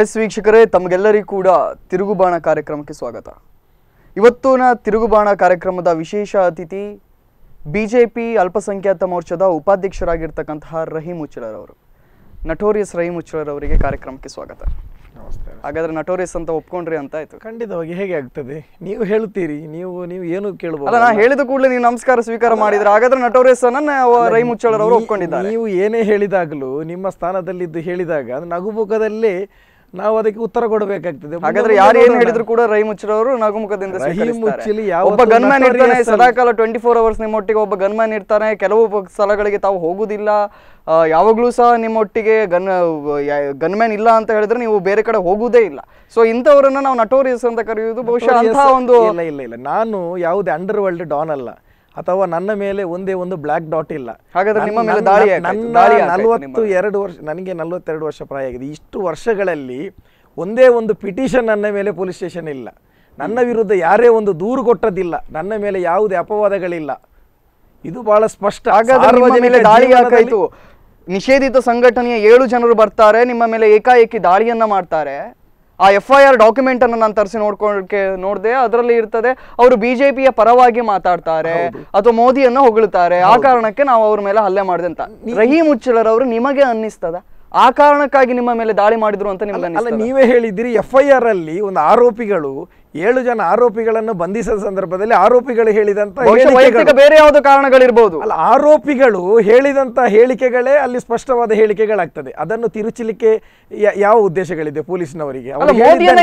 S ವೀಕ್ಷಕರೇ ತಮಗೆಲ್ಲರಿಗೂ ಕೂಡ ತಿರುಗುಬಾಣ ಕಾರ್ಯಕ್ರಮಕ್ಕೆ ಸ್ವಾಗತ ಇವತ್ತಿನ ತಿರುಗುಬಾಣ ಕಾರ್ಯಕ್ರಮದ ವಿಶೇಷ ಅತಿಥಿ ಬಿ ಜೆ ಪಿ ಅಲ್ಪಸಂಖ್ಯಾತ ಮೋರ್ಚಾದ ಉಪಾಧ್ಯಕ್ಷರಾಗಿರ್ತಕ್ಕಂತಹ ರಹೀಂ ಉಚ್ಚಲರವರು ನಟೋರಿಯಸ್ ರಹೀಂ ಅವರಿಗೆ ಕಾರ್ಯಕ್ರಮಕ್ಕೆ ಸ್ವಾಗತ ಹಾಗಾದ್ರೆ ನಟೋರಿಯಸ್ ಅಂತ ಒಪ್ಕೊಂಡ್ರಿ ಅಂತ ಆಯ್ತು ಖಂಡಿತವಾಗಿ ಹೇಗೆ ಆಗ್ತದೆ ನೀವು ಹೇಳ್ತೀರಿ ನೀವು ನೀವು ಏನು ಕೇಳಬಹುದು ಅಲ್ಲ ನಾ ಹೇಳಿದ ಕೂಡಲೇ ನೀವು ನಮಸ್ಕಾರ ಸ್ವೀಕಾರ ಮಾಡಿದ್ರೆ ಹಾಗಾದ್ರೆ ನಟೋರಿಯಸ್ ಅನ್ನ ರೈ ಮುಚ್ಚಳರವರು ಒಪ್ಕೊಂಡಿದ್ದಾರೆ ನೀವು ಏನೇ ಹೇಳಿದಾಗಲೂ ನಿಮ್ಮ ಸ್ಥಾನದಲ್ಲಿದ್ದು ಹೇಳಿದಾಗ ನಗುಮುಖದಲ್ಲೇ ನಾವು ಅದಕ್ಕೆ ಉತ್ತರ ಕೊಡಬೇಕಾಗ್ತದೆ ಹಾಗಾದ್ರೆ ಯಾರು ಏನ್ ಹೇಳಿದ್ರು ಕೂಡ ರೈ ಮುಚ್ಚಿರೋರು ನಗುಮುಖದಿಂದ ಒಬ್ಬ ಗನ್ಮ್ಯಾನ್ ಇರ್ತಾನೆ ಸದಾಕಾಲ ಟ್ವೆಂಟಿ ಫೋರ್ ಅವರ್ಸ್ ನಿಮ್ಮೊಟ್ಟಿಗೆ ಒಬ್ಬ ಗನ್ಮ್ಯಾನ್ ಇರ್ತಾನೆ ಕೆಲವು ಸ್ಥಳಗಳಿಗೆ ತಾವು ಹೋಗುದಿಲ್ಲ ಯಾವಾಗ್ಲೂ ಸಹ ನಿಮ್ಮೊಟ್ಟಿಗೆ ಗನ್ ಗನ್ಮ್ಯಾನ್ ಇಲ್ಲ ಅಂತ ಹೇಳಿದ್ರೆ ನೀವು ಬೇರೆ ಕಡೆ ಹೋಗುವುದೇ ಇಲ್ಲ ಸೊ ಇಂಥವರನ್ನ ನಾವು ನಟೋರಿಯಸ್ ಅಂತ ಕರೆಯುವುದು ಬಹುಶಃ ಅಂತ ಒಂದು ಇಲ್ಲ ಇಲ್ಲ ಇಲ್ಲ ನಾನು ಯಾವುದೇ ಅಂಡರ್ ವರ್ಲ್ಡ್ ಡಾನ್ ಅಲ್ಲ ಅಥವಾ ನನ್ನ ಮೇಲೆ ಒಂದೇ ಒಂದು ಬ್ಲ್ಯಾಕ್ ಡಾಟ್ ಇಲ್ಲ ಹಾಗಾದ್ರೆ ನಿಮ್ಮ ದಾಳಿ ನಲವತ್ತು ಎರಡು ವರ್ಷ ನನಗೆ ನಲವತ್ತೆರಡು ವರ್ಷ ಪ್ರಾಯ ಆಗಿದೆ ಇಷ್ಟು ವರ್ಷಗಳಲ್ಲಿ ಒಂದೇ ಒಂದು ಪಿಟಿಷನ್ ನನ್ನ ಮೇಲೆ ಪೊಲೀಸ್ ಸ್ಟೇಷನ್ ಇಲ್ಲ ನನ್ನ ವಿರುದ್ಧ ಯಾರೇ ಒಂದು ದೂರು ಕೊಟ್ಟದಿಲ್ಲ ನನ್ನ ಮೇಲೆ ಯಾವುದೇ ಅಪವಾದಗಳಿಲ್ಲ ಇದು ಬಹಳ ಸ್ಪಷ್ಟ ದಾಳಿ ನಿಷೇಧಿತ ಸಂಘಟನೆಯ ಏಳು ಜನರು ಬರ್ತಾರೆ ನಿಮ್ಮ ಮೇಲೆ ಏಕಾಏಕಿ ದಾಳಿಯನ್ನ ಮಾಡ್ತಾರೆ ಆ ಎಫ್ ಐ ಆರ್ ಡಾಕ್ಯುಮೆಂಟನ್ನು ನಾನು ತರಿಸಿ ನೋಡ್ಕೊಳ್ಕೆ ನೋಡಿದೆ ಅದರಲ್ಲಿ ಇರ್ತದೆ ಅವರು ಬಿಜೆಪಿಯ ಪರವಾಗಿ ಮಾತಾಡ್ತಾರೆ ಅಥವಾ ಮೋದಿಯನ್ನು ಹೊಗಳುತ್ತಾರೆ ಆ ಕಾರಣಕ್ಕೆ ನಾವು ಅವ್ರ ಮೇಲೆ ಹಲ್ಲೆ ಮಾಡಿದೆ ಅಂತ ರಹೀಮ್ ಉಚ್ಚಲರ್ ಅವರು ನಿಮಗೆ ಅನ್ನಿಸ್ತದ ಆ ಕಾರಣಕ್ಕಾಗಿ ನಿಮ್ಮ ಮೇಲೆ ದಾಳಿ ಮಾಡಿದ್ರು ಅಂತ ನಿಮ್ಗೆ ನೀವೇ ಹೇಳಿದಿರಿ ಎಫ್ ಐ ಆರ್ ಅಲ್ಲಿ ಒಂದು ಆರೋಪಿಗಳು ಏಳು ಜನ ಆರೋಪಿಗಳನ್ನು ಬಂಧಿಸಿದ ಸಂದರ್ಭದಲ್ಲಿ ಆರೋಪಿಗಳು ಹೇಳಿದಂತ ಬೇರೆ ಯಾವುದೋ ಕಾರಣಗಳಿರ್ಬೋದು ಅಲ್ಲ ಆರೋಪಿಗಳು ಹೇಳಿದಂತ ಹೇಳಿಕೆಗಳೇ ಅಲ್ಲಿ ಸ್ಪಷ್ಟವಾದ ಹೇಳಿಕೆಗಳಾಗ್ತದೆ ಅದನ್ನು ತಿರುಚಿಲಿಕ್ಕೆ ಯಾವ ಉದ್ದೇಶಗಳಿದೆ ಪೊಲೀಸ್ನವರಿಗೆ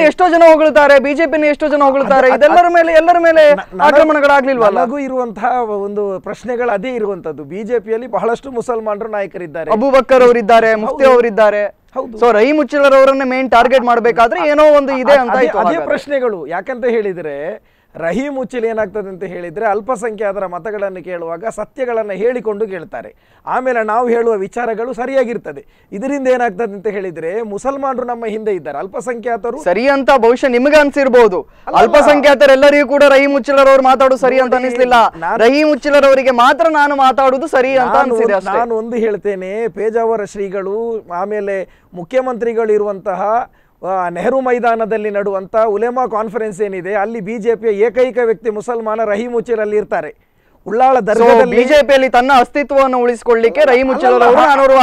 ಎಷ್ಟೋ ಜನ ಹೊಗಳುತ್ತಾರೆ ಬಿಜೆಪಿನ ಎಷ್ಟೋ ಜನ ಹೊಗಳುತ್ತಾರೆ ಇದೆಲ್ಲರ ಮೇಲೆ ಎಲ್ಲರ ಮೇಲೆ ಆಕ್ರಮಣಗಳಾಗ್ಲಿಲ್ವಾ ಹಾಗೂ ಇರುವಂತಹ ಒಂದು ಪ್ರಶ್ನೆಗಳು ಅದೇ ಇರುವಂತದ್ದು ಬಿಜೆಪಿಯಲ್ಲಿ ಬಹಳಷ್ಟು ಮುಸಲ್ಮಾನರು ನಾಯಕರಿದ್ದಾರೆ ಅಬೂಬಕ್ಕರ್ ಅವರಿದ್ದಾರೆ ಮುಫ್ತಿ ಅವರಿದ್ದಾರೆ ಸೊ ರೈ ಮುಚ್ಚಿಲರವರನ್ನ ಮೇನ್ ಟಾರ್ಗೆಟ್ ಮಾಡಬೇಕಾದ್ರೆ ಏನೋ ಒಂದು ಇದೆ ಅಂತ ಅದೇ ಪ್ರಶ್ನೆಗಳು ಯಾಕಂತ ಹೇಳಿದ್ರೆ ರಹೀ ಉಚ್ಚಿಲ್ ಏನಾಗ್ತದೆ ಅಂತ ಹೇಳಿದರೆ ಅಲ್ಪಸಂಖ್ಯಾತರ ಮತಗಳನ್ನು ಕೇಳುವಾಗ ಸತ್ಯಗಳನ್ನು ಹೇಳಿಕೊಂಡು ಕೇಳ್ತಾರೆ ಆಮೇಲೆ ನಾವು ಹೇಳುವ ವಿಚಾರಗಳು ಸರಿಯಾಗಿರ್ತದೆ ಇದರಿಂದ ಏನಾಗ್ತದೆ ಅಂತ ಹೇಳಿದರೆ ಮುಸಲ್ಮಾನರು ನಮ್ಮ ಹಿಂದೆ ಇದ್ದಾರೆ ಅಲ್ಪಸಂಖ್ಯಾತರು ಸರಿ ಅಂತ ಬಹುಶಃ ನಿಮಗೆ ಅನ್ಸಿರ್ಬಹುದು ಅಲ್ಪಸಂಖ್ಯಾತರೆಲ್ಲರಿಗೂ ಕೂಡ ರಹೀ ಉಚ್ಚಿಲರವರು ಮಾತಾಡೋದು ಸರಿ ಅಂತ ಅನಿಸಲಿಲ್ಲ ರಹಿ ಉಚ್ಚಿಲರವರಿಗೆ ಮಾತ್ರ ನಾನು ಮಾತಾಡುವುದು ಸರಿ ಅಂತ ಅನಿಸಿದೆ ನಾನು ಒಂದು ಹೇಳ್ತೇನೆ ಪೇಜಾವರ ಶ್ರೀಗಳು ಆಮೇಲೆ ಮುಖ್ಯಮಂತ್ರಿಗಳು ಇರುವಂತಹ ನೆಹರು ಮೈದಾನದಲ್ಲಿ ನಡುವಂಥ ಉಲೇಮಾ ಕಾನ್ಫರೆನ್ಸ್ ಏನಿದೆ ಅಲ್ಲಿ ಬಿಜೆಪಿಯ ಏಕೈಕ ವ್ಯಕ್ತಿ ಮುಸಲ್ಮಾನ ರಹೀಮ್ ಅಲ್ಲಿ ಇರ್ತಾರೆ ಉಳ್ಳಾಳ ದರ್ಗದಲ್ಲಿ ಬಿಜೆಪಿಯಲ್ಲಿ ತನ್ನ ಅಸ್ತಿತ್ವವನ್ನು ಉಳಿಸಿಕೊಳ್ಳಿಕ್ಕೆ ರಹೀಮ್ ಅವರು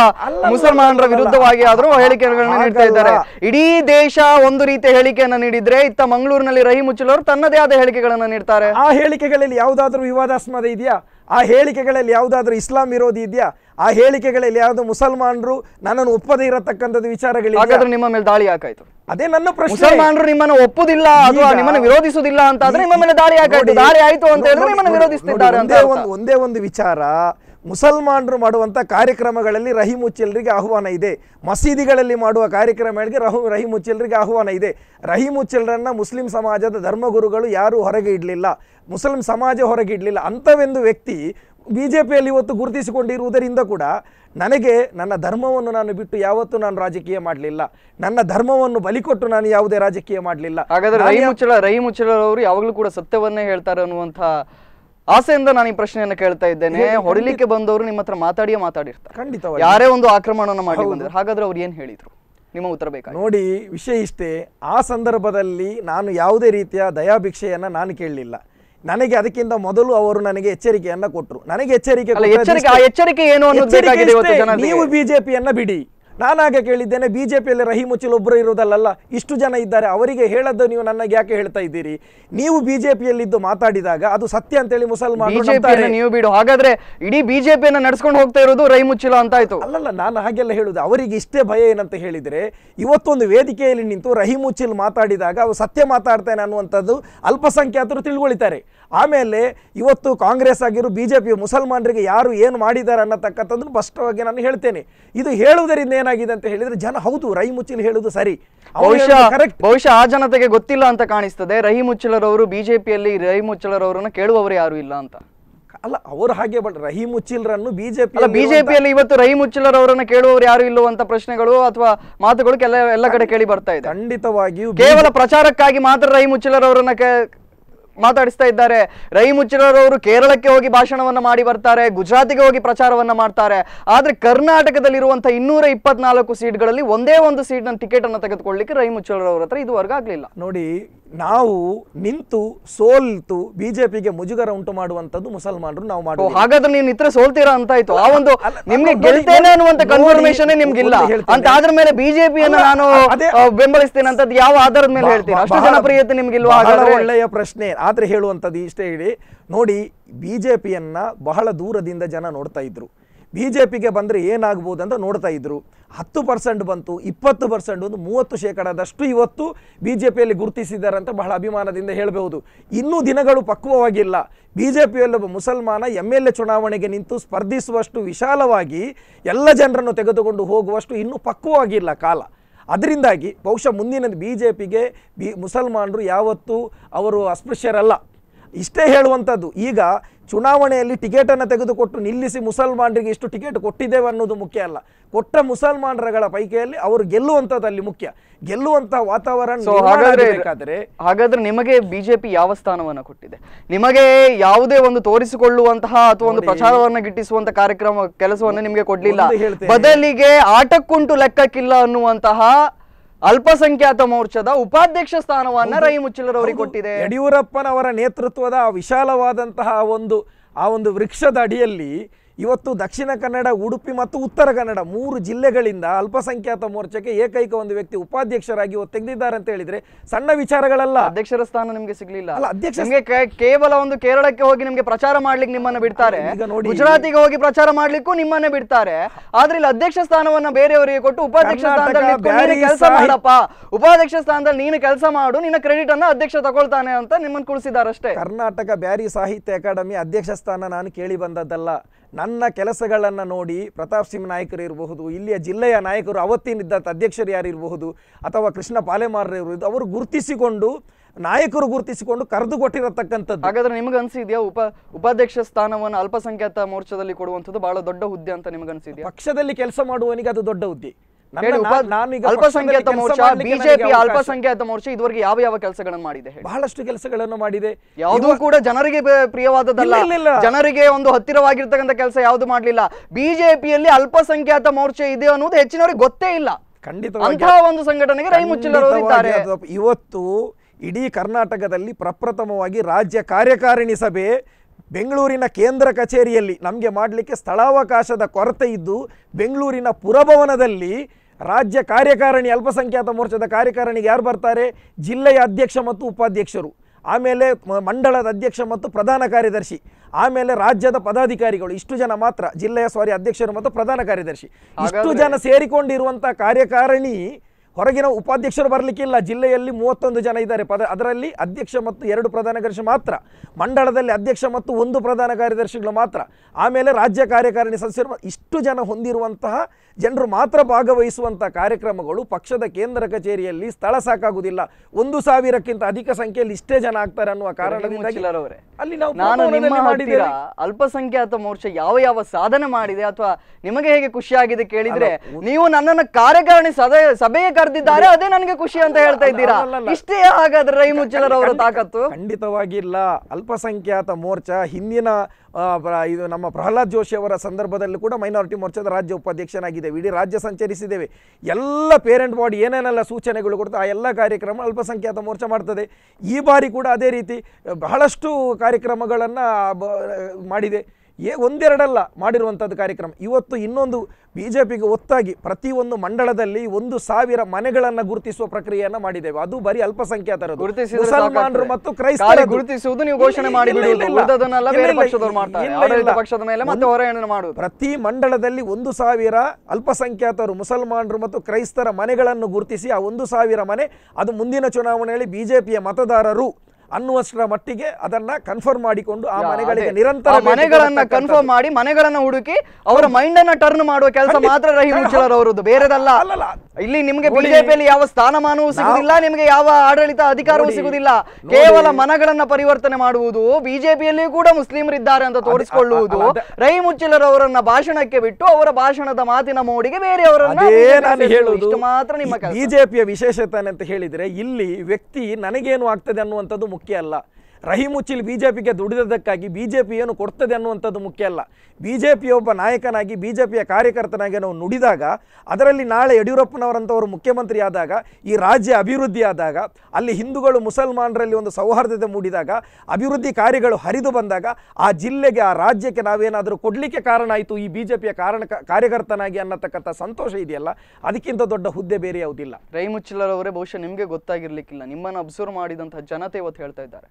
ಮುಸಲ್ಮಾನರ ವಿರುದ್ಧವಾಗಿ ಆದರೂ ಹೇಳಿಕೆಗಳನ್ನು ನೀಡ್ತಾ ಇದ್ದಾರೆ ಇಡೀ ದೇಶ ಒಂದು ರೀತಿಯ ಹೇಳಿಕೆಯನ್ನು ನೀಡಿದ್ರೆ ಇತ್ತ ಮಂಗಳೂರಿನಲ್ಲಿ ರಹೀಮ್ ಅವರು ತನ್ನದೇ ಆದ ಹೇಳಿಕೆಗಳನ್ನು ನೀಡ್ತಾರೆ ಆ ಹೇಳಿಕೆಗಳಲ್ಲಿ ಯಾವುದಾದ್ರೂ ವಿವಾದಾಸ್ಪದ ಇದೆಯಾ ಆ ಹೇಳಿಕೆಗಳಲ್ಲಿ ಯಾವುದಾದ್ರೂ ಇಸ್ಲಾಂ ವಿರೋಧಿ ಇದೆಯಾ ಆ ಹೇಳಿಕೆಗಳಲ್ಲಿ ಯಾವುದು ಮುಸಲ್ಮಾನರು ನನ್ನನ್ನು ಒಪ್ಪದೇ ಇರತಕ್ಕಂಥದ್ದು ವಿಚಾರಗಳು ನಿಮ್ಮ ಮೇಲೆ ದಾಳಿ ಯಾಕಾಯ್ತು ಅದೇ ನನ್ನ ಪ್ರಶ್ನೆ ಮಾಡ್ರು ನಿಮ್ಮನ್ನು ಒಪ್ಪುದಿಲ್ಲ ಅಥವಾ ನಿಮ್ಮನ್ನು ವಿರೋಧಿಸುವುದಿಲ್ಲ ಅಂತ ಆದ್ರೆ ನಿಮ್ಮ ಮೇಲೆ ದಾಳಿ ಹಾಕಿ ದಾಳಿ ಆಯ್ತು ಅಂತ ಹೇಳಿದ್ರೆ ನಿಮ್ಮನ್ನು ವಿರೋಧಿಸ್ತಿದ್ದಾರೆ ಒಂದೇ ಒಂದು ವಿಚಾರ ಮುಸಲ್ಮಾನರು ಮಾಡುವಂಥ ಕಾರ್ಯಕ್ರಮಗಳಲ್ಲಿ ರಹಿಮುಚ್ಚಲ್ರಿಗೆ ಆಹ್ವಾನ ಇದೆ ಮಸೀದಿಗಳಲ್ಲಿ ಮಾಡುವ ಕಾರ್ಯಕ್ರಮಗಳಿಗೆ ರಹು ರಹಿಮುಚ್ಚಲ್ರಿಗೆ ಆಹ್ವಾನ ಇದೆ ರಹಿಮುಚ್ಚಲ್ರನ್ನು ಮುಸ್ಲಿಂ ಸಮಾಜದ ಧರ್ಮಗುರುಗಳು ಯಾರೂ ಹೊರಗೆ ಇಡಲಿಲ್ಲ ಮುಸ್ಲಿಂ ಸಮಾಜ ಹೊರಗೆ ಇಡಲಿಲ್ಲ ಅಂಥವೆಂದು ವ್ಯಕ್ತಿ ಬಿ ಜೆ ಪಿಯಲ್ಲಿ ಇವತ್ತು ಗುರುತಿಸಿಕೊಂಡಿರುವುದರಿಂದ ಕೂಡ ನನಗೆ ನನ್ನ ಧರ್ಮವನ್ನು ನಾನು ಬಿಟ್ಟು ಯಾವತ್ತೂ ನಾನು ರಾಜಕೀಯ ಮಾಡಲಿಲ್ಲ ನನ್ನ ಧರ್ಮವನ್ನು ಬಲಿಕೊಟ್ಟು ನಾನು ಯಾವುದೇ ರಾಜಕೀಯ ಮಾಡಲಿಲ್ಲ ಹಾಗಾದರೆ ರೈ ಮುಚ್ಚಳ ರೈ ಯಾವಾಗಲೂ ಕೂಡ ಸತ್ಯವನ್ನೇ ಹೇಳ್ತಾರೆ ಅನ್ನುವಂಥ ಆಸೆಯಿಂದ ನಾನು ಈ ಪ್ರಶ್ನೆಯನ್ನು ಕೇಳ್ತಾ ಇದ್ದೇನೆ ಹೊಡಿಲಿಕ್ಕೆ ಬಂದವರು ನಿಮ್ಮ ಹತ್ರ ಮಾತಾಡಿಯೇ ಮಾತಾಡಿರ್ತಾರೆ ಖಂಡಿತ ಯಾರೇ ಒಂದು ಆಕ್ರಮಣವನ್ನು ಮಾಡಿ ಬಂದಿದ್ರು ಹಾಗಾದ್ರೆ ಅವ್ರು ಏನು ಹೇಳಿದ್ರು ನಿಮ್ಮ ಉತ್ತರ ಬೇಕು ನೋಡಿ ವಿಷಯ ಇಷ್ಟೇ ಆ ಸಂದರ್ಭದಲ್ಲಿ ನಾನು ಯಾವುದೇ ರೀತಿಯ ದಯಾಭಿಕ್ಷೆಯನ್ನ ನಾನು ಕೇಳಲಿಲ್ಲ ನನಗೆ ಅದಕ್ಕಿಂತ ಮೊದಲು ಅವರು ನನಗೆ ಎಚ್ಚರಿಕೆಯನ್ನ ಕೊಟ್ಟರು ನನಗೆ ಎಚ್ಚರಿಕೆ ಎಚ್ಚರಿಕೆ ಏನು ನೀವು ಬಿಜೆಪಿಯನ್ನ ಬಿಡಿ ನಾನಾಗ ಕೇಳಿದ್ದೇನೆ ಬಿ ಜೆ ಪಿಯಲ್ಲಿ ಒಬ್ಬರು ಇರೋದಲ್ಲ ಇಷ್ಟು ಜನ ಇದ್ದಾರೆ ಅವರಿಗೆ ಹೇಳದ್ದು ನೀವು ನನಗೆ ಯಾಕೆ ಹೇಳ್ತಾ ಇದ್ದೀರಿ ನೀವು ಬಿಜೆಪಿಯಲ್ಲಿದ್ದು ಮಾತಾಡಿದಾಗ ಅದು ಸತ್ಯ ಅಂತೇಳಿ ಮುಸಲ್ಮಾನ ನೀವು ಬಿಡು ಹಾಗಾದ್ರೆ ಇಡೀ ಬಿಜೆಪಿಯನ್ನ ನಡೆಸ್ಕೊಂಡು ಹೋಗ್ತಾ ಇರೋದು ರಹೀಮುಚ್ಚಿಲ ಅಂತ ಆಯ್ತು ಅಲ್ಲಲ್ಲ ನಾನು ಹಾಗೆಲ್ಲ ಹೇಳುದು ಅವರಿಗೆ ಇಷ್ಟೇ ಭಯ ಏನಂತ ಹೇಳಿದ್ರೆ ಇವತ್ತೊಂದು ವೇದಿಕೆಯಲ್ಲಿ ನಿಂತು ಮುಚ್ಚಿಲ್ ಮಾತಾಡಿದಾಗ ಅವು ಸತ್ಯ ಮಾತಾಡ್ತಾನೆ ಅನ್ನುವಂಥದ್ದು ಅಲ್ಪಸಂಖ್ಯಾತರು ತಿಳ್ಕೊಳ್ತಾರೆ ಆಮೇಲೆ ಇವತ್ತು ಕಾಂಗ್ರೆಸ್ ಆಗಿರೋ ಬಿ ಮುಸಲ್ಮಾನರಿಗೆ ಯಾರು ಏನು ಮಾಡಿದ್ದಾರೆ ಅನ್ನತಕ್ಕಂಥದ್ದು ಸ್ಪಷ್ಟವಾಗಿ ನಾನು ಹೇಳ್ತೇನೆ ಇದು ಹೇಳುವುದರಿಂದ ಏನಾಗ್ತದೆ ಏನಾಗಿದೆ ಅಂತ ಹೇಳಿದ್ರೆ ಜನ ಹೌದು ರೈ ಮುಚ್ಚಿಲ್ ಹೇಳುದು ಸರಿ ಬಹುಶಃ ಆ ಜನತೆಗೆ ಗೊತ್ತಿಲ್ಲ ಅಂತ ಕಾಣಿಸ್ತದೆ ರೈ ಮುಚ್ಚಿಲರವರು ಬಿಜೆಪಿಯಲ್ಲಿ ರೈ ಮುಚ್ಚಿಲರವರನ್ನ ಕೇಳುವವರು ಯಾರು ಇಲ್ಲ ಅಂತ ಅಲ್ಲ ಅವರು ಹಾಗೆ ಬಟ್ ರಹಿ ಮುಚ್ಚಿಲ್ರನ್ನು ಬಿಜೆಪಿ ಬಿಜೆಪಿಯಲ್ಲಿ ಇವತ್ತು ರಹಿ ಮುಚ್ಚಿಲರ್ ಕೇಳುವವರು ಯಾರು ಅಂತ ಪ್ರಶ್ನೆಗಳು ಅಥವಾ ಮಾತುಗಳು ಎಲ್ಲ ಎಲ್ಲ ಕಡೆ ಕೇಳಿ ಬರ್ತಾ ಇದೆ ಖಂಡಿತವಾಗಿಯೂ ಕೇವಲ ಪ್ರಚಾರಕ್ಕಾಗಿ ಮಾತ್ರ ರಹಿ ಮುಚ್ಚಿಲರ್ ಅವರನ್ನ ಮಾತಾಡಿಸ್ತಾ ಇದ್ದಾರೆ ಅವರು ಕೇರಳಕ್ಕೆ ಹೋಗಿ ಭಾಷಣವನ್ನ ಮಾಡಿ ಬರ್ತಾರೆ ಗುಜರಾತಿಗೆ ಹೋಗಿ ಪ್ರಚಾರವನ್ನ ಮಾಡ್ತಾರೆ ಆದ್ರೆ ಕರ್ನಾಟಕದಲ್ಲಿರುವಂತಹ ಇನ್ನೂರ ಇಪ್ಪತ್ನಾಲ್ಕು ಸೀಟ್ಗಳಲ್ಲಿ ಒಂದೇ ಒಂದು ಸೀಟ್ ನ ಟಿಕೆಟ್ ಅನ್ನು ತೆಗೆದುಕೊಳ್ಳಿಕ್ಕೆ ರೈಮುಚ್ಚಿರವ್ರ ಹತ್ರ ಇದುವರೆಗೂ ಆಗಲಿಲ್ಲ ನೋಡಿ ನಾವು ನಿಂತು ಸೋಲ್ತು ಬಿಜೆಪಿಗೆ ಮುಜುಗರ ಉಂಟು ಮಾಡುವಂತದ್ದು ಮುಸಲ್ಮಾನರು ನಾವು ಮಾಡುವ ಹಾಗಾದ್ರೆ ನೀವು ಇತರ ಸೋಲ್ತೀರಾ ಅಂತ ಆಯ್ತು ಆ ಒಂದು ನಿಮ್ಗೆ ಗೆಲ್ತೇನೆ ಅನ್ನುವಂತ ಕನ್ಫರ್ಮೇಶನ್ ನಿಮ್ಗೆ ಇಲ್ಲ ಅಂತ ಆದ್ರ ಮೇಲೆ ಬಿಜೆಪಿಯನ್ನು ನಾನು ಬೆಂಬಲಿಸ್ತೇನೆ ಅಂತದ್ದು ಯಾವ ಆಧಾರದ ಮೇಲೆ ಹೇಳ್ತೀನಿ ಅಷ್ಟು ಜನಪ್ರಿಯತೆ ನಿಮ್ಗೆ ಇಲ್ವಾ ಹಾಗಾದ್ರೆ ಒಳ್ಳೆಯ ಪ್ರಶ್ನೆ ಆದ್ರೆ ಹೇಳುವಂತದ್ದು ಇಷ್ಟೇ ಹೇಳಿ ನೋಡಿ ಬಿಜೆಪಿಯನ್ನ ಬಹಳ ದೂರದಿಂದ ಜನ ನೋಡ್ತಾ ಇದ್ರು ಬಿಜೆಪಿಗೆ ಬಂದ್ರೆ ಏನಾಗ್ಬೋದು ಅಂತ ನೋಡ್ತಾ ಇದ್ರು ಹತ್ತು ಪರ್ಸೆಂಟ್ ಬಂತು ಇಪ್ಪತ್ತು ಪರ್ಸೆಂಟ್ ಒಂದು ಮೂವತ್ತು ಶೇಕಡದಷ್ಟು ಇವತ್ತು ಬಿ ಜೆ ಪಿಯಲ್ಲಿ ಗುರುತಿಸಿದ್ದಾರೆ ಅಂತ ಬಹಳ ಅಭಿಮಾನದಿಂದ ಹೇಳಬಹುದು ಇನ್ನೂ ದಿನಗಳು ಪಕ್ವವಾಗಿಲ್ಲ ಬಿ ಜೆ ಪಿಯಲ್ಲೊಬ್ಬ ಮುಸಲ್ಮಾನ ಎಮ್ ಎಲ್ ಎ ಚುನಾವಣೆಗೆ ನಿಂತು ಸ್ಪರ್ಧಿಸುವಷ್ಟು ವಿಶಾಲವಾಗಿ ಎಲ್ಲ ಜನರನ್ನು ತೆಗೆದುಕೊಂಡು ಹೋಗುವಷ್ಟು ಇನ್ನೂ ಪಕ್ವವಾಗಿಲ್ಲ ಕಾಲ ಅದರಿಂದಾಗಿ ಬಹುಶಃ ಮುಂದಿನ ಬಿ ಜೆ ಪಿಗೆ ಬಿ ಮುಸಲ್ಮಾನರು ಯಾವತ್ತೂ ಅವರು ಅಸ್ಪೃಶ್ಯರಲ್ಲ ಇಷ್ಟೇ ಹೇಳುವಂಥದ್ದು ಈಗ ಚುನಾವಣೆಯಲ್ಲಿ ಟಿಕೆಟನ್ನು ತೆಗೆದುಕೊಟ್ಟು ನಿಲ್ಲಿಸಿ ಮುಸಲ್ಮಾನರಿಗೆ ಇಷ್ಟು ಟಿಕೆಟ್ ಕೊಟ್ಟಿದ್ದೇವೆ ಅನ್ನೋದು ಮುಖ್ಯ ಅಲ್ಲ ಕೊಟ್ಟ ಮುಸಲ್ಮಾನರಗಳ ಪೈಕಿಯಲ್ಲಿ ಅವರು ಗೆಲ್ಲುವಂಥದ್ದಲ್ಲಿ ಮುಖ್ಯ ಗೆಲ್ಲುವಂತ ವಾತಾವರಣ ಹಾಗಾದ್ರೆ ನಿಮಗೆ ಬಿಜೆಪಿ ಯಾವ ಸ್ಥಾನವನ್ನ ಕೊಟ್ಟಿದೆ ನಿಮಗೆ ಯಾವುದೇ ಒಂದು ತೋರಿಸಿಕೊಳ್ಳುವಂತಹ ಅಥವಾ ಒಂದು ಪ್ರಚಾರವನ್ನ ಗಿಟ್ಟಿಸುವಂತ ಕಾರ್ಯಕ್ರಮ ಕೆಲಸವನ್ನು ನಿಮಗೆ ಕೊಡ್ಲಿಲ್ಲ ಬದಲಿಗೆ ಆಟಕ್ಕುಂಟು ಲೆಕ್ಕಕ್ಕಿಲ್ಲ ಅನ್ನುವಂತಹ ಅಲ್ಪಸಂಖ್ಯಾತ ಮೋರ್ಚಾದ ಉಪಾಧ್ಯಕ್ಷ ಸ್ಥಾನವನ್ನ ರೈ ಮುಚ್ಚಲರವರಿಗೆ ಕೊಟ್ಟಿದೆ ಯಡಿಯೂರಪ್ಪನವರ ನೇತೃತ್ವದ ವಿಶಾಲವಾದಂತಹ ಒಂದು ಆ ಒಂದು ವೃಕ್ಷದ ಅಡಿಯಲ್ಲಿ ಇವತ್ತು ದಕ್ಷಿಣ ಕನ್ನಡ ಉಡುಪಿ ಮತ್ತು ಉತ್ತರ ಕನ್ನಡ ಮೂರು ಜಿಲ್ಲೆಗಳಿಂದ ಅಲ್ಪಸಂಖ್ಯಾತ ಮೋರ್ಚಾಕ್ಕೆ ಏಕೈಕ ಒಂದು ವ್ಯಕ್ತಿ ಉಪಾಧ್ಯಕ್ಷರಾಗಿ ಇವತ್ತು ತೆಗೆದಿದ್ದಾರೆ ಅಂತ ಹೇಳಿದ್ರೆ ಸಣ್ಣ ವಿಚಾರಗಳಲ್ಲ ಅಧ್ಯಕ್ಷರ ಸ್ಥಾನ ನಿಮಗೆ ಸಿಗ್ಲಿಲ್ಲ ಅಲ್ಲ ಅಧ್ಯಕ್ಷ ಕೇವಲ ಒಂದು ಕೇರಳಕ್ಕೆ ಹೋಗಿ ನಿಮಗೆ ಪ್ರಚಾರ ಮಾಡ್ಲಿಕ್ಕೆ ನಿಮ್ಮನ್ನ ಬಿಡ್ತಾರೆ ಗುಜರಾತಿಗೆ ಹೋಗಿ ಪ್ರಚಾರ ಮಾಡ್ಲಿಕ್ಕೂ ನಿಮ್ಮನ್ನ ಬಿಡ್ತಾರೆ ಆದ್ರೆ ಇಲ್ಲಿ ಅಧ್ಯಕ್ಷ ಸ್ಥಾನವನ್ನ ಬೇರೆಯವರಿಗೆ ಕೊಟ್ಟು ಉಪಾಧ್ಯಕ್ಷ ಕೆಲಸ ಮಾಡಪ್ಪ ಉಪಾಧ್ಯಕ್ಷ ಸ್ಥಾನದಲ್ಲಿ ನೀನು ಕೆಲಸ ಮಾಡು ನಿನ್ನ ಕ್ರೆಡಿಟ್ ಅನ್ನ ಅಧ್ಯಕ್ಷ ತಗೊಳ್ತಾನೆ ಅಂತ ನಿಮ್ಮನ್ನು ಕುಳಿಸಿದ್ದಾರೆ ಕರ್ನಾಟಕ ಬ್ಯಾರಿ ಸಾಹಿತ್ಯ ಅಕಾಡೆಮಿ ಅಧ್ಯಕ್ಷ ಸ್ಥಾನ ನಾನು ಕೇಳಿ ಬಂದದ್ದಲ್ಲ ನನ್ನ ಕೆಲಸಗಳನ್ನು ನೋಡಿ ಪ್ರತಾಪ್ ಸಿಂಹ ನಾಯಕರು ಇರಬಹುದು ಇಲ್ಲಿಯ ಜಿಲ್ಲೆಯ ನಾಯಕರು ಅವತ್ತಿನಿದ್ದ ಅಧ್ಯಕ್ಷರು ಇರಬಹುದು ಅಥವಾ ಕೃಷ್ಣ ಪಾಲೆಮಾರರು ಇದು ಅವರು ಗುರುತಿಸಿಕೊಂಡು ನಾಯಕರು ಗುರುತಿಸಿಕೊಂಡು ಕರೆದು ಕೊಟ್ಟಿರತಕ್ಕಂಥದ್ದು ಹಾಗಾದ್ರೆ ನಿಮ್ಗೆ ಅನಿಸಿದೆಯಾ ಉಪ ಉಪಾಧ್ಯಕ್ಷ ಸ್ಥಾನವನ್ನು ಅಲ್ಪಸಂಖ್ಯಾತ ಮೋರ್ಚಾದಲ್ಲಿ ಕೊಡುವಂಥದ್ದು ಬಹಳ ದೊಡ್ಡ ಹುದ್ದೆ ಅಂತ ನಿಮ್ಗೆ ಅನಿಸಿದೆಯಾ ಪಕ್ಷದಲ್ಲಿ ಕೆಲಸ ಮಾಡುವವನಿಗೆ ಅದು ದೊಡ್ಡ ಹುದ್ದೆ ಅಲ್ಪಸಂಖ್ಯಾತ ಮೋರ್ಚಾ ಬಿಜೆಪಿ ಅಲ್ಪಸಂಖ್ಯಾತ ಮೋರ್ಚಾ ಇದುವರೆಗೆ ಯಾವ ಯಾವ ಕೆಲಸಗಳನ್ನು ಮಾಡಿದೆ ಬಹಳಷ್ಟು ಕೆಲಸಗಳನ್ನು ಮಾಡಿದೆ ಯಾವುದೂ ಕೂಡ ಜನರಿಗೆ ಪ್ರಿಯವಾದದಲ್ಲ ಜನರಿಗೆ ಒಂದು ಹತ್ತಿರವಾಗಿರ್ತಕ್ಕಂಥ ಕೆಲಸ ಯಾವುದು ಮಾಡಲಿಲ್ಲ ಬಿಜೆಪಿಯಲ್ಲಿ ಅಲ್ಪಸಂಖ್ಯಾತ ಮೋರ್ಚೆ ಇದೆ ಅನ್ನೋದು ಹೆಚ್ಚಿನವರಿಗೆ ಗೊತ್ತೇ ಇಲ್ಲ ಖಂಡಿತ ಅಂತಹ ಒಂದು ಸಂಘಟನೆಗೆ ರೈ ಮುಚ್ಚಿಲ್ಲರಿದ್ದಾರೆ ಇವತ್ತು ಇಡೀ ಕರ್ನಾಟಕದಲ್ಲಿ ಪ್ರಪ್ರಥಮವಾಗಿ ರಾಜ್ಯ ಕಾರ್ಯಕಾರಿಣಿ ಸಭೆ ಬೆಂಗಳೂರಿನ ಕೇಂದ್ರ ಕಚೇರಿಯಲ್ಲಿ ನಮಗೆ ಮಾಡಲಿಕ್ಕೆ ಸ್ಥಳಾವಕಾಶದ ಕೊರತೆ ಇದ್ದು ಬೆಂಗಳೂರಿನ ಪುರಭವನದಲ್ಲಿ ರಾಜ್ಯ ಕಾರ್ಯಕಾರಿಣಿ ಅಲ್ಪಸಂಖ್ಯಾತ ಮೋರ್ಚಾದ ಕಾರ್ಯಕಾರಿಣಿಗೆ ಯಾರು ಬರ್ತಾರೆ ಜಿಲ್ಲೆಯ ಅಧ್ಯಕ್ಷ ಮತ್ತು ಉಪಾಧ್ಯಕ್ಷರು ಆಮೇಲೆ ಮಂಡಳದ ಅಧ್ಯಕ್ಷ ಮತ್ತು ಪ್ರಧಾನ ಕಾರ್ಯದರ್ಶಿ ಆಮೇಲೆ ರಾಜ್ಯದ ಪದಾಧಿಕಾರಿಗಳು ಇಷ್ಟು ಜನ ಮಾತ್ರ ಜಿಲ್ಲೆಯ ಸಾರಿ ಅಧ್ಯಕ್ಷರು ಮತ್ತು ಪ್ರಧಾನ ಕಾರ್ಯದರ್ಶಿ ಇಷ್ಟು ಜನ ಸೇರಿಕೊಂಡಿರುವಂಥ ಕಾರ್ಯಕಾರಿಣಿ ಹೊರಗಿನ ಉಪಾಧ್ಯಕ್ಷರು ಬರಲಿಕ್ಕಿಲ್ಲ ಜಿಲ್ಲೆಯಲ್ಲಿ ಮೂವತ್ತೊಂದು ಜನ ಇದ್ದಾರೆ ಪದ ಅದರಲ್ಲಿ ಅಧ್ಯಕ್ಷ ಮತ್ತು ಎರಡು ಪ್ರಧಾನ ಕಾರ್ಯದರ್ಶಿ ಮಾತ್ರ ಮಂಡಳದಲ್ಲಿ ಅಧ್ಯಕ್ಷ ಮತ್ತು ಒಂದು ಪ್ರಧಾನ ಕಾರ್ಯದರ್ಶಿಗಳು ಮಾತ್ರ ಆಮೇಲೆ ರಾಜ್ಯ ಕಾರ್ಯಕಾರಿಣಿ ಸದಸ್ಯರು ಇಷ್ಟು ಜನ ಹೊಂದಿರುವಂತಹ ಜನರು ಮಾತ್ರ ಭಾಗವಹಿಸುವಂತಹ ಕಾರ್ಯಕ್ರಮಗಳು ಪಕ್ಷದ ಕೇಂದ್ರ ಕಚೇರಿಯಲ್ಲಿ ಸ್ಥಳ ಸಾಕಾಗುವುದಿಲ್ಲ ಒಂದು ಸಾವಿರಕ್ಕಿಂತ ಅಧಿಕ ಸಂಖ್ಯೆಯಲ್ಲಿ ಇಷ್ಟೇ ಜನ ಆಗ್ತಾರೆ ಅನ್ನುವ ಕಾರಣದಿಂದ ಅಲ್ಲಿ ನಾವು ಅಲ್ಪಸಂಖ್ಯಾತ ಮೋರ್ಚಾ ಯಾವ ಯಾವ ಸಾಧನೆ ಮಾಡಿದೆ ಅಥವಾ ನಿಮಗೆ ಹೇಗೆ ಖುಷಿಯಾಗಿದೆ ಕೇಳಿದ್ರೆ ನೀವು ನನ್ನನ್ನು ಕಾರ್ಯಕಾರಿಣಿ ಸಭೆಯ ಕರೆದಿದ್ದಾರೆ ಅದೇ ನನಗೆ ಖುಷಿ ಅಂತ ಹೇಳ್ತಾ ಇದ್ದೀರಾ ಇಷ್ಟೇ ಹಾಗಾದ್ರೆ ಅವರ ತಾಕತ್ತು ಖಂಡಿತವಾಗಿ ಇಲ್ಲ ಅಲ್ಪಸಂಖ್ಯಾತ ಮೋರ್ಚಾ ಹಿಂದಿನ ಇದು ನಮ್ಮ ಪ್ರಹ್ಲಾದ್ ಜೋಶಿ ಅವರ ಸಂದರ್ಭದಲ್ಲಿ ಕೂಡ ಮೈನಾರಿಟಿ ಮೋರ್ಚಾದ ರಾಜ್ಯ ಉಪಾಧ್ಯಕ್ಷನಾಗಿದ್ದೇವೆ ಇಡೀ ರಾಜ್ಯ ಸಂಚರಿಸಿದ್ದೇವೆ ಎಲ್ಲ ಪೇರೆಂಟ್ ಬಾಡಿ ಏನೇನೆಲ್ಲ ಸೂಚನೆಗಳು ಕೊಡ್ತಾ ಆ ಎಲ್ಲ ಕಾರ್ಯಕ್ರಮ ಅಲ್ಪಸಂಖ್ಯಾತ ಮೋರ್ಚಾ ಮಾಡ್ತದೆ ಈ ಬಾರಿ ಕೂಡ ಅದೇ ರೀತಿ ಬಹಳಷ್ಟು ಕಾರ್ಯಕ್ರಮಗಳನ್ನು ಮಾಡಿದೆ ಏ ಒಂದೆರಡಲ್ಲ ಮಾಡಿರುವಂಥದ್ದು ಕಾರ್ಯಕ್ರಮ ಇವತ್ತು ಇನ್ನೊಂದು ಬಿ ಜೆ ಪಿಗೆ ಒತ್ತಾಗಿ ಪ್ರತಿಯೊಂದು ಮಂಡಳದಲ್ಲಿ ಒಂದು ಸಾವಿರ ಮನೆಗಳನ್ನು ಗುರುತಿಸುವ ಪ್ರಕ್ರಿಯೆಯನ್ನು ಮಾಡಿದ್ದೇವೆ ಅದು ಬರೀ ಅಲ್ಪಸಂಖ್ಯಾತರು ಮುಸಲ್ಮಾನರು ಮತ್ತು ಕ್ರೈಸ್ತರು ಗುರುತಿಸುವುದು ನೀವು ಘೋಷಣೆ ಪ್ರತಿ ಮಂಡಳದಲ್ಲಿ ಒಂದು ಸಾವಿರ ಅಲ್ಪಸಂಖ್ಯಾತರು ಮುಸಲ್ಮಾನರು ಮತ್ತು ಕ್ರೈಸ್ತರ ಮನೆಗಳನ್ನು ಗುರುತಿಸಿ ಆ ಒಂದು ಸಾವಿರ ಮನೆ ಅದು ಮುಂದಿನ ಚುನಾವಣೆಯಲ್ಲಿ ಬಿಜೆಪಿಯ ಮತದಾರರು ಅನ್ನುವಷ್ಟರ ಮಟ್ಟಿಗೆ ಅದನ್ನ ಕನ್ಫರ್ಮ್ ಮಾಡಿಕೊಂಡು ಆ ಮನೆಗಳಿಗೆ ನಿರಂತರ ಮನೆಗಳನ್ನ ಕನ್ಫರ್ಮ್ ಮಾಡಿ ಮನೆಗಳನ್ನ ಹುಡುಕಿ ಅವರ ಮೈಂಡ್ ಅನ್ನ ಟರ್ನ್ ಮಾಡುವ ಕೆಲಸ ಮಾತ್ರ ರಹೀಂ ಮುಚ್ಚಲರ್ ಅವರದ್ದು ಬೇರೆದಲ್ಲ ಇಲ್ಲಿ ನಿಮ್ಗೆ ಬಿಜೆಪಿಯಲ್ಲಿ ಯಾವ ಸ್ಥಾನಮಾನವೂ ಸಿಗುದಿಲ್ಲ ನಿಮ್ಗೆ ಯಾವ ಆಡಳಿತ ಅಧಿಕಾರವೂ ಸಿಗುದಿಲ್ಲ ಕೇವಲ ಮನಗಳನ್ನ ಪರಿವರ್ತನೆ ಮಾಡುವುದು ಬಿಜೆಪಿಯಲ್ಲಿ ಕೂಡ ಇದ್ದಾರೆ ಅಂತ ತೋರಿಸಿಕೊಳ್ಳುವುದು ರೈ ಮುಚ್ಚಿಲರ್ ಅವರನ್ನ ಭಾಷಣಕ್ಕೆ ಬಿಟ್ಟು ಅವರ ಭಾಷಣದ ಮಾತಿನ ಮೋಡಿಗೆ ಬೇರೆ ಹೇಳುವುದು ಮಾತ್ರ ನಿಮ್ಮ ಬಿಜೆಪಿಯ ವಿಶೇಷತೆ ಅಂತ ಹೇಳಿದ್ರೆ ಇಲ್ಲಿ ವ್ಯಕ್ತಿ ನನಗೇನು ಆಗ್ತದೆ ಅನ್ನುವಂಥದ್ದು ಮುಖ್ಯ ಅಲ್ಲ ರಹಿಮುಚ್ಚಿಲ್ ಬಿ ಜೆ ಪಿಗೆ ದುಡಿದದಕ್ಕಾಗಿ ಬಿ ಜೆ ಪಿ ಏನು ಕೊಡ್ತದೆ ಅನ್ನುವಂಥದ್ದು ಮುಖ್ಯ ಅಲ್ಲ ಬಿ ಜೆ ಒಬ್ಬ ನಾಯಕನಾಗಿ ಬಿ ಜೆ ಪಿಯ ಕಾರ್ಯಕರ್ತನಾಗಿ ನಾವು ನುಡಿದಾಗ ಅದರಲ್ಲಿ ನಾಳೆ ಯಡಿಯೂರಪ್ಪನವರಂಥವರು ಮುಖ್ಯಮಂತ್ರಿ ಆದಾಗ ಈ ರಾಜ್ಯ ಅಭಿವೃದ್ಧಿಯಾದಾಗ ಅಲ್ಲಿ ಹಿಂದೂಗಳು ಮುಸಲ್ಮಾನರಲ್ಲಿ ಒಂದು ಸೌಹಾರ್ದತೆ ಮೂಡಿದಾಗ ಅಭಿವೃದ್ಧಿ ಕಾರ್ಯಗಳು ಹರಿದು ಬಂದಾಗ ಆ ಜಿಲ್ಲೆಗೆ ಆ ರಾಜ್ಯಕ್ಕೆ ನಾವೇನಾದರೂ ಕೊಡಲಿಕ್ಕೆ ಕಾರಣ ಆಯಿತು ಈ ಬಿ ಜೆ ಪಿಯ ಕಾರಣ ಕಾರ್ಯಕರ್ತನಾಗಿ ಅನ್ನತಕ್ಕಂಥ ಸಂತೋಷ ಇದೆಯಲ್ಲ ಅದಕ್ಕಿಂತ ದೊಡ್ಡ ಹುದ್ದೆ ಬೇರೆ ಯಾವುದಿಲ್ಲ ರೈಮುಚ್ಚಿಲ್ಲರವರೇ ಬಹುಶಃ ನಿಮಗೆ ಗೊತ್ತಾಗಿರಲಿಕ್ಕಿಲ್ಲ ನಿಮ್ಮನ್ನು ಅಬ್ಸರ್ವ್ ಮಾಡಿದಂಥ ಜನತೆ ಇವತ್ತು ಹೇಳ್ತಾ ಇದ್ದಾರೆ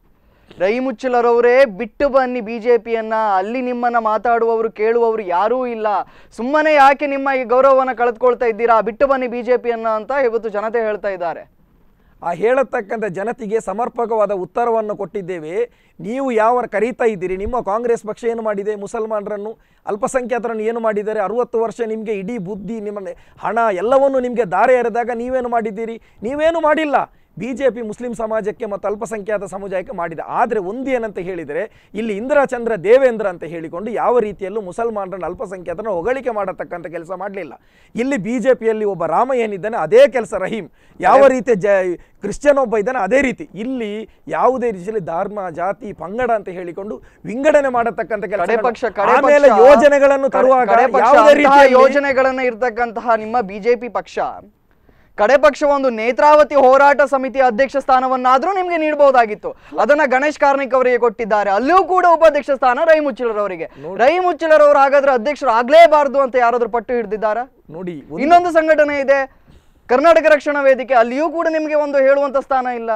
ರೈಮುಚ್ಚಲರವರೇ ಬಿಟ್ಟು ಬನ್ನಿ ಬಿ ಜೆ ಪಿಯನ್ನು ಅಲ್ಲಿ ನಿಮ್ಮನ್ನು ಮಾತಾಡುವವರು ಕೇಳುವವರು ಯಾರೂ ಇಲ್ಲ ಸುಮ್ಮನೆ ಯಾಕೆ ನಿಮ್ಮ ಈ ಗೌರವವನ್ನು ಕಳೆದುಕೊಳ್ತಾ ಇದ್ದೀರಾ ಬಿಟ್ಟು ಬನ್ನಿ ಬಿ ಜೆ ಪಿಯನ್ನ ಅಂತ ಇವತ್ತು ಜನತೆ ಹೇಳ್ತಾ ಇದ್ದಾರೆ ಆ ಹೇಳತಕ್ಕಂಥ ಜನತೆಗೆ ಸಮರ್ಪಕವಾದ ಉತ್ತರವನ್ನು ಕೊಟ್ಟಿದ್ದೇವೆ ನೀವು ಯಾವ ಕರೀತಾ ಇದ್ದೀರಿ ನಿಮ್ಮ ಕಾಂಗ್ರೆಸ್ ಪಕ್ಷ ಏನು ಮಾಡಿದೆ ಮುಸಲ್ಮಾನರನ್ನು ಅಲ್ಪಸಂಖ್ಯಾತರನ್ನು ಏನು ಮಾಡಿದ್ದಾರೆ ಅರುವತ್ತು ವರ್ಷ ನಿಮಗೆ ಇಡೀ ಬುದ್ಧಿ ನಿಮ್ಮ ಹಣ ಎಲ್ಲವನ್ನು ನಿಮಗೆ ದಾರೆ ಎರೆದಾಗ ನೀವೇನು ಮಾಡಿದ್ದೀರಿ ನೀವೇನು ಮಾಡಿಲ್ಲ ಬಿಜೆಪಿ ಮುಸ್ಲಿಂ ಸಮಾಜಕ್ಕೆ ಮತ್ತು ಅಲ್ಪಸಂಖ್ಯಾತ ಸಮುದಾಯಕ್ಕೆ ಮಾಡಿದೆ ಆದರೆ ಒಂದೇನಂತ ಹೇಳಿದರೆ ಇಲ್ಲಿ ಇಂದಿರಾಚಂದ್ರ ದೇವೇಂದ್ರ ಅಂತ ಹೇಳಿಕೊಂಡು ಯಾವ ರೀತಿಯಲ್ಲೂ ಮುಸಲ್ಮಾನರನ್ನು ಅಲ್ಪಸಂಖ್ಯಾತನ ಹೊಗಳಿಕೆ ಮಾಡತಕ್ಕಂಥ ಕೆಲಸ ಮಾಡಲಿಲ್ಲ ಇಲ್ಲಿ ಬಿಜೆಪಿಯಲ್ಲಿ ಒಬ್ಬ ರಾಮ ಏನಿದ್ದಾನೆ ಅದೇ ಕೆಲಸ ರಹೀಂ ಯಾವ ರೀತಿ ಜ ಕ್ರಿಶ್ಚಿಯನ್ ಒಬ್ಬ ಇದ್ದಾನೆ ಅದೇ ರೀತಿ ಇಲ್ಲಿ ಯಾವುದೇ ರೀತಿಯಲ್ಲಿ ಧರ್ಮ ಜಾತಿ ಪಂಗಡ ಅಂತ ಹೇಳಿಕೊಂಡು ವಿಂಗಡಣೆ ಮಾಡತಕ್ಕಂಥ ಕೆಲಸ ಆಮೇಲೆ ಯೋಜನೆಗಳನ್ನು ತರುವಾಗ ಯಾವುದೇ ರೀತಿಯ ಯೋಜನೆಗಳನ್ನು ಇರ್ತಕ್ಕಂತಹ ನಿಮ್ಮ ಬಿಜೆಪಿ ಪಕ್ಷ ಕಡೆ ಪಕ್ಷ ಒಂದು ನೇತ್ರಾವತಿ ಹೋರಾಟ ಸಮಿತಿ ಅಧ್ಯಕ್ಷ ಸ್ಥಾನವನ್ನಾದರೂ ನಿಮಗೆ ನೀಡಬಹುದಾಗಿತ್ತು ಅದನ್ನ ಗಣೇಶ್ ಕಾರ್ನಿಕ್ ಅವರಿಗೆ ಕೊಟ್ಟಿದ್ದಾರೆ ಅಲ್ಲೂ ಕೂಡ ಉಪಾಧ್ಯಕ್ಷ ಸ್ಥಾನ ರೈ ಅವರಿಗೆ ರೈ ಅವರು ಹಾಗಾದ್ರೆ ಅಧ್ಯಕ್ಷರು ಆಗ್ಲೇಬಾರದು ಅಂತ ಯಾರಾದ್ರೂ ಪಟ್ಟು ಹಿಡಿದಿದ್ದಾರೆ ನೋಡಿ ಇನ್ನೊಂದು ಸಂಘಟನೆ ಇದೆ ಕರ್ನಾಟಕ ರಕ್ಷಣಾ ವೇದಿಕೆ ಅಲ್ಲಿಯೂ ಕೂಡ ನಿಮಗೆ ಒಂದು ಹೇಳುವಂತ ಸ್ಥಾನ ಇಲ್ಲ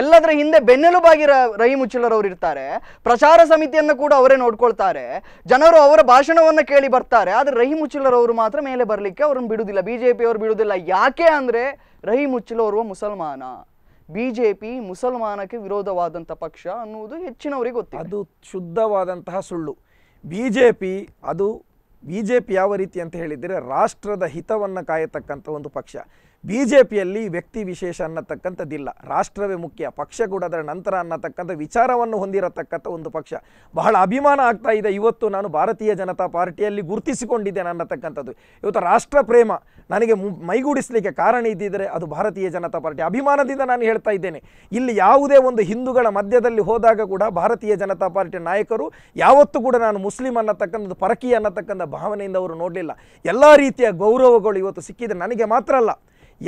ಎಲ್ಲದರ ಹಿಂದೆ ಬೆನ್ನೆಲುಬಾಗಿ ರಹೀಮ್ ಅವರು ಇರ್ತಾರೆ ಪ್ರಚಾರ ಸಮಿತಿಯನ್ನು ಕೂಡ ಅವರೇ ನೋಡ್ಕೊಳ್ತಾರೆ ಜನರು ಅವರ ಭಾಷಣವನ್ನು ಕೇಳಿ ಬರ್ತಾರೆ ಆದರೆ ರಹೀಮ್ ಅವರು ಮಾತ್ರ ಮೇಲೆ ಬರಲಿಕ್ಕೆ ಅವ್ರನ್ನ ಬಿಡುವುದಿಲ್ಲ ಬಿ ಜೆ ಬಿಡುವುದಿಲ್ಲ ಯಾಕೆ ಅಂದರೆ ರಹೀಮ್ ಅವರು ಮುಸಲ್ಮಾನ ಬಿ ಜೆ ಪಿ ಮುಸಲ್ಮಾನಕ್ಕೆ ವಿರೋಧವಾದಂಥ ಪಕ್ಷ ಅನ್ನುವುದು ಹೆಚ್ಚಿನವರಿಗೆ ಗೊತ್ತಿದೆ ಅದು ಶುದ್ಧವಾದಂತಹ ಸುಳ್ಳು ಬಿ ಜೆ ಪಿ ಅದು ಬಿ ಜೆ ಪಿ ಯಾವ ರೀತಿ ಅಂತ ಹೇಳಿದರೆ ರಾಷ್ಟ್ರದ ಹಿತವನ್ನು ಕಾಯತಕ್ಕಂಥ ಒಂದು ಪಕ್ಷ ಬಿ ಜೆ ಪಿಯಲ್ಲಿ ವ್ಯಕ್ತಿ ವಿಶೇಷ ಅನ್ನತಕ್ಕಂಥದ್ದಿಲ್ಲ ರಾಷ್ಟ್ರವೇ ಮುಖ್ಯ ಪಕ್ಷ ಕೂಡ ಅದರ ನಂತರ ಅನ್ನತಕ್ಕಂಥ ವಿಚಾರವನ್ನು ಹೊಂದಿರತಕ್ಕಂಥ ಒಂದು ಪಕ್ಷ ಬಹಳ ಅಭಿಮಾನ ಆಗ್ತಾ ಇದೆ ಇವತ್ತು ನಾನು ಭಾರತೀಯ ಜನತಾ ಪಾರ್ಟಿಯಲ್ಲಿ ಗುರುತಿಸಿಕೊಂಡಿದ್ದೇನೆ ಅನ್ನತಕ್ಕಂಥದ್ದು ಇವತ್ತು ರಾಷ್ಟ್ರ ಪ್ರೇಮ ನನಗೆ ಮೈಗೂಡಿಸಲಿಕ್ಕೆ ಕಾರಣ ಇದ್ದಿದ್ದರೆ ಅದು ಭಾರತೀಯ ಜನತಾ ಪಾರ್ಟಿ ಅಭಿಮಾನದಿಂದ ನಾನು ಹೇಳ್ತಾ ಇದ್ದೇನೆ ಇಲ್ಲಿ ಯಾವುದೇ ಒಂದು ಹಿಂದೂಗಳ ಮಧ್ಯದಲ್ಲಿ ಹೋದಾಗ ಕೂಡ ಭಾರತೀಯ ಜನತಾ ಪಾರ್ಟಿ ನಾಯಕರು ಯಾವತ್ತೂ ಕೂಡ ನಾನು ಮುಸ್ಲಿಂ ಅನ್ನತಕ್ಕಂಥದ್ದು ಪರಕೀಯ ಅನ್ನತಕ್ಕಂಥ ಭಾವನೆಯಿಂದ ಅವರು ನೋಡಲಿಲ್ಲ ಎಲ್ಲ ರೀತಿಯ ಗೌರವಗಳು ಇವತ್ತು ಸಿಕ್ಕಿದೆ ನನಗೆ ಮಾತ್ರ ಅಲ್ಲ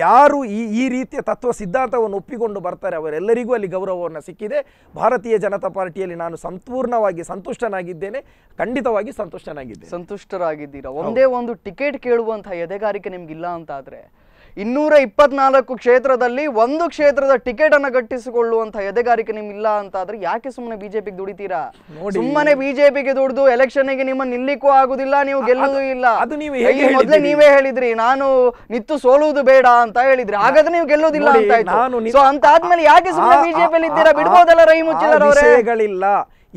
ಯಾರು ಈ ಈ ರೀತಿಯ ತತ್ವ ಸಿದ್ಧಾಂತವನ್ನು ಒಪ್ಪಿಕೊಂಡು ಬರ್ತಾರೆ ಅವರೆಲ್ಲರಿಗೂ ಅಲ್ಲಿ ಗೌರವವನ್ನು ಸಿಕ್ಕಿದೆ ಭಾರತೀಯ ಜನತಾ ಪಾರ್ಟಿಯಲ್ಲಿ ನಾನು ಸಂಪೂರ್ಣವಾಗಿ ಸಂತುಷ್ಟನಾಗಿದ್ದೇನೆ ಖಂಡಿತವಾಗಿ ಸಂತುಷ್ಟನಾಗಿದ್ದೇನೆ ಸಂತುಷ್ಟರಾಗಿದ್ದೀರಾ ಒಂದೇ ಒಂದು ಟಿಕೆಟ್ ಕೇಳುವಂತಹ ಎದೆಗಾರಿಕೆ ನಿಮ್ಗಿಲ್ಲ ಅಂತ ಆದರೆ ಇನ್ನೂರ ಇಪ್ಪತ್ನಾಲ್ಕು ಕ್ಷೇತ್ರದಲ್ಲಿ ಒಂದು ಕ್ಷೇತ್ರದ ಟಿಕೆಟ್ ಅನ್ನು ಗಟ್ಟಿಸಿಕೊಳ್ಳುವಂತ ಎದೆಗಾರಿಕೆ ನಿಮ್ಮಿಲ್ಲ ಅಂತಾದ್ರೆ ಯಾಕೆ ಸುಮ್ಮನೆ ಬಿಜೆಪಿಗೆ ದುಡಿತೀರಾ ಸುಮ್ಮನೆ ಬಿಜೆಪಿಗೆ ದುಡ್ದು ಎಲೆಕ್ಷನ್ ಗೆ ನಿಮ್ಮ ನಿಲ್ಲಿಕ್ಕೂ ಆಗುದಿಲ್ಲ ನೀವು ಗೆಲ್ಲುವುದು ಇಲ್ಲ ಮೊದಲೇ ನೀವೇ ಹೇಳಿದ್ರಿ ನಾನು ನಿತ್ತು ಸೋಲುವುದು ಬೇಡ ಅಂತ ಹೇಳಿದ್ರಿ ಹಾಗಾದ್ರೆ ನೀವು ಗೆಲ್ಲೋದಿಲ್ಲ ಅಂತ ಆಯ್ತು ಸೊ ಅಂತ ಆದ್ಮೇಲೆ ಯಾಕೆ ಸುಮ್ಮನೆ ಬಿಜೆಪಿಯಲ್ಲಿ ಇದ್ದೀರಾ ಬಿಡ್ಬೋದಲ್ಲ ರೈ ಮುಚ್ಚಿಲ್ಲ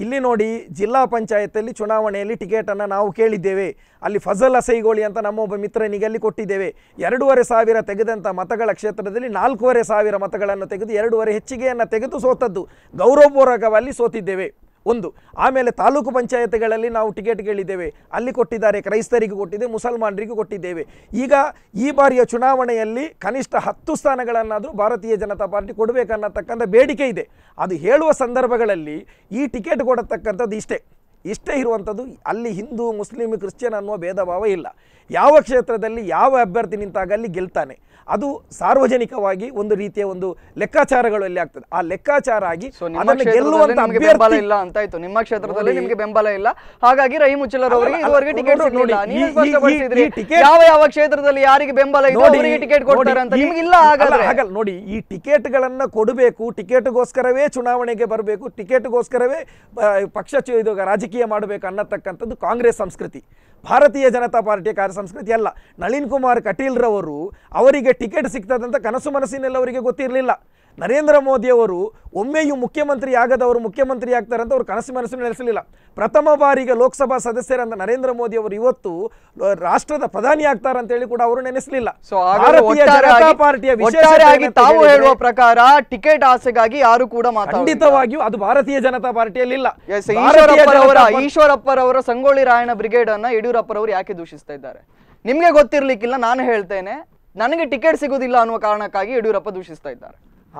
ಇಲ್ಲಿ ನೋಡಿ ಜಿಲ್ಲಾ ಪಂಚಾಯತಲ್ಲಿ ಚುನಾವಣೆಯಲ್ಲಿ ಟಿಕೆಟನ್ನು ನಾವು ಕೇಳಿದ್ದೇವೆ ಅಲ್ಲಿ ಫಜಲ್ ಅಸೈಗೋಳಿ ಅಂತ ಒಬ್ಬ ಮಿತ್ರನಿಗೆ ಅಲ್ಲಿ ಕೊಟ್ಟಿದ್ದೇವೆ ಎರಡೂವರೆ ಸಾವಿರ ತೆಗೆದಂಥ ಮತಗಳ ಕ್ಷೇತ್ರದಲ್ಲಿ ನಾಲ್ಕೂವರೆ ಸಾವಿರ ಮತಗಳನ್ನು ತೆಗೆದು ಎರಡೂವರೆ ಹೆಚ್ಚಿಗೆಯನ್ನು ತೆಗೆದು ಸೋತದ್ದು ಗೌರವಪೂರ್ವಕವಾಗಿ ಸೋತಿದ್ದೇವೆ ಒಂದು ಆಮೇಲೆ ತಾಲೂಕು ಪಂಚಾಯತ್ಗಳಲ್ಲಿ ನಾವು ಟಿಕೆಟ್ ಕೇಳಿದ್ದೇವೆ ಅಲ್ಲಿ ಕೊಟ್ಟಿದ್ದಾರೆ ಕ್ರೈಸ್ತರಿಗೂ ಕೊಟ್ಟಿದೆ ಮುಸಲ್ಮಾನರಿಗೂ ಕೊಟ್ಟಿದ್ದೇವೆ ಈಗ ಈ ಬಾರಿಯ ಚುನಾವಣೆಯಲ್ಲಿ ಕನಿಷ್ಠ ಹತ್ತು ಸ್ಥಾನಗಳನ್ನಾದರೂ ಭಾರತೀಯ ಜನತಾ ಪಾರ್ಟಿ ಕೊಡಬೇಕನ್ನತಕ್ಕಂಥ ಬೇಡಿಕೆ ಇದೆ ಅದು ಹೇಳುವ ಸಂದರ್ಭಗಳಲ್ಲಿ ಈ ಟಿಕೆಟ್ ಕೊಡತಕ್ಕಂಥದ್ದು ಇಷ್ಟೇ ಇಷ್ಟೇ ಇರುವಂಥದ್ದು ಅಲ್ಲಿ ಹಿಂದೂ ಮುಸ್ಲಿಂ ಕ್ರಿಶ್ಚಿಯನ್ ಅನ್ನುವ ಭೇದ ಭಾವ ಇಲ್ಲ ಯಾವ ಕ್ಷೇತ್ರದಲ್ಲಿ ಯಾವ ಅಭ್ಯರ್ಥಿ ನಿಂತಾಗ ಅಲ್ಲಿ ಗೆಲ್ತಾನೆ ಅದು ಸಾರ್ವಜನಿಕವಾಗಿ ಒಂದು ರೀತಿಯ ಒಂದು ಲೆಕ್ಕಾಚಾರಗಳು ಅಲ್ಲಿ ಆಗ್ತದೆ ಆ ಲೆಕ್ಕಾಚಾರ ಆಗಿ ಬೆಂಬಲ ಇಲ್ಲ ಅಂತ ಆಯ್ತು ನಿಮ್ಮ ಕ್ಷೇತ್ರದಲ್ಲಿ ನಿಮಗೆ ಬೆಂಬಲ ಇಲ್ಲ ಹಾಗಾಗಿ ರೈ ಉಚ್ಚಲರ್ ಅವರಿಗೆ ಟಿಕೆಟ್ ಯಾವ ಯಾವ ಕ್ಷೇತ್ರದಲ್ಲಿ ಯಾರಿಗೆ ಬೆಂಬಲ ಇದೆ ಟಿಕೆಟ್ ಕೊಡ್ತಾರೆ ಅಂತ ನಿಮಗೆ ಇಲ್ಲ ಆಗಲ್ಲ ಹಾಗಲ್ಲ ನೋಡಿ ಈ ಟಿಕೆಟ್ ಗಳನ್ನ ಕೊಡಬೇಕು ಟಿಕೆಟ್ಗೋಸ್ಕರವೇ ಚುನಾವಣೆಗೆ ಬರಬೇಕು ಟಿಕೆಟ್ಗೋಸ್ಕರವೇ ಪಕ್ಷ ಇದು ರಾಜಕೀಯ ರಾಜಕೀಯ ಮಾಡಬೇಕು ಅನ್ನತಕ್ಕಂಥದ್ದು ಕಾಂಗ್ರೆಸ್ ಸಂಸ್ಕೃತಿ ಭಾರತೀಯ ಜನತಾ ಪಾರ್ಟಿಯ ಕಾರ್ಯ ಸಂಸ್ಕೃತಿ ಅಲ್ಲ ನಳಿನ್ ಕುಮಾರ್ ಕಟೀಲ್ರವರು ಅವರಿಗೆ ಟಿಕೆಟ್ ಸಿಗ್ತದಂತ ಕನಸು ಮನಸ್ಸಿನಲ್ಲಿ ಅವರಿಗೆ ಗೊತ್ತಿರಲಿಲ್ಲ ನರೇಂದ್ರ ಮೋದಿಯವರು ಒಮ್ಮೆಯೂ ಮುಖ್ಯಮಂತ್ರಿ ಆಗದವರು ಮುಖ್ಯಮಂತ್ರಿ ಆಗ್ತಾರೆ ಅಂತ ಅವರು ಕನಸು ಮನಸ್ಸು ನಡೆಸಲಿಲ್ಲ ಪ್ರಥಮ ಬಾರಿಗೆ ಲೋಕಸಭಾ ಸದಸ್ಯರಂತ ನರೇಂದ್ರ ಮೋದಿ ಅವರು ಇವತ್ತು ರಾಷ್ಟ್ರದ ಪ್ರಧಾನಿ ಆಗ್ತಾರೆ ಅಂತ ಹೇಳಿ ಕೂಡ ಅವರು ನೆನೆಸಲಿಲ್ಲ ತಾವು ಹೇಳುವ ಪ್ರಕಾರ ಟಿಕೆಟ್ ಆಸೆಗಾಗಿ ಯಾರು ಕೂಡ ಖಂಡಿತವಾಗಿಯೂ ಅದು ಭಾರತೀಯ ಜನತಾ ಪಾರ್ಟಿಯಲ್ಲಿ ಇಲ್ಲ ಈಶ್ವರಪ್ಪರವರ ಸಂಗೊಳ್ಳಿ ರಾಯಣ್ಣ ಬ್ರಿಗೇಡ್ ಅನ್ನ ಯಡಿಯೂರಪ್ಪರವರು ಯಾಕೆ ದೂಷಿಸ್ತಾ ಇದ್ದಾರೆ ನಿಮ್ಗೆ ಗೊತ್ತಿರ್ಲಿಕ್ಕಿಲ್ಲ ನಾನು ಹೇಳ್ತೇನೆ ನನಗೆ ಟಿಕೆಟ್ ಸಿಗುದಿಲ್ಲ ಅನ್ನುವ ಕಾರಣಕ್ಕಾಗಿ ಯಡಿಯೂರಪ್ಪ ದೂಷಿಸ್ತಾ ಇದ್ದಾರೆ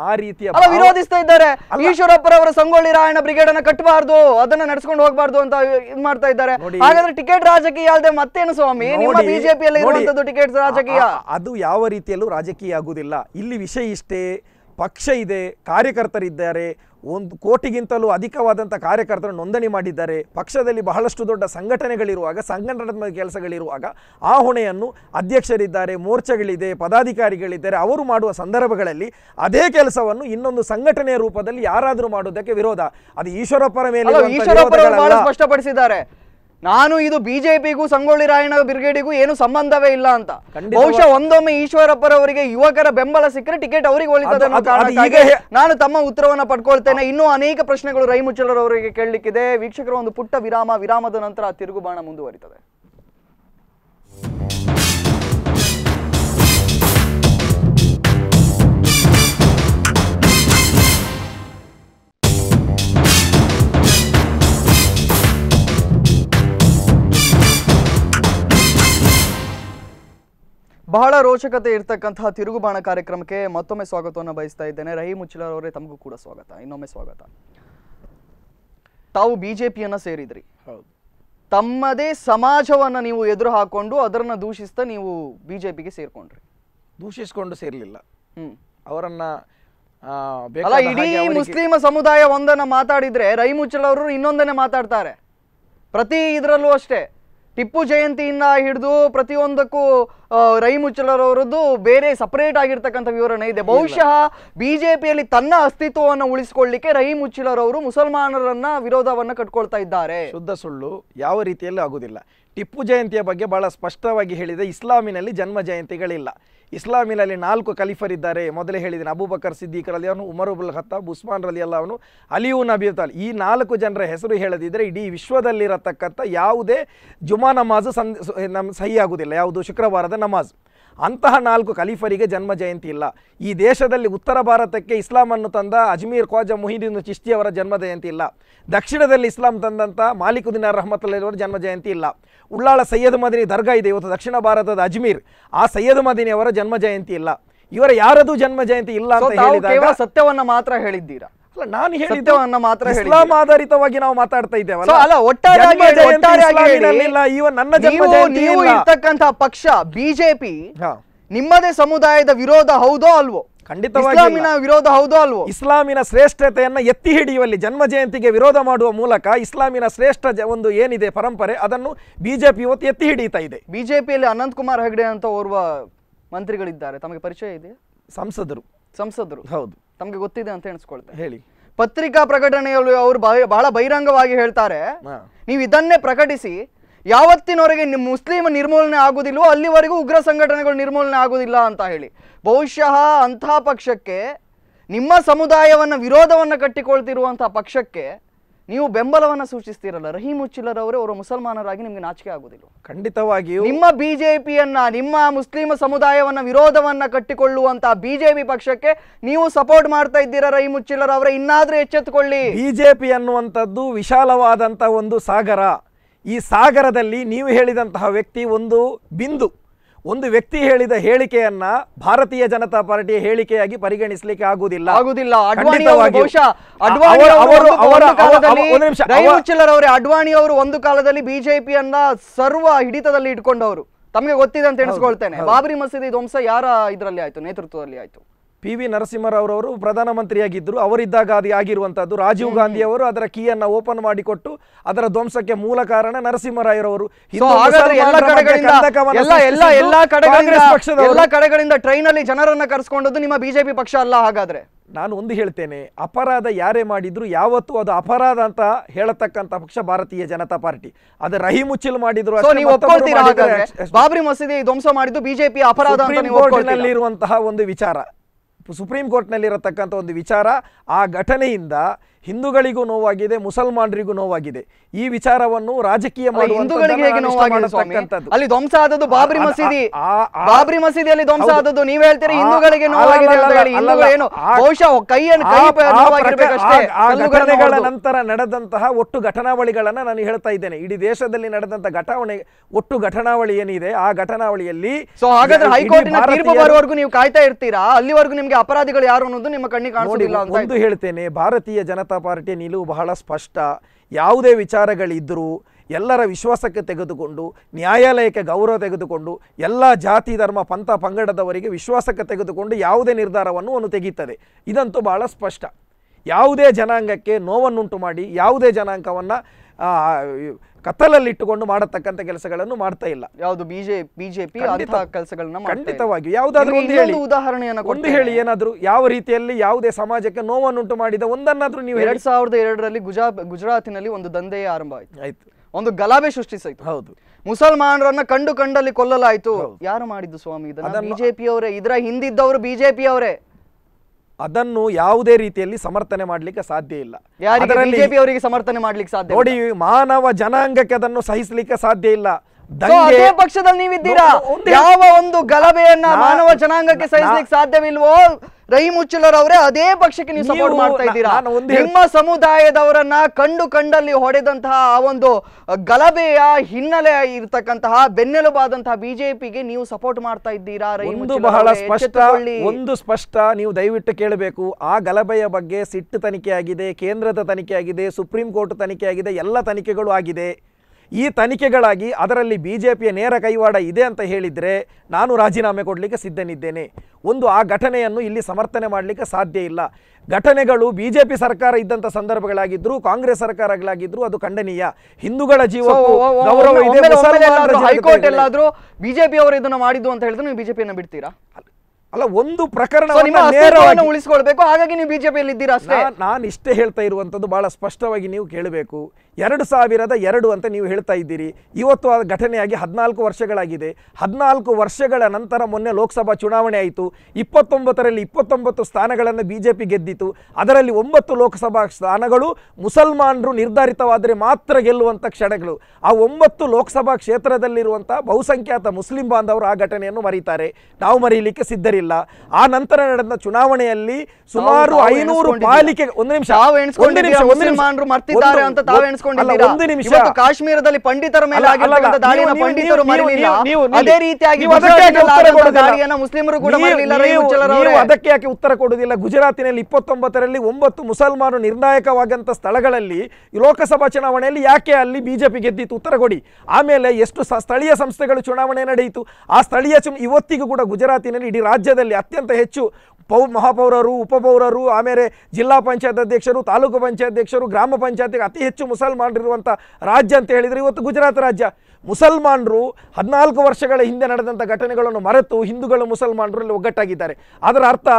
ಆ ರೀತಿಯ ವಿರೋಧಿಸ್ತಾ ಇದ್ದಾರೆ ಈಶ್ವರಪ್ಪರವರ ಸಂಗೊಳ್ಳಿ ರಾಯಣ್ಣ ಬ್ರಿಗೇಡ್ ಅನ್ನ ಕಟ್ಟಬಾರ್ದು ಅದನ್ನ ನಡ್ಸ್ಕೊಂಡು ಹೋಗ್ಬಾರ್ದು ಅಂತ ಇದ್ ಮಾಡ್ತಾ ಇದ್ದಾರೆ ಹಾಗಾದ್ರೆ ಟಿಕೆಟ್ ರಾಜಕೀಯ ಅಲ್ಲದೆ ಮತ್ತೇನು ಸ್ವಾಮಿ ನಿಮ್ಮ ಬಿಜೆಪಿಯಲ್ಲಿ ಇರುವಂತದ್ದು ಟಿಕೆಟ್ ರಾಜಕೀಯ ಅದು ಯಾವ ರೀತಿಯಲ್ಲೂ ರಾಜಕೀಯ ಆಗುದಿಲ್ಲ ಇಲ್ಲಿ ವಿಷಯ ಇಷ್ಟೇ ಪಕ್ಷ ಇದೆ ಕಾರ್ಯಕರ್ತರಿದ್ದಾರೆ ಒಂದು ಕೋಟಿಗಿಂತಲೂ ಅಧಿಕವಾದಂಥ ಕಾರ್ಯಕರ್ತರು ನೋಂದಣಿ ಮಾಡಿದ್ದಾರೆ ಪಕ್ಷದಲ್ಲಿ ಬಹಳಷ್ಟು ದೊಡ್ಡ ಸಂಘಟನೆಗಳಿರುವಾಗ ಸಂಘಟನಾತ್ಮಕ ಕೆಲಸಗಳಿರುವಾಗ ಆ ಹೊಣೆಯನ್ನು ಅಧ್ಯಕ್ಷರಿದ್ದಾರೆ ಮೋರ್ಚೆಗಳಿದೆ ಪದಾಧಿಕಾರಿಗಳಿದ್ದಾರೆ ಅವರು ಮಾಡುವ ಸಂದರ್ಭಗಳಲ್ಲಿ ಅದೇ ಕೆಲಸವನ್ನು ಇನ್ನೊಂದು ಸಂಘಟನೆಯ ರೂಪದಲ್ಲಿ ಯಾರಾದರೂ ಮಾಡುವುದಕ್ಕೆ ವಿರೋಧ ಅದು ಈಶ್ವರಪ್ಪರ ಮೇಲೆ ಸ್ಪಷ್ಟಪಡಿಸಿದ್ದಾರೆ ನಾನು ಇದು ಬಿಜೆಪಿಗೂ ಸಂಗೊಳ್ಳಿ ರಾಯಣ್ಣ ಬ್ರಿಗೇಡಿಗೂ ಏನು ಸಂಬಂಧವೇ ಇಲ್ಲ ಅಂತ ಬಹುಶಃ ಒಂದೊಮ್ಮೆ ಈಶ್ವರಪ್ಪರವರಿಗೆ ಯುವಕರ ಬೆಂಬಲ ಸಿಕ್ಕರೆ ಟಿಕೆಟ್ ಅವರಿಗೆ ಒಳಿತದ ನಾನು ತಮ್ಮ ಉತ್ತರವನ್ನ ಪಡ್ಕೊಳ್ತೇನೆ ಇನ್ನೂ ಅನೇಕ ಪ್ರಶ್ನೆಗಳು ಮುಚ್ಚಲರವರಿಗೆ ಕೇಳಲಿಕ್ಕಿದೆ ವೀಕ್ಷಕರ ಒಂದು ಪುಟ್ಟ ವಿರಾಮ ವಿರಾಮದ ನಂತರ ತಿರುಗುಬಾಣ ಮುಂದುವರಿತದೆ ಬಹಳ ರೋಚಕತೆ ಇರ್ತಕ್ಕಂತಹ ತಿರುಗುಬಾಣ ಕಾರ್ಯಕ್ರಮಕ್ಕೆ ಮತ್ತೊಮ್ಮೆ ಸ್ವಾಗತವನ್ನು ಬಯಸ್ತಾ ಇದ್ದೇನೆ ರಹೀಮ್ ಮುಚ್ಚಿಲಾರ್ ಅವರೇ ತಮಗೂ ಕೂಡ ಸ್ವಾಗತ ಇನ್ನೊಮ್ಮೆ ಸ್ವಾಗತ ತಾವು ಬಿಜೆಪಿಯನ್ನ ಸೇರಿದ್ರಿ ತಮ್ಮದೇ ಸಮಾಜವನ್ನ ನೀವು ಎದುರು ಹಾಕೊಂಡು ಅದರನ್ನ ದೂಷಿಸ್ತಾ ನೀವು ಬಿಜೆಪಿಗೆ ಸೇರ್ಕೊಂಡ್ರಿ ದೂಷಿಸ್ಕೊಂಡು ಸೇರ್ಲಿಲ್ಲ ಹ್ಮ್ ಅವರನ್ನ ಅಲ್ಲ ಇಡೀ ಮುಸ್ಲಿಮ ಸಮುದಾಯ ಒಂದನ್ನ ಮಾತಾಡಿದ್ರೆ ರಹೀಮ್ ಮುಚ್ಚಲ್ ಅವರು ಇನ್ನೊಂದನ್ನೇ ಮಾತಾಡ್ತಾರೆ ಪ್ರತಿ ಇದರಲ್ಲೂ ಅಷ್ಟೇ ಟಿಪ್ಪು ಜಯಂತಿಯಿಂದ ಹಿಡಿದು ಪ್ರತಿಯೊಂದಕ್ಕೂ ಮುಚ್ಚಲರವರದ್ದು ಬೇರೆ ಸಪರೇಟ್ ಆಗಿರ್ತಕ್ಕಂಥ ವಿವರಣೆ ಇದೆ ಬಹುಶಃ ಬಿಜೆಪಿಯಲ್ಲಿ ತನ್ನ ಅಸ್ತಿತ್ವವನ್ನು ರೈ ಮುಚ್ಚಲರವರು ಮುಸಲ್ಮಾನರನ್ನ ವಿರೋಧವನ್ನು ಕಟ್ಕೊಳ್ತಾ ಇದ್ದಾರೆ ಶುದ್ಧ ಸುಳ್ಳು ಯಾವ ರೀತಿಯಲ್ಲಿ ಆಗುವುದಿಲ್ಲ ಟಿಪ್ಪು ಜಯಂತಿಯ ಬಗ್ಗೆ ಬಹಳ ಸ್ಪಷ್ಟವಾಗಿ ಹೇಳಿದೆ ಇಸ್ಲಾಮಿನಲ್ಲಿ ಜನ್ಮ ಜಯಂತಿಗಳಿಲ್ಲ ಇಸ್ಲಾಮಿನಲ್ಲಿ ನಾಲ್ಕು ಖಲೀಫರಿದ್ದಾರೆ ಮೊದಲೇ ಹೇಳಿದ್ದೀನಿ ಅಬೂಬಕರ್ ಸಿದ್ದೀಕ್ ರಲಿ ಅವನು ಉಬುಲ್ ಹತ್ತಾಬ್ ಉಸ್ಮಾನ್ ರಲಿ ಅಲ್ಲ ಅವನು ಅಲಿಯು ನಬಿ ತಾಲ್ ಈ ನಾಲ್ಕು ಜನರ ಹೆಸರು ಹೇಳದಿದ್ದರೆ ಇಡೀ ವಿಶ್ವದಲ್ಲಿರತಕ್ಕಂಥ ಯಾವುದೇ ಜುಮಾ ನಮಾಜು ಸಂ ನಮ್ಮ ಸಹಿ ಯಾವುದು ಶುಕ್ರವಾರದ ನಮಾಜ್ ಅಂತಹ ನಾಲ್ಕು ಖಲೀಫರಿಗೆ ಜನ್ಮ ಜಯಂತಿ ಇಲ್ಲ ಈ ದೇಶದಲ್ಲಿ ಉತ್ತರ ಭಾರತಕ್ಕೆ ಇಸ್ಲಾಮನ್ನು ತಂದ ಅಜ್ಮೀರ್ ಖ್ವಾಜಾ ಮುಹಿದೀನ್ ಚಿಶ್ತಿ ಅವರ ಜನ್ಮ ಜಯಂತಿ ಇಲ್ಲ ದಕ್ಷಿಣದಲ್ಲಿ ಇಸ್ಲಾಂ ತಂದಂಥ ಮಾಲಿಕುದ್ದೀನ್ ರಹಮತಲ್ಲಿರುವ ಜನ್ಮ ಜಯಂತಿ ಇಲ್ಲ ಉಳ್ಳಾಳ ಸೈಯದ್ ಮದಿನಿ ದರ್ಗಾ ಇದೆ ಇವತ್ತು ದಕ್ಷಿಣ ಭಾರತದ ಅಜ್ಮೀರ್ ಆ ಸೈಯದ್ ಮದಿನಿ ಅವರ ಜನ್ಮ ಜಯಂತಿ ಇಲ್ಲ ಇವರ ಯಾರದು ಜನ್ಮ ಜಯಂತಿ ಇಲ್ಲ ಅಂತ ಹೇಳಿದಾಗ ಸತ್ಯವನ್ನು ಮಾತ್ರ ಹೇಳಿದ್ದೀರಾ ಅಲ್ಲ ನಾನು ಅನ್ನ ಮಾತ್ರ ಇಸ್ಲಾಂ ಆಧಾರಿತವಾಗಿ ನಾವು ಮಾತಾಡ್ತಾ ಇದ್ದೇವಲ್ಲ ಅಲ್ಲ ಒಟ್ಟಾರೆಯಾಗಿ ನನ್ನ ನೀವು ಪಕ್ಷ ಬಿಜೆಪಿ ನಿಮ್ಮದೇ ಸಮುದಾಯದ ವಿರೋಧ ಹೌದೋ ಅಲ್ವೋ ಇಸ್ಲಾಮಿನ ವಿರೋಧ ಹೌದು ಅಲ್ವೋ ಇಸ್ಲಾಮಿನ ಶ್ರೇಷ್ಠತೆಯನ್ನ ಎತ್ತಿ ಹಿಡಿಯುವಲ್ಲಿ ಜನ್ಮ ಜಯಂತಿಗೆ ವಿರೋಧ ಮಾಡುವ ಮೂಲಕ ಇಸ್ಲಾಮಿನ ಶ್ರೇಷ್ಠ ಒಂದು ಏನಿದೆ ಪರಂಪರೆ ಅದನ್ನು ಬಿಜೆಪಿ ಇವತ್ತು ಎತ್ತಿ ಹಿಡಿತಾ ಇದೆ ಬಿಜೆಪಿಯಲ್ಲಿ ಅನಂತ್ ಕುಮಾರ್ ಹೆಗಡೆ ಅಂತ ಓರ್ವ ಮಂತ್ರಿಗಳಿದ್ದಾರೆ ತಮಗೆ ಪರಿಚಯ ಇದೆ ಸಂಸದರು ಸಂಸದರು ಹೌದು ತಮಗೆ ಗೊತ್ತಿದೆ ಅಂತ ಎಣಿಸ್ಕೊಳ್ತೇನೆ ಹೇಳಿ ಪತ್ರಿಕಾ ಪ್ರಕಟಣೆಯಲ್ಲಿ ಅವರು ಬಹಳ ಬಹಿರಂಗವಾಗಿ ಹೇಳ್ತಾರೆ ನೀವು ಇದನ್ನೇ ಪ್ರಕಟಿಸಿ ಯಾವತ್ತಿನವರೆಗೆ ಮುಸ್ಲಿಂ ನಿರ್ಮೂಲನೆ ಆಗುದಿಲ್ವೋ ಅಲ್ಲಿವರೆಗೂ ಉಗ್ರ ಸಂಘಟನೆಗಳು ನಿರ್ಮೂಲನೆ ಆಗುದಿಲ್ಲ ಅಂತ ಹೇಳಿ ಬಹುಶಃ ಅಂತಹ ಪಕ್ಷಕ್ಕೆ ನಿಮ್ಮ ಸಮುದಾಯವನ್ನು ವಿರೋಧವನ್ನು ಕಟ್ಟಿಕೊಳ್ತಿರುವಂತಹ ಪಕ್ಷಕ್ಕೆ ನೀವು ಬೆಂಬಲವನ್ನು ಸೂಚಿಸ್ತೀರಲ್ಲ ರಹೀಮ್ ಉಚ್ಚಿಲ್ಲರ್ ಅವರೇ ಅವರು ಮುಸಲ್ಮಾನರಾಗಿ ನಿಮಗೆ ನಾಚಿಕೆ ಆಗುದಿಲ್ಲ ಖಂಡಿತವಾಗಿಯೂ ನಿಮ್ಮ ಬಿಜೆಪಿಯನ್ನ ನಿಮ್ಮ ಮುಸ್ಲಿಂ ಸಮುದಾಯವನ್ನ ವಿರೋಧವನ್ನ ಕಟ್ಟಿಕೊಳ್ಳುವಂತಹ ಬಿಜೆಪಿ ಪಕ್ಷಕ್ಕೆ ನೀವು ಸಪೋರ್ಟ್ ಮಾಡ್ತಾ ಇದ್ದೀರಾ ರಹೀಮ್ ಉಚ್ಚಿಲ್ಲರ್ ಅವರೇ ಇನ್ನಾದ್ರೂ ಎಚ್ಚೆತ್ತುಕೊಳ್ಳಿ ಬಿಜೆಪಿ ಅನ್ನುವಂಥದ್ದು ವಿಶಾಲವಾದಂತಹ ಒಂದು ಸಾಗರ ಈ ಸಾಗರದಲ್ಲಿ ನೀವು ಹೇಳಿದಂತಹ ವ್ಯಕ್ತಿ ಒಂದು ಬಿಂದು ಒಂದು ವ್ಯಕ್ತಿ ಹೇಳಿದ ಹೇಳಿಕೆಯನ್ನ ಭಾರತೀಯ ಜನತಾ ಪಾರ್ಟಿಯ ಹೇಳಿಕೆಯಾಗಿ ಪರಿಗಣಿಸಲಿಕ್ಕೆ ಆಗುವುದಿಲ್ಲ ಆಗುವುದಿಲ್ಲ ಅಡ್ವಾಣಿ ಅವರು ಒಂದು ಕಾಲದಲ್ಲಿ ಬಿಜೆಪಿಯನ್ನ ಸರ್ವ ಹಿಡಿತದಲ್ಲಿ ಇಟ್ಕೊಂಡವರು ತಮಗೆ ಗೊತ್ತಿದೆ ಅಂತ ಎಣಿಸ್ಕೊಳ್ತೇನೆ ಬಾಬರಿ ಮಸೀದಿ ಧ್ವಂಸ ಯಾರ ಇದರಲ್ಲಿ ಆಯ್ತು ನೇತೃತ್ವದಲ್ಲಿ ಆಯ್ತು ಪಿ ವಿ ನರಸಿಂಹರಾವ್ರವರು ಪ್ರಧಾನಮಂತ್ರಿಯಾಗಿದ್ದರು ಅವರಿದ್ದಾಗ ಅದು ಆಗಿರುವಂಥದ್ದು ರಾಜೀವ್ ಗಾಂಧಿ ಅವರು ಅದರ ಕೀಯನ್ನು ಓಪನ್ ಮಾಡಿಕೊಟ್ಟು ಅದರ ಧ್ವಂಸಕ್ಕೆ ಮೂಲ ಕಾರಣ ನರಸಿಂಹರಾಯರವರು ಎಲ್ಲ ಕಡೆಗಳಿಂದ ಟ್ರೈನ್ ಅಲ್ಲಿ ಜನರನ್ನ ಕರೆಸ್ಕೊಂಡದ್ದು ನಿಮ್ಮ ಬಿಜೆಪಿ ಪಕ್ಷ ಅಲ್ಲ ಹಾಗಾದ್ರೆ ನಾನು ಒಂದು ಹೇಳ್ತೇನೆ ಅಪರಾಧ ಯಾರೇ ಮಾಡಿದ್ರು ಯಾವತ್ತು ಅದು ಅಪರಾಧ ಅಂತ ಹೇಳತಕ್ಕಂತ ಪಕ್ಷ ಭಾರತೀಯ ಜನತಾ ಪಾರ್ಟಿ ಅದು ರಹಿ ಮುಚ್ಚಿಲ್ ಮಾಡಿದ್ರು ಬಾಬ್ರಿ ಮಸೀದಿ ಧ್ವಂಸ ಮಾಡಿದ್ದು ಬಿಜೆಪಿ ಅಪರಾಧ ಇರುವಂತಹ ಒಂದು ವಿಚಾರ ಸುಪ್ರೀಂ ಕೋರ್ಟ್ನಲ್ಲಿರತಕ್ಕಂಥ ಒಂದು ವಿಚಾರ ಆ ಘಟನೆಯಿಂದ ಹಿಂದೂಗಳಿಗೂ ನೋವಾಗಿದೆ ಮುಸಲ್ಮಾನರಿಗೂ ನೋವಾಗಿದೆ ಈ ವಿಚಾರವನ್ನು ರಾಜಕೀಯ ಅಲ್ಲಿ ಧ್ವಂಸ ಆದದ್ದು ಬಾಬ್ರಿ ಮಸೀದಿ ಬಾಬ್ರಿ ಮಸೀದಿಯಲ್ಲಿ ಧ್ವಂಸ ಆದದ್ದು ನೀವ್ ಹೇಳ್ತೀರಿ ಹಿಂದೂಗಳಿಗೆ ನೋವಾಗಿದೆ ಏನು ಬಹುಶಃ ಕೈಯನ್ನು ಘಟನೆಗಳ ನಂತರ ನಡೆದಂತಹ ಒಟ್ಟು ಘಟನಾವಳಿಗಳನ್ನ ನಾನು ಹೇಳ್ತಾ ಇದ್ದೇನೆ ಇಡೀ ದೇಶದಲ್ಲಿ ನಡೆದಂತ ಘಟನೆ ಒಟ್ಟು ಘಟನಾವಳಿ ಏನಿದೆ ಆ ಘಟನಾವಳಿಯಲ್ಲಿ ಸೊ ಹಾಗಾದ್ರೆ ಹೈಕೋರ್ಟ್ನ ತೀರ್ಪು ಬರುವವರೆಗೂ ನೀವು ಕಾಯ್ತಾ ಇರ್ತೀರಾ ಅಲ್ಲಿವರೆಗೂ ನಿಮ್ಗೆ ಅಪರಾಧಿಗಳು ಯಾರು ಅನ್ನೋದು ನಿಮ್ಮ ಕಣ್ಣಿಗೆ ಕಾಣಿಸೋದಿಲ್ಲ ಅಂತ ಹೇಳ್ತೇನೆ ಭಾರತೀಯ ಜನತಾ ಜನತಾ ಪಾರ್ಟಿಯ ನಿಲುವು ಬಹಳ ಸ್ಪಷ್ಟ ಯಾವುದೇ ವಿಚಾರಗಳಿದ್ದರೂ ಎಲ್ಲರ ವಿಶ್ವಾಸಕ್ಕೆ ತೆಗೆದುಕೊಂಡು ನ್ಯಾಯಾಲಯಕ್ಕೆ ಗೌರವ ತೆಗೆದುಕೊಂಡು ಎಲ್ಲ ಜಾತಿ ಧರ್ಮ ಪಂಥ ಪಂಗಡದವರಿಗೆ ವಿಶ್ವಾಸಕ್ಕೆ ತೆಗೆದುಕೊಂಡು ಯಾವುದೇ ನಿರ್ಧಾರವನ್ನು ಅವನು ತೆಗೀತದೆ ಇದಂತೂ ಬಹಳ ಸ್ಪಷ್ಟ ಯಾವುದೇ ಜನಾಂಗಕ್ಕೆ ನೋವನ್ನುಂಟು ಮಾಡಿ ಯಾವುದೇ ಜನಾಂಗವನ್ನು ಕತ್ತಲಲ್ಲಿಟ್ಟುಕೊಂಡು ಮಾಡತಕ್ಕಂಥ ಕೆಲಸಗಳನ್ನು ಮಾಡ್ತಾ ಇಲ್ಲ ಯಾವುದು ಬಿಜೆಪಿ ಕೆಲಸಗಳನ್ನ ಖಂಡಿತವಾಗಿ ಯಾವ್ದಾದ್ರು ಒಂದು ಹೇಳಿ ಉದಾಹರಣೆಯನ್ನು ಒಂದು ಹೇಳಿ ಏನಾದ್ರು ಯಾವ ರೀತಿಯಲ್ಲಿ ಯಾವುದೇ ಸಮಾಜಕ್ಕೆ ನೋವನ್ನುಂಟು ಮಾಡಿದ ಒಂದನ್ನಾದ್ರೂ ನೀವು ಎರಡ್ ಸಾವಿರದ ಎರಡರಲ್ಲಿ ಗುಜಾ ಗುಜರಾತಿನಲ್ಲಿ ಒಂದು ದಂಧೆಯೇ ಆರಂಭ ಆಯ್ತು ಆಯ್ತು ಒಂದು ಗಲಾಭೆ ಸೃಷ್ಟಿಸಾಯ್ತು ಹೌದು ಮುಸಲ್ಮಾನರನ್ನ ಕಂಡು ಕಂಡಲ್ಲಿ ಕೊಲ್ಲಲಾಯ್ತು ಯಾರು ಮಾಡಿದ್ದು ಸ್ವಾಮಿ ಬಿಜೆಪಿ ಬಿಜೆಪಿಯವರೇ ಇದರ ಹಿಂದಿದ್ದವರು ಬಿಜೆಪಿಯವರೇ ಅದನ್ನು ಯಾವುದೇ ರೀತಿಯಲ್ಲಿ ಸಮರ್ಥನೆ ಮಾಡಲಿಕ್ಕೆ ಸಾಧ್ಯ ಇಲ್ಲ ಅವರಿಗೆ ಸಮರ್ಥನೆ ಮಾಡ್ಲಿಕ್ಕೆ ಸಾಧ್ಯ ನೋಡಿ ಮಾನವ ಜನಾಂಗಕ್ಕೆ ಅದನ್ನು ಸಹಿಸಲಿಕ್ಕೆ ಸಾಧ್ಯ ಇಲ್ಲ ಅದೇ ಪಕ್ಷದಲ್ಲಿ ನೀವಿದ್ದೀರಾ ಯಾವ ಒಂದು ಗಲಭೆಯನ್ನ ಮಾನವ ಜನಾಂಗಕ್ಕೆ ಸಹಿಸಲಿಕ್ಕೆ ಸಾಧ್ಯವಿಲ್ವೋ ರಹೀಮ್ ಅದೇ ಪಕ್ಷಕ್ಕೆ ನೀವು ಸಪೋರ್ಟ್ ಮಾಡ್ತಾ ಇದ್ದೀರಾ ನಿಮ್ಮ ಸಮುದಾಯದವರನ್ನ ಕಂಡು ಕಂಡಲ್ಲಿ ಹೊಡೆದಂತಹ ಆ ಒಂದು ಗಲಭೆಯ ಹಿನ್ನೆಲೆ ಇರತಕ್ಕಂತಹ ಬೆನ್ನೆಲುಬಾದಂತಹ ಬಿಜೆಪಿಗೆ ನೀವು ಸಪೋರ್ಟ್ ಮಾಡ್ತಾ ಇದ್ದೀರಾ ಒಂದು ಬಹಳ ಸ್ಪಷ್ಟ ಒಂದು ಸ್ಪಷ್ಟ ನೀವು ದಯವಿಟ್ಟು ಕೇಳಬೇಕು ಆ ಗಲಭೆಯ ಬಗ್ಗೆ ಸಿಟ್ಟು ತನಿಖೆ ಆಗಿದೆ ಕೇಂದ್ರದ ತನಿಖೆ ಆಗಿದೆ ಸುಪ್ರೀಂ ಕೋರ್ಟ್ ತನಿಖೆ ಆಗಿದೆ ಎಲ್ಲ ತನಿಖೆಗಳು ಆಗಿದೆ ಈ ತನಿಖೆಗಳಾಗಿ ಅದರಲ್ಲಿ ಬಿ ಜೆ ಪಿಯ ನೇರ ಕೈವಾಡ ಇದೆ ಅಂತ ಹೇಳಿದರೆ ನಾನು ರಾಜೀನಾಮೆ ಕೊಡಲಿಕ್ಕೆ ಸಿದ್ಧನಿದ್ದೇನೆ ಒಂದು ಆ ಘಟನೆಯನ್ನು ಇಲ್ಲಿ ಸಮರ್ಥನೆ ಮಾಡಲಿಕ್ಕೆ ಸಾಧ್ಯ ಇಲ್ಲ ಘಟನೆಗಳು ಬಿ ಜೆ ಪಿ ಸರ್ಕಾರ ಇದ್ದಂಥ ಸಂದರ್ಭಗಳಾಗಿದ್ದರೂ ಕಾಂಗ್ರೆಸ್ ಸರ್ಕಾರಗಳಾಗಿದ್ದರೂ ಅದು ಖಂಡನೀಯ ಹಿಂದೂಗಳ ಜೀವ ಗೌರವ ಇದೆ ಹೈಕೋರ್ಟ್ ಎಲ್ಲಾದರೂ ಅವರು ಇದನ್ನು ಮಾಡಿದ್ದು ಅಂತ ಹೇಳಿದ್ರೆ ನೀವು ಬಿಜೆಪಿಯನ್ನು ಬಿಡ್ತೀರಾ ಅಲ್ಲ ಒಂದು ಪ್ರಕರಣ ಉಳಿಸ್ಕೊಳ್ಬೇಕು ಹಾಗಾಗಿ ನೀವು ಬಿಜೆಪಿಯಲ್ಲಿ ಇದ್ದೀರಾ ಅಷ್ಟೇ ನಾನು ಇಷ್ಟೇ ಹೇಳ್ತಾ ಇರುವಂಥದ್ದು ಬಹಳ ಸ್ಪಷ್ಟವಾಗಿ ನೀವು ಕೇಳಬೇಕು ಎರಡು ಸಾವಿರದ ಎರಡು ಅಂತ ನೀವು ಹೇಳ್ತಾ ಇದ್ದೀರಿ ಇವತ್ತು ಆ ಘಟನೆಯಾಗಿ ಹದಿನಾಲ್ಕು ವರ್ಷಗಳಾಗಿದೆ ಹದಿನಾಲ್ಕು ವರ್ಷಗಳ ನಂತರ ಮೊನ್ನೆ ಲೋಕಸಭಾ ಚುನಾವಣೆ ಆಯಿತು ಇಪ್ಪತ್ತೊಂಬತ್ತರಲ್ಲಿ ಇಪ್ಪತ್ತೊಂಬತ್ತು ಸ್ಥಾನಗಳನ್ನು ಬಿ ಜೆ ಗೆದ್ದಿತು ಅದರಲ್ಲಿ ಒಂಬತ್ತು ಲೋಕಸಭಾ ಸ್ಥಾನಗಳು ಮುಸಲ್ಮಾನರು ನಿರ್ಧಾರಿತವಾದರೆ ಮಾತ್ರ ಗೆಲ್ಲುವಂಥ ಕ್ಷಣಗಳು ಆ ಒಂಬತ್ತು ಲೋಕಸಭಾ ಕ್ಷೇತ್ರದಲ್ಲಿರುವಂಥ ಬಹುಸಂಖ್ಯಾತ ಮುಸ್ಲಿಂ ಬಾಂಧವರು ಆ ಘಟನೆಯನ್ನು ಮರೀತಾರೆ ನಾವು ಮರೀಲಿಕ್ಕೆ ಸಿದ್ಧರಿ ಇಲ್ಲ ಆ ನಂತರ ನಡೆದ ಚುನಾವಣೆಯಲ್ಲಿ ಸುಮಾರು ಐನೂರು ಪಾಲಿಕೆ ಒಂದು ನಿಮಿಷ ಒಂದು ನಿಮಿಷ ಒಂದು ನಿಮಿಷ ಮರ್ತಿದ್ದಾರೆ ಅಂತ ಒಂದು ಕಾಶ್ಮೀರದಲ್ಲಿ ಪಂಡಿತರ ಮೇಲೆ ದಾಳಿಯನ್ನು ಪಂಡಿತರು ಮಾಡಲಿಲ್ಲ ನೀವು ಅದೇ ರೀತಿಯಾಗಿ ದಾಳಿಯನ್ನು ಮುಸ್ಲಿಮರು ಕೂಡ ಮಾಡಲಿಲ್ಲ ನೀವು ಅದಕ್ಕೆ ಯಾಕೆ ಉತ್ತರ ಕೊಡುವುದಿಲ್ಲ ಗುಜರಾತಿನಲ್ಲಿ ಇಪ್ಪತ್ತೊಂಬತ್ತರಲ್ಲಿ ಒಂಬತ್ತು ಮುಸಲ್ಮಾನರು ನಿರ್ಣಾಯಕವಾದಂತ ಸ್ಥಳಗಳಲ್ಲಿ ಲೋಕಸಭಾ ಚುನಾವಣೆಯಲ್ಲಿ ಯಾಕೆ ಅಲ್ಲಿ ಬಿಜೆಪಿ ಗೆದ್ದಿತ್ತು ಉತ್ತರ ಕೊಡಿ ಆಮೇಲೆ ಎಷ್ಟು ಸ್ಥಳೀಯ ಸಂಸ್ಥೆಗಳು ಚುನಾವಣೆ ನಡೆಯಿತು ಆ ಸ್ಥಳೀಯ ಇವತ್ತಿಗೂ ಕೂಡ ಗುಜರಾತಿನಲ್ಲಿ ಇಡೀ ರಾಜ್ಯ ರಾಜ್ಯದಲ್ಲಿ ಅತ್ಯಂತ ಹೆಚ್ಚು ಪೌ ಮಹಾಪೌರರು ಉಪಪೌರರು ಆಮೇಲೆ ಜಿಲ್ಲಾ ಪಂಚಾಯತ್ ಅಧ್ಯಕ್ಷರು ತಾಲೂಕು ಪಂಚಾಯತ್ ಅಧ್ಯಕ್ಷರು ಗ್ರಾಮ ಪಂಚಾಯತ್ಗೆ ಅತಿ ಹೆಚ್ಚು ಮುಸಲ್ಮಾನರಿರುವಂಥ ರಾಜ್ಯ ಅಂತ ಹೇಳಿದರೆ ಇವತ್ತು ಗುಜರಾತ್ ರಾಜ್ಯ ಮುಸಲ್ಮಾನರು ಹದಿನಾಲ್ಕು ವರ್ಷಗಳ ಹಿಂದೆ ನಡೆದಂಥ ಘಟನೆಗಳನ್ನು ಮರೆತು ಹಿಂದೂಗಳು ಮುಸಲ್ಮಾನರಲ್ಲಿ ಒಗ್ಗಟ್ಟಾಗಿದ್ದಾರೆ ಅದರ ಅರ್ಥ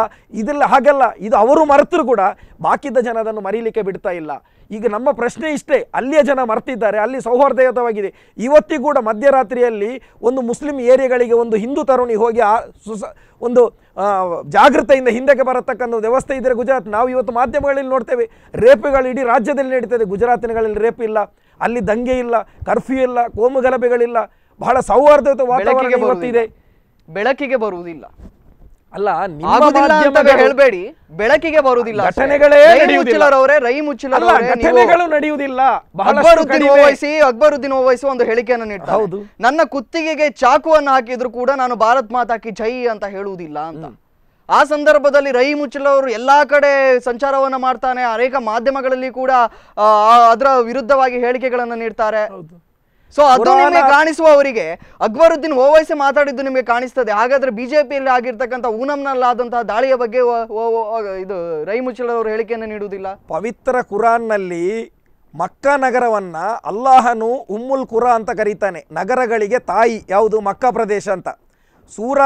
ಇದೆಲ್ಲ ಹಾಗೆಲ್ಲ ಇದು ಅವರು ಮರೆತರೂ ಕೂಡ ಬಾಕಿದ್ದ ಜನ ಅದನ್ನು ಮರೀಲಿಕ್ಕೆ ಬಿಡ್ತಾ ಇಲ್ಲ ಈಗ ನಮ್ಮ ಪ್ರಶ್ನೆ ಇಷ್ಟೇ ಅಲ್ಲಿಯ ಜನ ಮರ್ತಿದ್ದಾರೆ ಅಲ್ಲಿ ಸೌಹಾರ್ದಯುತವಾಗಿದೆ ಇವತ್ತಿಗೂ ಕೂಡ ಮಧ್ಯರಾತ್ರಿಯಲ್ಲಿ ಒಂದು ಮುಸ್ಲಿಂ ಏರಿಯಾಗಳಿಗೆ ಒಂದು ಹಿಂದೂ ತರುಣಿ ಹೋಗಿ ಆ ಸುಸ ಒಂದು ಜಾಗೃತೆಯಿಂದ ಹಿಂದಕ್ಕೆ ಬರತಕ್ಕಂಥ ವ್ಯವಸ್ಥೆ ಇದ್ದರೆ ಗುಜರಾತ್ ನಾವು ಇವತ್ತು ಮಾಧ್ಯಮಗಳಲ್ಲಿ ನೋಡ್ತೇವೆ ರೇಪುಗಳು ಇಡೀ ರಾಜ್ಯದಲ್ಲಿ ನಡೀತದೆ ಗುಜರಾತಿನಗಳಲ್ಲಿ ರೇಪ್ ಇಲ್ಲ ಅಲ್ಲಿ ದಂಗೆ ಇಲ್ಲ ಕರ್ಫ್ಯೂ ಇಲ್ಲ ಕೋಮು ಗಲಭೆಗಳಿಲ್ಲ ಬಹಳ ಸೌಹಾರ್ದಯುತ ವಾತಾವರಣ ಇವತ್ತಿದೆ ಬೆಳಕಿಗೆ ಬರುವುದಿಲ್ಲ ಅಲ್ಲ ಹೇಳಬೇಡಿ ಬೆಳಕಿಗೆ ಬರುವುದಿಲ್ಲ ಘಟನೆಗಳೇ ಅವರೇ ರೈ ಘಟನೆಗಳು ನಡೆಯುವುದಿಲ್ಲ ಅಕ್ಬರುದ್ದೀನ್ ಓವೈಸಿ ಅಕ್ಬರುದ್ದೀನ್ ಓವೈಸಿ ಒಂದು ಹೇಳಿಕೆಯನ್ನು ನೀಡ್ತಾರೆ ಹೌದು ನನ್ನ ಕುತ್ತಿಗೆಗೆ ಚಾಕುವನ್ನು ಹಾಕಿದ್ರು ಕೂಡ ನಾನು ಭಾರತ್ ಮಾತಾಕಿ ಜೈ ಅಂತ ಹೇಳುವುದಿಲ್ಲ ಅಂತ ಆ ಸಂದರ್ಭದಲ್ಲಿ ರೈ ಅವರು ಎಲ್ಲಾ ಕಡೆ ಸಂಚಾರವನ್ನ ಮಾಡ್ತಾನೆ ಅನೇಕ ಮಾಧ್ಯಮಗಳಲ್ಲಿ ಕೂಡ ಅದರ ವಿರುದ್ಧವಾಗಿ ಹೇಳಿಕೆಗಳನ್ನು ನೀಡ್ತಾರೆ ಸೊ ಅದು ನಿಮಗೆ ಅವರಿಗೆ ಅಕ್ಬರುದ್ದೀನ್ ಓವೈಸಿ ಮಾತಾಡಿದ್ದು ನಿಮಗೆ ಕಾಣಿಸ್ತದೆ ಹಾಗಾದ್ರೆ ಬಿಜೆಪಿಯಲ್ಲಿ ಆಗಿರ್ತಕ್ಕಂಥ ಊನಂನಲ್ಲಾದಂತಹ ದಾಳಿಯ ಬಗ್ಗೆ ಇದು ರೈ ಮುಚ್ಚಳವರು ಹೇಳಿಕೆಯನ್ನು ನೀಡುವುದಿಲ್ಲ ಪವಿತ್ರ ಕುರಾನ್ನಲ್ಲಿ ಮಕ್ಕ ನಗರವನ್ನ ಅಲ್ಲಾಹನು ಉಮ್ಮುಲ್ ಕುರಾ ಅಂತ ಕರೀತಾನೆ ನಗರಗಳಿಗೆ ತಾಯಿ ಯಾವುದು ಮಕ್ಕ ಪ್ರದೇಶ ಅಂತ ಸೂರ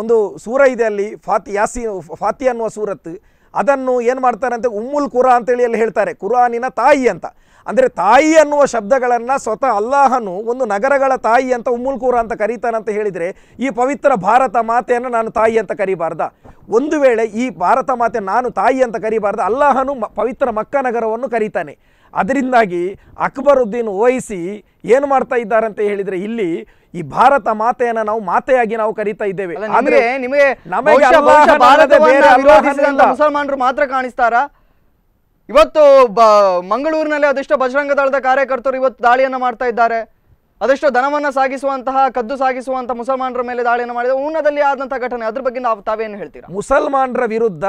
ಒಂದು ಸೂರ ಇದೆ ಅಲ್ಲಿ ಫಾತಿ ಯಾಸಿ ಫಾತಿ ಅನ್ನುವ ಸೂರತ್ತು ಅದನ್ನು ಏನು ಮಾಡ್ತಾರೆ ಅಂತ ಉಮ್ಮುಲ್ ಕುರಾ ಅಂತೇಳಿ ಅಲ್ಲಿ ಹೇಳ್ತಾರೆ ಕುರಾನಿನ ತಾಯಿ ಅಂತ ಅಂದರೆ ತಾಯಿ ಅನ್ನುವ ಶಬ್ದಗಳನ್ನು ಸ್ವತಃ ಅಲ್ಲಾಹನು ಒಂದು ನಗರಗಳ ತಾಯಿ ಅಂತ ಉಮ್ಮುಲ್ಕೂರ ಅಂತ ಕರೀತಾನಂತ ಹೇಳಿದರೆ ಈ ಪವಿತ್ರ ಭಾರತ ಮಾತೆಯನ್ನು ನಾನು ತಾಯಿ ಅಂತ ಕರಿಬಾರ್ದ ಒಂದು ವೇಳೆ ಈ ಭಾರತ ಮಾತೆ ನಾನು ತಾಯಿ ಅಂತ ಕರಿಬಾರ್ದ ಅಲ್ಲಾಹನು ಪವಿತ್ರ ಮಕ್ಕ ನಗರವನ್ನು ಕರೀತಾನೆ ಅದರಿಂದಾಗಿ ಅಕ್ಬರುದ್ದೀನ್ ವಹಿಸಿ ಏನು ಮಾಡ್ತಾ ಇದ್ದಾರಂತೆ ಅಂತ ಹೇಳಿದರೆ ಇಲ್ಲಿ ಈ ಭಾರತ ಮಾತೆಯನ್ನ ನಾವು ಮಾತೆಯಾಗಿ ನಾವು ಕರಿತಾ ಇದ್ದೇವೆ ಅಂದ್ರೆ ನಿಮಗೆ ಮುಸಲ್ಮಾನರು ಮಾತ್ರ ಕಾಣಿಸ್ತಾರಾ ಇವತ್ತು ಬ ಮಂಗಳೂರಿನಲ್ಲಿ ಅದೆಷ್ಟೋ ಬಜರಂಗ ದಳದ ಕಾರ್ಯಕರ್ತರು ಇವತ್ತು ದಾಳಿಯನ್ನು ಮಾಡ್ತಾ ಇದ್ದಾರೆ ಅದೆಷ್ಟೋ ಧನವನ್ನು ಸಾಗಿಸುವಂತಹ ಕದ್ದು ಸಾಗಿಸುವಂತಹ ಮುಸಲ್ಮಾನರ ಮೇಲೆ ದಾಳಿಯನ್ನು ಮಾಡಿದ ಊನದಲ್ಲಿ ಆದಂತಹ ಘಟನೆ ಅದ್ರ ಬಗ್ಗೆ ನಾವು ತಾವೇನು ಹೇಳ್ತೀರಾ ಮುಸಲ್ಮಾನರ ವಿರುದ್ಧ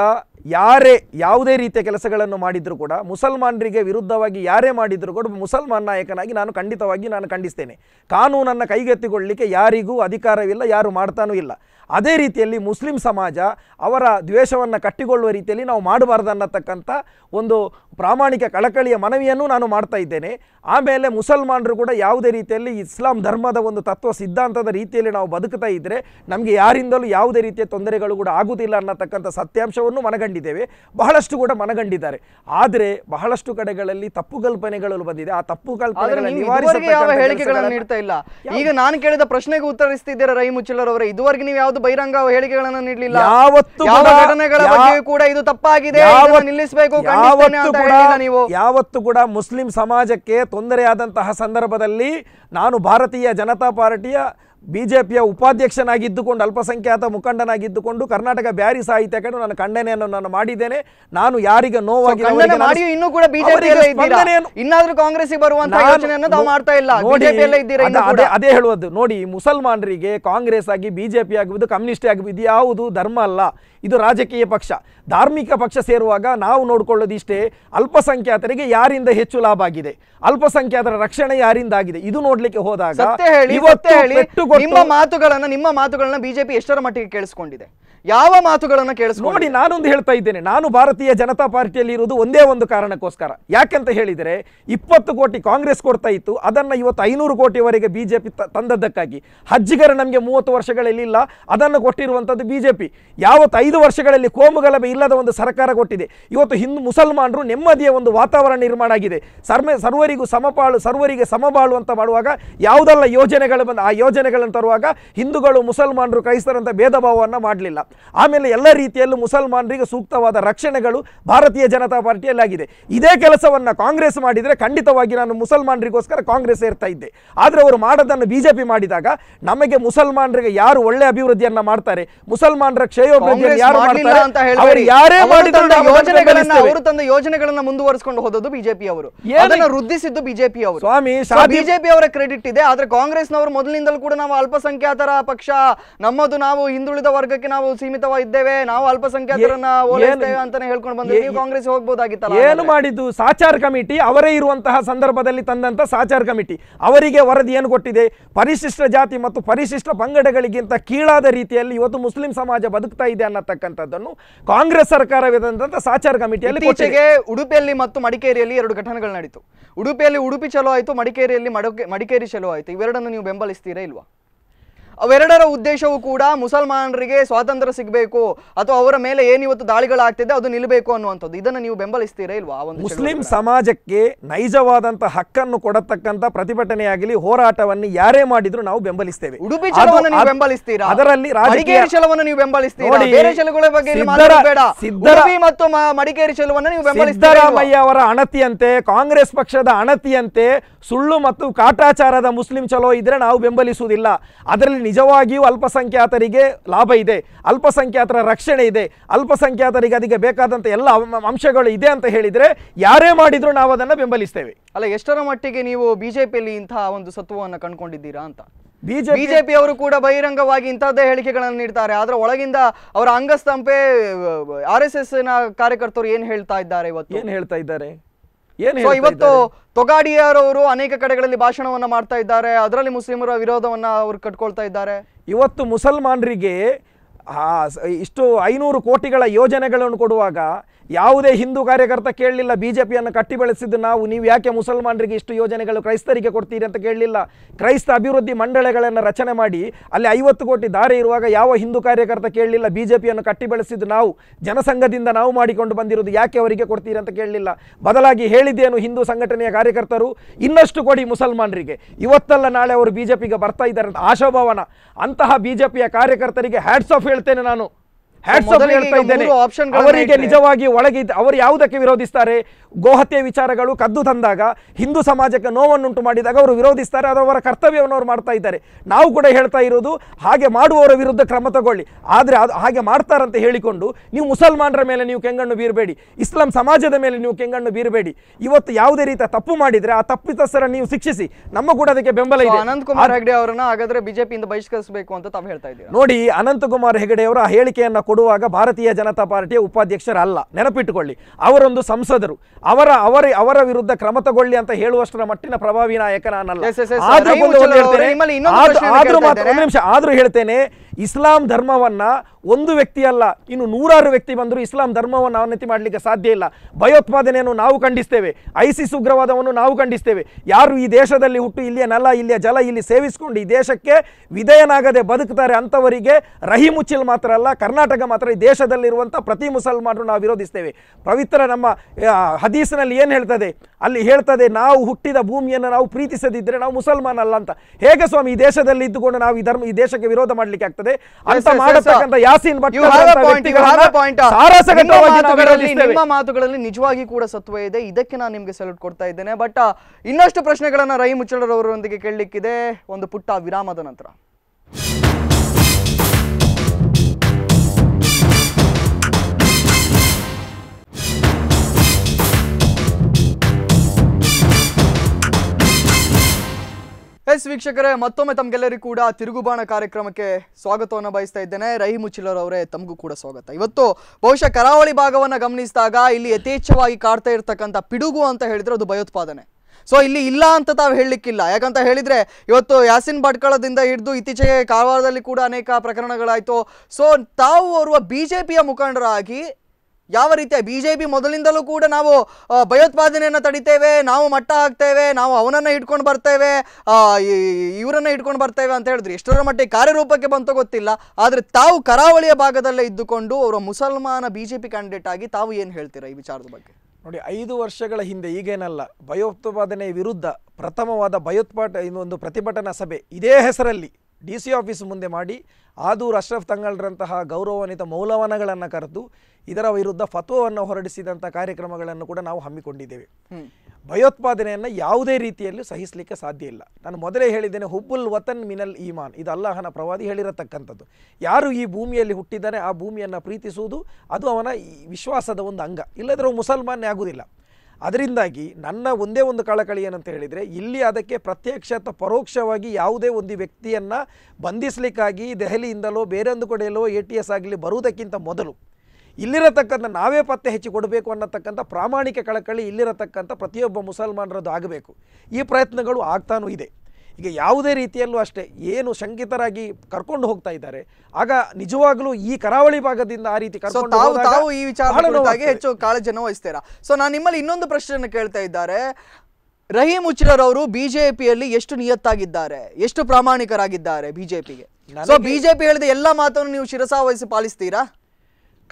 ಯಾರೇ ಯಾವುದೇ ರೀತಿಯ ಕೆಲಸಗಳನ್ನು ಮಾಡಿದ್ರು ಕೂಡ ಮುಸಲ್ಮಾನರಿಗೆ ವಿರುದ್ಧವಾಗಿ ಯಾರೇ ಮಾಡಿದ್ರು ಕೂಡ ಮುಸಲ್ಮಾನ್ ನಾಯಕನಾಗಿ ನಾನು ಖಂಡಿತವಾಗಿ ನಾನು ಖಂಡಿಸ್ತೇನೆ ಕಾನೂನನ್ನು ಕೈಗೆತ್ತಿಕೊಳ್ಳಲಿಕ್ಕೆ ಯಾರಿಗೂ ಅಧಿಕಾರವಿಲ್ಲ ಯಾರು ಮಾಡ್ತಾನೂ ಇಲ್ಲ ಅದೇ ರೀತಿಯಲ್ಲಿ ಮುಸ್ಲಿಂ ಸಮಾಜ ಅವರ ದ್ವೇಷವನ್ನು ಕಟ್ಟಿಕೊಳ್ಳುವ ರೀತಿಯಲ್ಲಿ ನಾವು ಮಾಡಬಾರ್ದು ಅನ್ನತಕ್ಕಂಥ ಒಂದು ಪ್ರಾಮಾಣಿಕ ಕಳಕಳಿಯ ಮನವಿಯನ್ನು ನಾನು ಮಾಡ್ತಾ ಇದ್ದೇನೆ ಆಮೇಲೆ ಮುಸಲ್ಮಾನರು ಕೂಡ ಯಾವುದೇ ರೀತಿಯಲ್ಲಿ ಇಸ್ಲಾಂ ಧರ್ಮದ ಒಂದು ತತ್ವ ಸಿದ್ಧಾಂತದ ರೀತಿಯಲ್ಲಿ ನಾವು ಬದುಕ್ತಾ ಇದ್ದರೆ ನಮಗೆ ಯಾರಿಂದಲೂ ಯಾವುದೇ ರೀತಿಯ ತೊಂದರೆಗಳು ಕೂಡ ಆಗುವುದಿಲ್ಲ ಅನ್ನತಕ್ಕಂಥ ಸತ್ಯಾಂಶವನ್ನು ಮನಗಂಡಿದ್ದೇವೆ ಬಹಳಷ್ಟು ಕೂಡ ಮನಗಂಡಿದ್ದಾರೆ ಆದರೆ ಬಹಳಷ್ಟು ಕಡೆಗಳಲ್ಲಿ ತಪ್ಪು ಕಲ್ಪನೆಗಳು ಬಂದಿದೆ ಆ ತಪ್ಪು ಯಾವ ಹೇಳಿಕೆಗಳನ್ನು ನೀಡ್ತಾ ಇಲ್ಲ ಈಗ ನಾನು ಕೇಳಿದ ಪ್ರಶ್ನೆಗೆ ಉತ್ತರಿಸ್ತಿದ್ದೀರಾ ರೈ ಮುಚ್ಚಲರ್ ಅವರೇ ಇದುವರೆಗೆ ನೀವು ಯಾವುದು ಬಹಿರಂಗ ಹೇಳಿಕೆಗಳನ್ನು ನೀಡಲಿಲ್ಲ ಯಾವತ್ತು ಘಟನೆಗಳ ಬಗ್ಗೆ ಕೂಡ ಇದು ತಪ್ಪಾಗಿದೆ ನಿಲ್ಲಿಸಬೇಕು ಯಾವತ್ತು ಕೂಡ ಮುಸ್ಲಿಂ ಸಮಾಜಕ್ಕೆ ತೊಂದರೆಯಾದಂತಹ ಸಂದರ್ಭದಲ್ಲಿ ನಾವು ನಾನು ಭಾರತೀಯ ಜನತಾ ಪಾರ್ಟಿಯ ಬಿಜೆಪಿಯ ಉಪಾಧ್ಯಕ್ಷನಾಗಿದ್ದುಕೊಂಡು ಅಲ್ಪಸಂಖ್ಯಾತ ಮುಖಂಡನಾಗಿದ್ದುಕೊಂಡು ಕರ್ನಾಟಕ ಬ್ಯಾರಿ ಸಾಹಿತ್ಯ ಕಂಡು ನಾನು ಖಂಡನೆಯನ್ನು ನಾನು ಮಾಡಿದ್ದೇನೆ ನಾನು ಯಾರಿಗೆ ನೋವಾಗಿ ಇನ್ನೂ ಕೂಡ ಇನ್ನಾದರೂ ಕಾಂಗ್ರೆಸ್ ಅದೇ ನೋಡಿ ಮುಸಲ್ಮಾನರಿಗೆ ಕಾಂಗ್ರೆಸ್ ಆಗಿ ಬಿಜೆಪಿ ಆಗುವುದು ಕಮ್ಯುನಿಸ್ಟ್ ಆಗುವುದು ಯಾವುದು ಧರ್ಮ ಅಲ್ಲ ಇದು ರಾಜಕೀಯ ಪಕ್ಷ ಧಾರ್ಮಿಕ ಪಕ್ಷ ಸೇರುವಾಗ ನಾವು ನೋಡಿಕೊಳ್ಳೋದಿಷ್ಟೇ ಅಲ್ಪಸಂಖ್ಯಾತರಿಗೆ ಯಾರಿಂದ ಹೆಚ್ಚು ಲಾಭ ಆಗಿದೆ ಅಲ್ಪಸಂಖ್ಯಾತರ ರಕ್ಷಣೆ ಯಾರಿಂದ ಆಗಿದೆ ಇದು ನೋಡ್ಲಿಕ್ಕೆ ಹೋದಾಗ ಇವತ್ತು ನಿಮ್ಮ ಮಾತುಗಳನ್ನ ನಿಮ್ಮ ಮಾತುಗಳನ್ನ ಬಿಜೆಪಿ ಎಷ್ಟರ ಮಟ್ಟಿಗೆ ಕೇಳಿಸ್ಕೊಂಡಿದೆ ಯಾವ ಮಾತುಗಳನ್ನು ಕೇಳಿಸ್ ನೋಡಿ ನಾನೊಂದು ಹೇಳ್ತಾ ಇದ್ದೇನೆ ನಾನು ಭಾರತೀಯ ಜನತಾ ಪಾರ್ಟಿಯಲ್ಲಿ ಇರುವುದು ಒಂದೇ ಒಂದು ಕಾರಣಕ್ಕೋಸ್ಕರ ಅಂತ ಹೇಳಿದರೆ ಇಪ್ಪತ್ತು ಕೋಟಿ ಕಾಂಗ್ರೆಸ್ ಕೊಡ್ತಾ ಇತ್ತು ಅದನ್ನು ಇವತ್ತು ಐನೂರು ಕೋಟಿವರೆಗೆ ಬಿಜೆಪಿ ತಂದದ್ದಕ್ಕಾಗಿ ಹಜ್ಜಿಗರ ನಮಗೆ ಮೂವತ್ತು ವರ್ಷಗಳಲ್ಲಿ ಇಲ್ಲ ಅದನ್ನು ಕೊಟ್ಟಿರುವಂಥದ್ದು ಬಿಜೆಪಿ ಯಾವತ್ತು ಐದು ವರ್ಷಗಳಲ್ಲಿ ಕೋಮು ಇಲ್ಲದ ಒಂದು ಸರ್ಕಾರ ಕೊಟ್ಟಿದೆ ಇವತ್ತು ಹಿಂದೂ ಮುಸಲ್ಮಾನರು ನೆಮ್ಮದಿಯ ಒಂದು ವಾತಾವರಣ ನಿರ್ಮಾಣ ಆಗಿದೆ ಸರ್ಮೆ ಸರ್ವರಿಗೂ ಸಮಪಾಳು ಸರ್ವರಿಗೆ ಸಮಬಾಳು ಅಂತ ಮಾಡುವಾಗ ಯಾವುದೆಲ್ಲ ಯೋಜನೆಗಳು ಬಂದು ಆ ಯೋಜನೆಗಳನ್ನು ತರುವಾಗ ಹಿಂದೂಗಳು ಮುಸಲ್ಮಾನರು ಕ್ರೈಸ್ತರಂತ ಭೇದ ಭಾವವನ್ನು ಮಾಡಲಿಲ್ಲ ಆಮೇಲೆ ಎಲ್ಲ ರೀತಿಯಲ್ಲೂ ಮುಸಲ್ಮಾನರಿಗೆ ಸೂಕ್ತವಾದ ರಕ್ಷಣೆಗಳು ಭಾರತೀಯ ಜನತಾ ಪಾರ್ಟಿಯಲ್ಲಿ ಆಗಿದೆ ಇದೇ ಕೆಲಸವನ್ನು ಕಾಂಗ್ರೆಸ್ ಮಾಡಿದರೆ ಖಂಡಿತವಾಗಿ ನಾನು ಮುಸಲ್ಮಾನರಿಗೋಸ್ಕರ ಕಾಂಗ್ರೆಸ್ ಸೇರ್ತಾ ಇದ್ದೆ ಆದರೆ ಅವರು ಮಾಡೋದನ್ನು ಬಿ ಮಾಡಿದಾಗ ನಮಗೆ ಮುಸಲ್ಮಾನರಿಗೆ ಯಾರು ಒಳ್ಳೆ ಅಭಿವೃದ್ಧಿಯನ್ನು ಮಾಡ್ತಾರೆ ಮುಸಲ್ಮಾನರ ಕ್ಷಯೋಭಿವೃದ್ಧಿಯನ್ನು ಯಾರು ಮಾಡ್ತಾರೆ ಅವರು ಯೋಜನೆಗಳನ್ನು ಅವರು ತಂದ ಯೋಜನೆಗಳನ್ನು ಮುಂದುವರಿಸಿಕೊಂಡು ಹೋದದ್ದು ಬಿಜೆಪಿ ಅವರು ಅದನ್ನು ವೃದ್ಧಿಸಿದ್ದು ಬಿಜೆಪಿ ಅವರು ಸ್ವಾಮಿ ಬಿಜೆಪಿ ಅವರ ಕ್ರೆಡಿಟ್ ಇದೆ ಆದ್ರೆ ಕಾಂಗ್ರೆಸ್ನವರು ಮೊದಲಿನಿಂದಲೂ ಕೂಡ ನಾವು ಅಲ್ಪಸಂಖ್ಯಾತರ ಪಕ್ಷ ನಮ್ಮದು ನಾವು ಹಿಂದುಳಿದ ವರ್ಗಕ್ಕೆ ನಾವು ಸೀಮಿತವಾಗಿದ್ದೇವೆ ನಾವು ಅಲ್ಪಸಂಖ್ಯಾತರನ್ನ ಓಲೈಸ್ತೇವೆ ಅಂತಾನೆ ಹೇಳ್ಕೊಂಡು ಬಂದ್ರೆ ನೀವು ಕಾಂಗ್ರೆಸ್ ಹೋಗ್ಬೋದಾಗಿತ್ತಲ್ಲ ಏನು ಮಾಡಿದ್ದು ಸಾಚಾರ್ ಕಮಿಟಿ ಅವರೇ ಇರುವಂತಹ ಸಂದರ್ಭದಲ್ಲಿ ತಂದಂತ ಸಾಚಾರ್ ಕಮಿಟಿ ಅವರಿಗೆ ವರದಿ ಏನು ಕೊಟ್ಟಿದೆ ಪರಿಶಿಷ್ಟ ಜಾತಿ ಮತ್ತು ಪರಿಶಿಷ್ಟ ಪಂಗಡಗಳಿಗಿಂತ ಕೀಳಾದ ರೀತಿಯಲ್ಲಿ ಇವತ್ತು ಮುಸ್ಲಿಂ ಸಮಾಜ ಬದುಕ್ತಾ ಇದೆ ಅನ್ನತಕ್ಕಂಥದ್ದನ್ನು ಕಾಂಗ್ರೆಸ್ ಸರ್ಕಾರವಿದಂತ ಸಾಚಾರ್ ಕಮಿಟಿಯಲ್ಲಿ ಕೊಟ್ಟಿಗೆ ಉಡುಪಿಯಲ್ಲಿ ಮತ್ತು ಮಡಿಕೇರಿಯಲ್ಲಿ ಎರಡು ಘಟನೆಗಳು ನಡೀತು ಉಡುಪಿಯಲ್ಲಿ ಉಡುಪಿ ಚಲೋ ಆಯಿತು ಮಡಿಕೇರಿಯಲ್ಲಿ ಮಡಕೆ ಮಡಿಕೇರಿ ಚಲೋ ಆಯಿತು ಇವೆರಡನ್ನು ನೀವು ಬೆಂಬಲಿಸ್ತೀರಾ ಇಲ್ವಾ ಅವೆರಡರ ಉದ್ದೇಶವೂ ಕೂಡ ಮುಸಲ್ಮಾನರಿಗೆ ಸ್ವಾತಂತ್ರ್ಯ ಸಿಗಬೇಕು ಅಥವಾ ಅವರ ಮೇಲೆ ಏನಿವತ್ತು ದಾಳಿಗಳಾಗ್ತಿದೆ ಅದು ನಿಲ್ಲಬೇಕು ಅನ್ನುವಂಥದ್ದು ಇದನ್ನು ನೀವು ಬೆಂಬಲಿಸ್ತೀರಾ ಇಲ್ವಾ ಒಂದು ಮುಸ್ಲಿಂ ಸಮಾಜಕ್ಕೆ ನೈಜವಾದಂತಹ ಹಕ್ಕನ್ನು ಕೊಡತಕ್ಕಂಥ ಪ್ರತಿಭಟನೆಯಾಗಲಿ ಹೋರಾಟವನ್ನು ಯಾರೇ ಮಾಡಿದ್ರು ನಾವು ಬೆಂಬಲಿಸ್ತೇವೆ ಉಡುಪಿ ಛಲವನ್ನು ನೀವು ಬೆಂಬಲಿಸ್ತೀರಾ ಅದರಲ್ಲಿ ಮಡಿಕೇರಿ ಛಲವನ್ನು ನೀವು ಬೆಂಬಲಿಸ್ತೀರಾ ಛಲಗಳ ಬಗ್ಗೆ ಬೇಡ ಮತ್ತು ಮಡಿಕೇರಿ ಛಲವನ್ನು ನೀವು ಬೆಂಬಲಿಸ್ತೀರಾ ಸಿದ್ದರಾಮಯ್ಯ ಅವರ ಅಣತಿಯಂತೆ ಕಾಂಗ್ರೆಸ್ ಪಕ್ಷದ ಅಣತಿಯಂತೆ ಸುಳ್ಳು ಮತ್ತು ಕಾಟಾಚಾರದ ಮುಸ್ಲಿಂ ಚಲೋ ಇದ್ರೆ ನಾವು ಬೆಂಬಲಿಸುವುದಿಲ್ಲ ಅದರಲ್ಲಿ ನಿಜವಾಗಿಯೂ ಅಲ್ಪಸಂಖ್ಯಾತರಿಗೆ ಲಾಭ ಇದೆ ಅಲ್ಪಸಂಖ್ಯಾತರ ರಕ್ಷಣೆ ಇದೆ ಅಲ್ಪಸಂಖ್ಯಾತರಿಗೆ ಅದಕ್ಕೆ ಬೇಕಾದಂಥ ಎಲ್ಲ ಅಂಶಗಳು ಇದೆ ಅಂತ ಹೇಳಿದರೆ ಯಾರೇ ಮಾಡಿದರೂ ನಾವು ಅದನ್ನು ಬೆಂಬಲಿಸ್ತೇವೆ ಅಲ್ಲ ಎಷ್ಟರ ಮಟ್ಟಿಗೆ ನೀವು ಬಿಜೆಪಿಯಲ್ಲಿ ಇಂತಹ ಒಂದು ಸತ್ವವನ್ನು ಕಂಡುಕೊಂಡಿದ್ದೀರಾ ಅಂತ ಬಿಜೆಪಿ ಅವರು ಕೂಡ ಬಹಿರಂಗವಾಗಿ ಇಂಥದ್ದೇ ಹೇಳಿಕೆಗಳನ್ನು ನೀಡ್ತಾರೆ ಆದ್ರೆ ಒಳಗಿಂದ ಅವರ ಅಂಗಸ್ತಂಪೆ ಆರ್ ಎಸ್ ಎಸ್ ನ ಕಾರ್ಯಕರ್ತರು ಏನ್ ಹೇಳ್ತಾ ಇದ್ದಾರೆ ಇವತ್ತು ಏನ್ ಹೇಳ್ತಾ ಇದ್ದಾರೆ ಏನು ಇವತ್ತು ತೊಗಾಡಿಯಾರವರು ಅನೇಕ ಕಡೆಗಳಲ್ಲಿ ಭಾಷಣವನ್ನು ಮಾಡ್ತಾ ಇದ್ದಾರೆ ಅದರಲ್ಲಿ ಮುಸ್ಲಿಮರ ವಿರೋಧವನ್ನು ಅವರು ಕಟ್ಕೊಳ್ತಾ ಇದ್ದಾರೆ ಇವತ್ತು ಮುಸಲ್ಮಾನರಿಗೆ ಇಷ್ಟು ಐನೂರು ಕೋಟಿಗಳ ಯೋಜನೆಗಳನ್ನು ಕೊಡುವಾಗ ಯಾವುದೇ ಹಿಂದೂ ಕಾರ್ಯಕರ್ತ ಕೇಳಲಿಲ್ಲ ಬಿ ಜೆ ಪಿಯನ್ನು ಕಟ್ಟಿ ಬೆಳೆಸಿದ್ದು ನಾವು ನೀವು ಯಾಕೆ ಮುಸಲ್ಮಾನರಿಗೆ ಇಷ್ಟು ಯೋಜನೆಗಳು ಕ್ರೈಸ್ತರಿಗೆ ಕೊಡ್ತೀರಿ ಅಂತ ಕೇಳಲಿಲ್ಲ ಕ್ರೈಸ್ತ ಅಭಿವೃದ್ಧಿ ಮಂಡಳಿಗಳನ್ನು ರಚನೆ ಮಾಡಿ ಅಲ್ಲಿ ಐವತ್ತು ಕೋಟಿ ದಾರಿ ಇರುವಾಗ ಯಾವ ಹಿಂದೂ ಕಾರ್ಯಕರ್ತ ಕೇಳಲಿಲ್ಲ ಬಿ ಜೆ ಪಿಯನ್ನು ಕಟ್ಟಿ ಬೆಳೆಸಿದ್ದು ನಾವು ಜನಸಂಘದಿಂದ ನಾವು ಮಾಡಿಕೊಂಡು ಬಂದಿರೋದು ಯಾಕೆ ಅವರಿಗೆ ಕೊಡ್ತೀರಿ ಅಂತ ಕೇಳಲಿಲ್ಲ ಬದಲಾಗಿ ಹೇಳಿದ್ದೇನು ಹಿಂದೂ ಸಂಘಟನೆಯ ಕಾರ್ಯಕರ್ತರು ಇನ್ನಷ್ಟು ಕೊಡಿ ಮುಸಲ್ಮಾನರಿಗೆ ಇವತ್ತಲ್ಲ ನಾಳೆ ಅವರು ಬಿ ಜೆ ಪಿಗೆ ಬರ್ತಾ ಇದ್ದಾರೆ ಅಂತ ಆಶಾಭಾವನ ಅಂತಹ ಬಿ ಜೆ ಪಿಯ ಕಾರ್ಯಕರ್ತರಿಗೆ ಹ್ಯಾಟ್ಸ್ ಆಫ್ ಹೇಳ್ತೇನೆ ನಾನು ಅವರಿಗೆ ನಿಜವಾಗಿ ಒಳಗೆ ಅವರು ಯಾವುದಕ್ಕೆ ವಿರೋಧಿಸ್ತಾರೆ ಗೋಹತ್ಯೆ ವಿಚಾರಗಳು ಕದ್ದು ತಂದಾಗ ಹಿಂದೂ ಸಮಾಜಕ್ಕೆ ನೋವನ್ನುಂಟು ಮಾಡಿದಾಗ ಅವರು ವಿರೋಧಿಸ್ತಾರೆ ಅದು ಅವರ ಕರ್ತವ್ಯವನ್ನು ಅವರು ಮಾಡ್ತಾ ಇದ್ದಾರೆ ನಾವು ಕೂಡ ಹೇಳ್ತಾ ಇರೋದು ಹಾಗೆ ಮಾಡುವವರ ವಿರುದ್ಧ ಕ್ರಮ ತಗೊಳ್ಳಿ ಆದರೆ ಹಾಗೆ ಮಾಡ್ತಾರಂತ ಹೇಳಿಕೊಂಡು ನೀವು ಮುಸಲ್ಮಾನರ ಮೇಲೆ ನೀವು ಕೆಂಗಣ್ಣು ಬೀರಬೇಡಿ ಇಸ್ಲಾಂ ಸಮಾಜದ ಮೇಲೆ ನೀವು ಕೆಂಗಣ್ಣು ಬೀರಬೇಡಿ ಇವತ್ತು ಯಾವುದೇ ರೀತಿಯ ತಪ್ಪು ಮಾಡಿದ್ರೆ ಆ ತಪ್ಪಿತಸ್ಥರ ನೀವು ಶಿಕ್ಷಿಸಿ ನಮ್ಮ ಕೂಡ ಅದಕ್ಕೆ ಬೆಂಬಲ ಇದೆ ಅನಂತಕುಮಾರ್ ಹೆಗಡೆ ಅವರನ್ನ ಹಾಗಾದ್ರೆ ಬಿಜೆಪಿಯಿಂದ ಬಹಿಷ್ಕರಿಸಬೇಕು ಅಂತ ತಾವು ಹೇಳ್ತಾ ಇದ್ದೀವಿ ನೋಡಿ ಅನಂತಕುಮಾರ್ ಹೆಗಡೆ ಆ ಹೇಳಿಕೆಯನ್ನು ಕೊಡುವಾಗ ಭಾರತೀಯ ಜನತಾ ಪಾರ್ಟಿಯ ಅಲ್ಲ ನೆನಪಿಟ್ಟುಕೊಳ್ಳಿ ಅವರೊಂದು ಸಂಸದರು ಅವರ ಅವರ ಅವರ ವಿರುದ್ಧ ಕ್ರಮ ತಗೊಳ್ಳಿ ಅಂತ ಹೇಳುವಷ್ಟರ ಮಟ್ಟಿನ ಪ್ರಭಾವಿ ನಾಯಕ ನಾನಲ್ಲ ಆದ್ರೂ ಮಾತ್ರ ಒಂದು ನಿಮಿಷ ಆದ್ರೂ ಹೇಳ್ತೇನೆ ಇಸ್ಲಾಂ ಧರ್ಮವನ್ನ ಒಂದು ವ್ಯಕ್ತಿ ಅಲ್ಲ ಇನ್ನು ನೂರಾರು ವ್ಯಕ್ತಿ ಬಂದರೂ ಇಸ್ಲಾಂ ಧರ್ಮವನ್ನು ಅವನತಿ ಮಾಡಲಿಕ್ಕೆ ಸಾಧ್ಯ ಇಲ್ಲ ಭಯೋತ್ಪಾದನೆಯನ್ನು ನಾವು ಖಂಡಿಸ್ತೇವೆ ಐಸಿಸ್ ಉಗ್ರವಾದವನ್ನು ನಾವು ಖಂಡಿಸ್ತೇವೆ ಯಾರು ಈ ದೇಶದಲ್ಲಿ ಹುಟ್ಟು ಇಲ್ಲಿಯ ನೆಲ ಇಲ್ಲಿಯ ಜಲ ಇಲ್ಲಿ ಸೇವಿಸಿಕೊಂಡು ಈ ದೇಶಕ್ಕೆ ವಿಧೇಯನಾಗದೆ ಬದುಕ್ತಾರೆ ಅಂಥವರಿಗೆ ಮುಚ್ಚಿಲ್ ಮಾತ್ರ ಅಲ್ಲ ಕರ್ನಾಟಕ ಕರ್ನಾಟಕ ಮಾತ್ರ ಈ ದೇಶದಲ್ಲಿರುವಂಥ ಪ್ರತಿ ಮುಸಲ್ಮಾನರು ನಾವು ವಿರೋಧಿಸ್ತೇವೆ ಪವಿತ್ರ ನಮ್ಮ ಹದೀಸ್ನಲ್ಲಿ ಏನು ಹೇಳ್ತದೆ ಅಲ್ಲಿ ಹೇಳ್ತದೆ ನಾವು ಹುಟ್ಟಿದ ಭೂಮಿಯನ್ನು ನಾವು ಪ್ರೀತಿಸದಿದ್ದರೆ ನಾವು ಮುಸಲ್ಮಾನ ಅಲ್ಲ ಅಂತ ಹೇಗೆ ಸ್ವಾಮಿ ಈ ದೇಶದಲ್ಲಿ ಇದ್ದುಕೊಂಡು ನಾವು ಈ ಧರ್ಮ ಈ ದೇಶಕ್ಕೆ ವಿರೋಧ ಮಾಡಲಿಕ್ಕೆ ಆಗ್ತದೆ ಅಂತ ಮಾಡತಕ್ಕಂಥ ಯಾಸೀನ್ ನಿಮ್ಮ ಮಾತುಗಳಲ್ಲಿ ನಿಜವಾಗಿ ಕೂಡ ಸತ್ವ ಇದೆ ಇದಕ್ಕೆ ನಾನು ನಿಮಗೆ ಸೆಲ್ಯೂಟ್ ಕೊಡ್ತಾ ಇದ್ದೇನೆ ಬಟ್ ಇನ್ನಷ್ಟು ಪ್ರಶ್ನೆಗಳನ್ನ ರೈ ಮುಚ್ಚಳರವರೊಂದಿಗೆ ಕೇಳಲಿಕ್ಕಿದೆ ಒಂದು ಪುಟ್ಟ ವಿರಾಮದ ನಂತರ ವೀಕ್ಷಕರೇ ಮತ್ತೊಮ್ಮೆ ತಮಗೆಲ್ಲರಿಗೂ ಕೂಡ ತಿರುಗುಬಾಣ ಕಾರ್ಯಕ್ರಮಕ್ಕೆ ಸ್ವಾಗತವನ್ನು ಬಯಸ್ತಾ ಇದ್ದೇನೆ ರಹಿ ಮುಚ್ಚಿಲರ್ ಅವರೇ ತಮಗೂ ಕೂಡ ಸ್ವಾಗತ ಇವತ್ತು ಬಹುಶಃ ಕರಾವಳಿ ಭಾಗವನ್ನು ಗಮನಿಸಿದಾಗ ಇಲ್ಲಿ ಯಥೇಚ್ಛವಾಗಿ ಕಾಡ್ತಾ ಇರ್ತಕ್ಕಂಥ ಪಿಡುಗು ಅಂತ ಹೇಳಿದ್ರೆ ಅದು ಭಯೋತ್ಪಾದನೆ ಸೊ ಇಲ್ಲಿ ಇಲ್ಲ ಅಂತ ತಾವು ಹೇಳಲಿಕ್ಕಿಲ್ಲ ಯಾಕಂತ ಹೇಳಿದರೆ ಇವತ್ತು ಯಾಸಿನ್ ಭಟ್ಕಳದಿಂದ ಹಿಡಿದು ಇತ್ತೀಚೆಗೆ ಕಾರವಾರದಲ್ಲಿ ಕೂಡ ಅನೇಕ ಪ್ರಕರಣಗಳಾಯಿತು ಸೊ ತಾವು ಓರ್ವ ಬಿ ಜೆ ಮುಖಂಡರಾಗಿ ಯಾವ ರೀತಿಯ ಬಿ ಜೆ ಪಿ ಮೊದಲಿಂದಲೂ ಕೂಡ ನಾವು ಭಯೋತ್ಪಾದನೆಯನ್ನು ತಡಿತೇವೆ ನಾವು ಮಟ್ಟ ಹಾಕ್ತೇವೆ ನಾವು ಅವನನ್ನು ಇಟ್ಕೊಂಡು ಬರ್ತೇವೆ ಇವರನ್ನು ಇಟ್ಕೊಂಡು ಬರ್ತೇವೆ ಅಂತ ಹೇಳಿದ್ರು ಎಷ್ಟರ ಮಟ್ಟಿಗೆ ಕಾರ್ಯರೂಪಕ್ಕೆ ಬಂತು ಗೊತ್ತಿಲ್ಲ ಆದರೆ ತಾವು ಕರಾವಳಿಯ ಭಾಗದಲ್ಲೇ ಇದ್ದುಕೊಂಡು ಅವರ ಮುಸಲ್ಮಾನ ಬಿ ಜೆ ಪಿ ಕ್ಯಾಂಡಿಡೇಟ್ ಆಗಿ ತಾವು ಏನು ಹೇಳ್ತೀರಾ ಈ ವಿಚಾರದ ಬಗ್ಗೆ ನೋಡಿ ಐದು ವರ್ಷಗಳ ಹಿಂದೆ ಈಗೇನಲ್ಲ ಭಯೋತ್ಪಾದನೆ ವಿರುದ್ಧ ಪ್ರಥಮವಾದ ಭಯೋತ್ಪಾಟ ಒಂದು ಪ್ರತಿಭಟನಾ ಸಭೆ ಇದೇ ಹೆಸರಲ್ಲಿ ಡಿ ಸಿ ಆಫೀಸ್ ಮುಂದೆ ಮಾಡಿ ಆದೂರ್ ಅಶ್ರಫ್ ತಂಗಳ್ರಂತಹ ಗೌರವಾನ್ವಿತ ಮೌಲವನಗಳನ್ನು ಕರೆದು ಇದರ ವಿರುದ್ಧ ಫತ್ವವನ್ನು ಹೊರಡಿಸಿದಂಥ ಕಾರ್ಯಕ್ರಮಗಳನ್ನು ಕೂಡ ನಾವು ಹಮ್ಮಿಕೊಂಡಿದ್ದೇವೆ ಭಯೋತ್ಪಾದನೆಯನ್ನು ಯಾವುದೇ ರೀತಿಯಲ್ಲಿ ಸಹಿಸಲಿಕ್ಕೆ ಸಾಧ್ಯ ಇಲ್ಲ ನಾನು ಮೊದಲೇ ಹೇಳಿದ್ದೇನೆ ಹುಬ್ಬುಲ್ ವತನ್ ಮಿನಲ್ ಈಮಾನ್ ಇದು ಅಲ್ಲಾಹನ ಪ್ರವಾದಿ ಹೇಳಿರತಕ್ಕಂಥದ್ದು ಯಾರು ಈ ಭೂಮಿಯಲ್ಲಿ ಹುಟ್ಟಿದರೆ ಆ ಭೂಮಿಯನ್ನು ಪ್ರೀತಿಸುವುದು ಅದು ಅವನ ವಿಶ್ವಾಸದ ಒಂದು ಅಂಗ ಇಲ್ಲದರೂ ಮುಸಲ್ಮಾನೇ ಆಗುವುದಿಲ್ಲ ಅದರಿಂದಾಗಿ ನನ್ನ ಒಂದೇ ಒಂದು ಕಳಕಳಿ ಏನಂತ ಹೇಳಿದರೆ ಇಲ್ಲಿ ಅದಕ್ಕೆ ಪ್ರತ್ಯಕ್ಷ ಅಥವಾ ಪರೋಕ್ಷವಾಗಿ ಯಾವುದೇ ಒಂದು ವ್ಯಕ್ತಿಯನ್ನು ಬಂಧಿಸಲಿಕ್ಕಾಗಿ ದೆಹಲಿಯಿಂದಲೋ ಬೇರೊಂದು ಕಡೆಯಲ್ಲೋ ಎ ಟಿ ಎಸ್ ಆಗಲಿ ಬರುವುದಕ್ಕಿಂತ ಮೊದಲು ಇಲ್ಲಿರತಕ್ಕಂಥ ನಾವೇ ಪತ್ತೆ ಹೆಚ್ಚಿ ಕೊಡಬೇಕು ಅನ್ನತಕ್ಕಂಥ ಪ್ರಾಮಾಣಿಕ ಕಳಕಳಿ ಇಲ್ಲಿರತಕ್ಕಂಥ ಪ್ರತಿಯೊಬ್ಬ ಮುಸಲ್ಮಾನರದ್ದು ಆಗಬೇಕು ಈ ಪ್ರಯತ್ನಗಳು ಆಗ್ತಾನೂ ಇದೆ ಈಗ ಯಾವುದೇ ರೀತಿಯಲ್ಲೂ ಅಷ್ಟೇ ಏನು ಶಂಕಿತರಾಗಿ ಕರ್ಕೊಂಡು ಹೋಗ್ತಾ ಇದ್ದಾರೆ ಆಗ ನಿಜವಾಗ್ಲೂ ಈ ಕರಾವಳಿ ಭಾಗದಿಂದ ಆ ರೀತಿ ತಾವು ಈ ವಿಚಾರವಾಗಿ ಹೆಚ್ಚು ಕಾಳಜಿಯನ್ನು ವಹಿಸ್ತೀರಾ ಸೊ ನಾನು ನಿಮ್ಮಲ್ಲಿ ಇನ್ನೊಂದು ಪ್ರಶ್ನೆಯನ್ನು ಕೇಳ್ತಾ ಇದ್ದಾರೆ ರಹೀಂ ಉಚ್ರರ್ ಅವರು ಬಿಜೆಪಿಯಲ್ಲಿ ಎಷ್ಟು ನಿಯತ್ತಾಗಿದ್ದಾರೆ ಎಷ್ಟು ಪ್ರಾಮಾಣಿಕರಾಗಿದ್ದಾರೆ ಬಿಜೆಪಿಗೆ ಸೊ ಬಿಜೆಪಿ ಹೇಳಿದ ಎಲ್ಲಾ ಮಾತನ್ನು ನೀವು ಶಿರಸಾ ವಹಿಸಿ ಪಾಲಿಸ್ತೀರಾ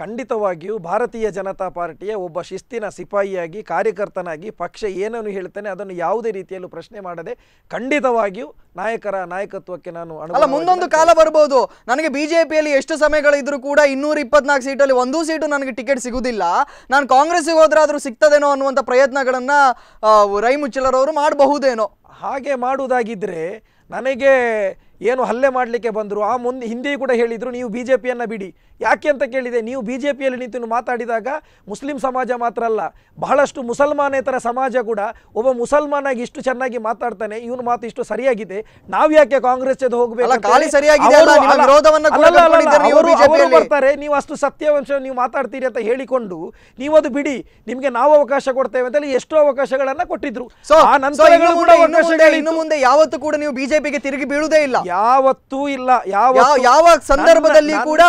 ಖಂಡಿತವಾಗಿಯೂ ಭಾರತೀಯ ಜನತಾ ಪಾರ್ಟಿಯ ಒಬ್ಬ ಶಿಸ್ತಿನ ಸಿಪಾಯಿಯಾಗಿ ಕಾರ್ಯಕರ್ತನಾಗಿ ಪಕ್ಷ ಏನನ್ನು ಹೇಳ್ತಾನೆ ಅದನ್ನು ಯಾವುದೇ ರೀತಿಯಲ್ಲೂ ಪ್ರಶ್ನೆ ಮಾಡದೆ ಖಂಡಿತವಾಗಿಯೂ ನಾಯಕರ ನಾಯಕತ್ವಕ್ಕೆ ನಾನು ಅಲ್ಲ ಮುಂದೊಂದು ಕಾಲ ಬರ್ಬೋದು ನನಗೆ ಪಿಯಲ್ಲಿ ಎಷ್ಟು ಸಮಯಗಳಿದ್ರು ಕೂಡ ಇನ್ನೂರ ಇಪ್ಪತ್ನಾಲ್ಕು ಸೀಟಲ್ಲಿ ಒಂದೂ ಸೀಟು ನನಗೆ ಟಿಕೆಟ್ ಸಿಗುವುದಿಲ್ಲ ನಾನು ಕಾಂಗ್ರೆಸ್ಗೆ ಹೋದ್ರಾದ್ರೂ ಸಿಗ್ತದೇನೋ ಅನ್ನುವಂಥ ಪ್ರಯತ್ನಗಳನ್ನು ರೈ ಮುಚ್ಚಲರವರು ಮಾಡಬಹುದೇನೋ ಹಾಗೆ ಮಾಡುವುದಾಗಿದ್ದರೆ ನನಗೆ ಏನು ಹಲ್ಲೆ ಮಾಡಲಿಕ್ಕೆ ಬಂದರು ಆ ಮುಂದೆ ಹಿಂದೆಯೂ ಕೂಡ ಹೇಳಿದರು ನೀವು ಬಿ ಜೆ ಪಿಯನ್ನು ಬಿಡಿ ಯಾಕೆ ಅಂತ ಕೇಳಿದೆ ನೀವು ಬಿ ಜೆ ಪಿಯಲ್ಲಿ ನಿಂತು ಮಾತಾಡಿದಾಗ ಮುಸ್ಲಿಂ ಸಮಾಜ ಮಾತ್ರ ಅಲ್ಲ ಬಹಳಷ್ಟು ಮುಸಲ್ಮಾನೇತರ ಸಮಾಜ ಕೂಡ ಒಬ್ಬ ಮುಸಲ್ಮಾನಾಗಿ ಇಷ್ಟು ಚೆನ್ನಾಗಿ ಮಾತಾಡ್ತಾನೆ ಇವನ್ ಮಾತು ಇಷ್ಟು ಸರಿಯಾಗಿದೆ ನಾವು ಯಾಕೆ ಕಾಂಗ್ರೆಸ್ ಜೊತೆ ಹೋಗಬೇಕು ಬರ್ತಾರೆ ನೀವು ಅಷ್ಟು ಸತ್ಯವಂಶ ನೀವು ಮಾತಾಡ್ತೀರಿ ಅಂತ ಹೇಳಿಕೊಂಡು ನೀವು ಅದು ಬಿಡಿ ನಿಮ್ಗೆ ನಾವು ಅವಕಾಶ ಕೊಡ್ತೇವೆ ಅಂತ ಹೇಳಿ ಎಷ್ಟೋ ಅವಕಾಶಗಳನ್ನ ಕೊಟ್ಟಿದ್ರು ಇನ್ನು ಮುಂದೆ ಯಾವತ್ತು ಕೂಡ ನೀವು ಬಿಜೆಪಿಗೆ ತಿರುಗಿ ಬೀಳುದೇ ಇಲ್ಲ ಯಾವತ್ತೂ ಇಲ್ಲ ಯಾವ ಯಾವ ಸಂದರ್ಭದಲ್ಲಿ ಕೂಡ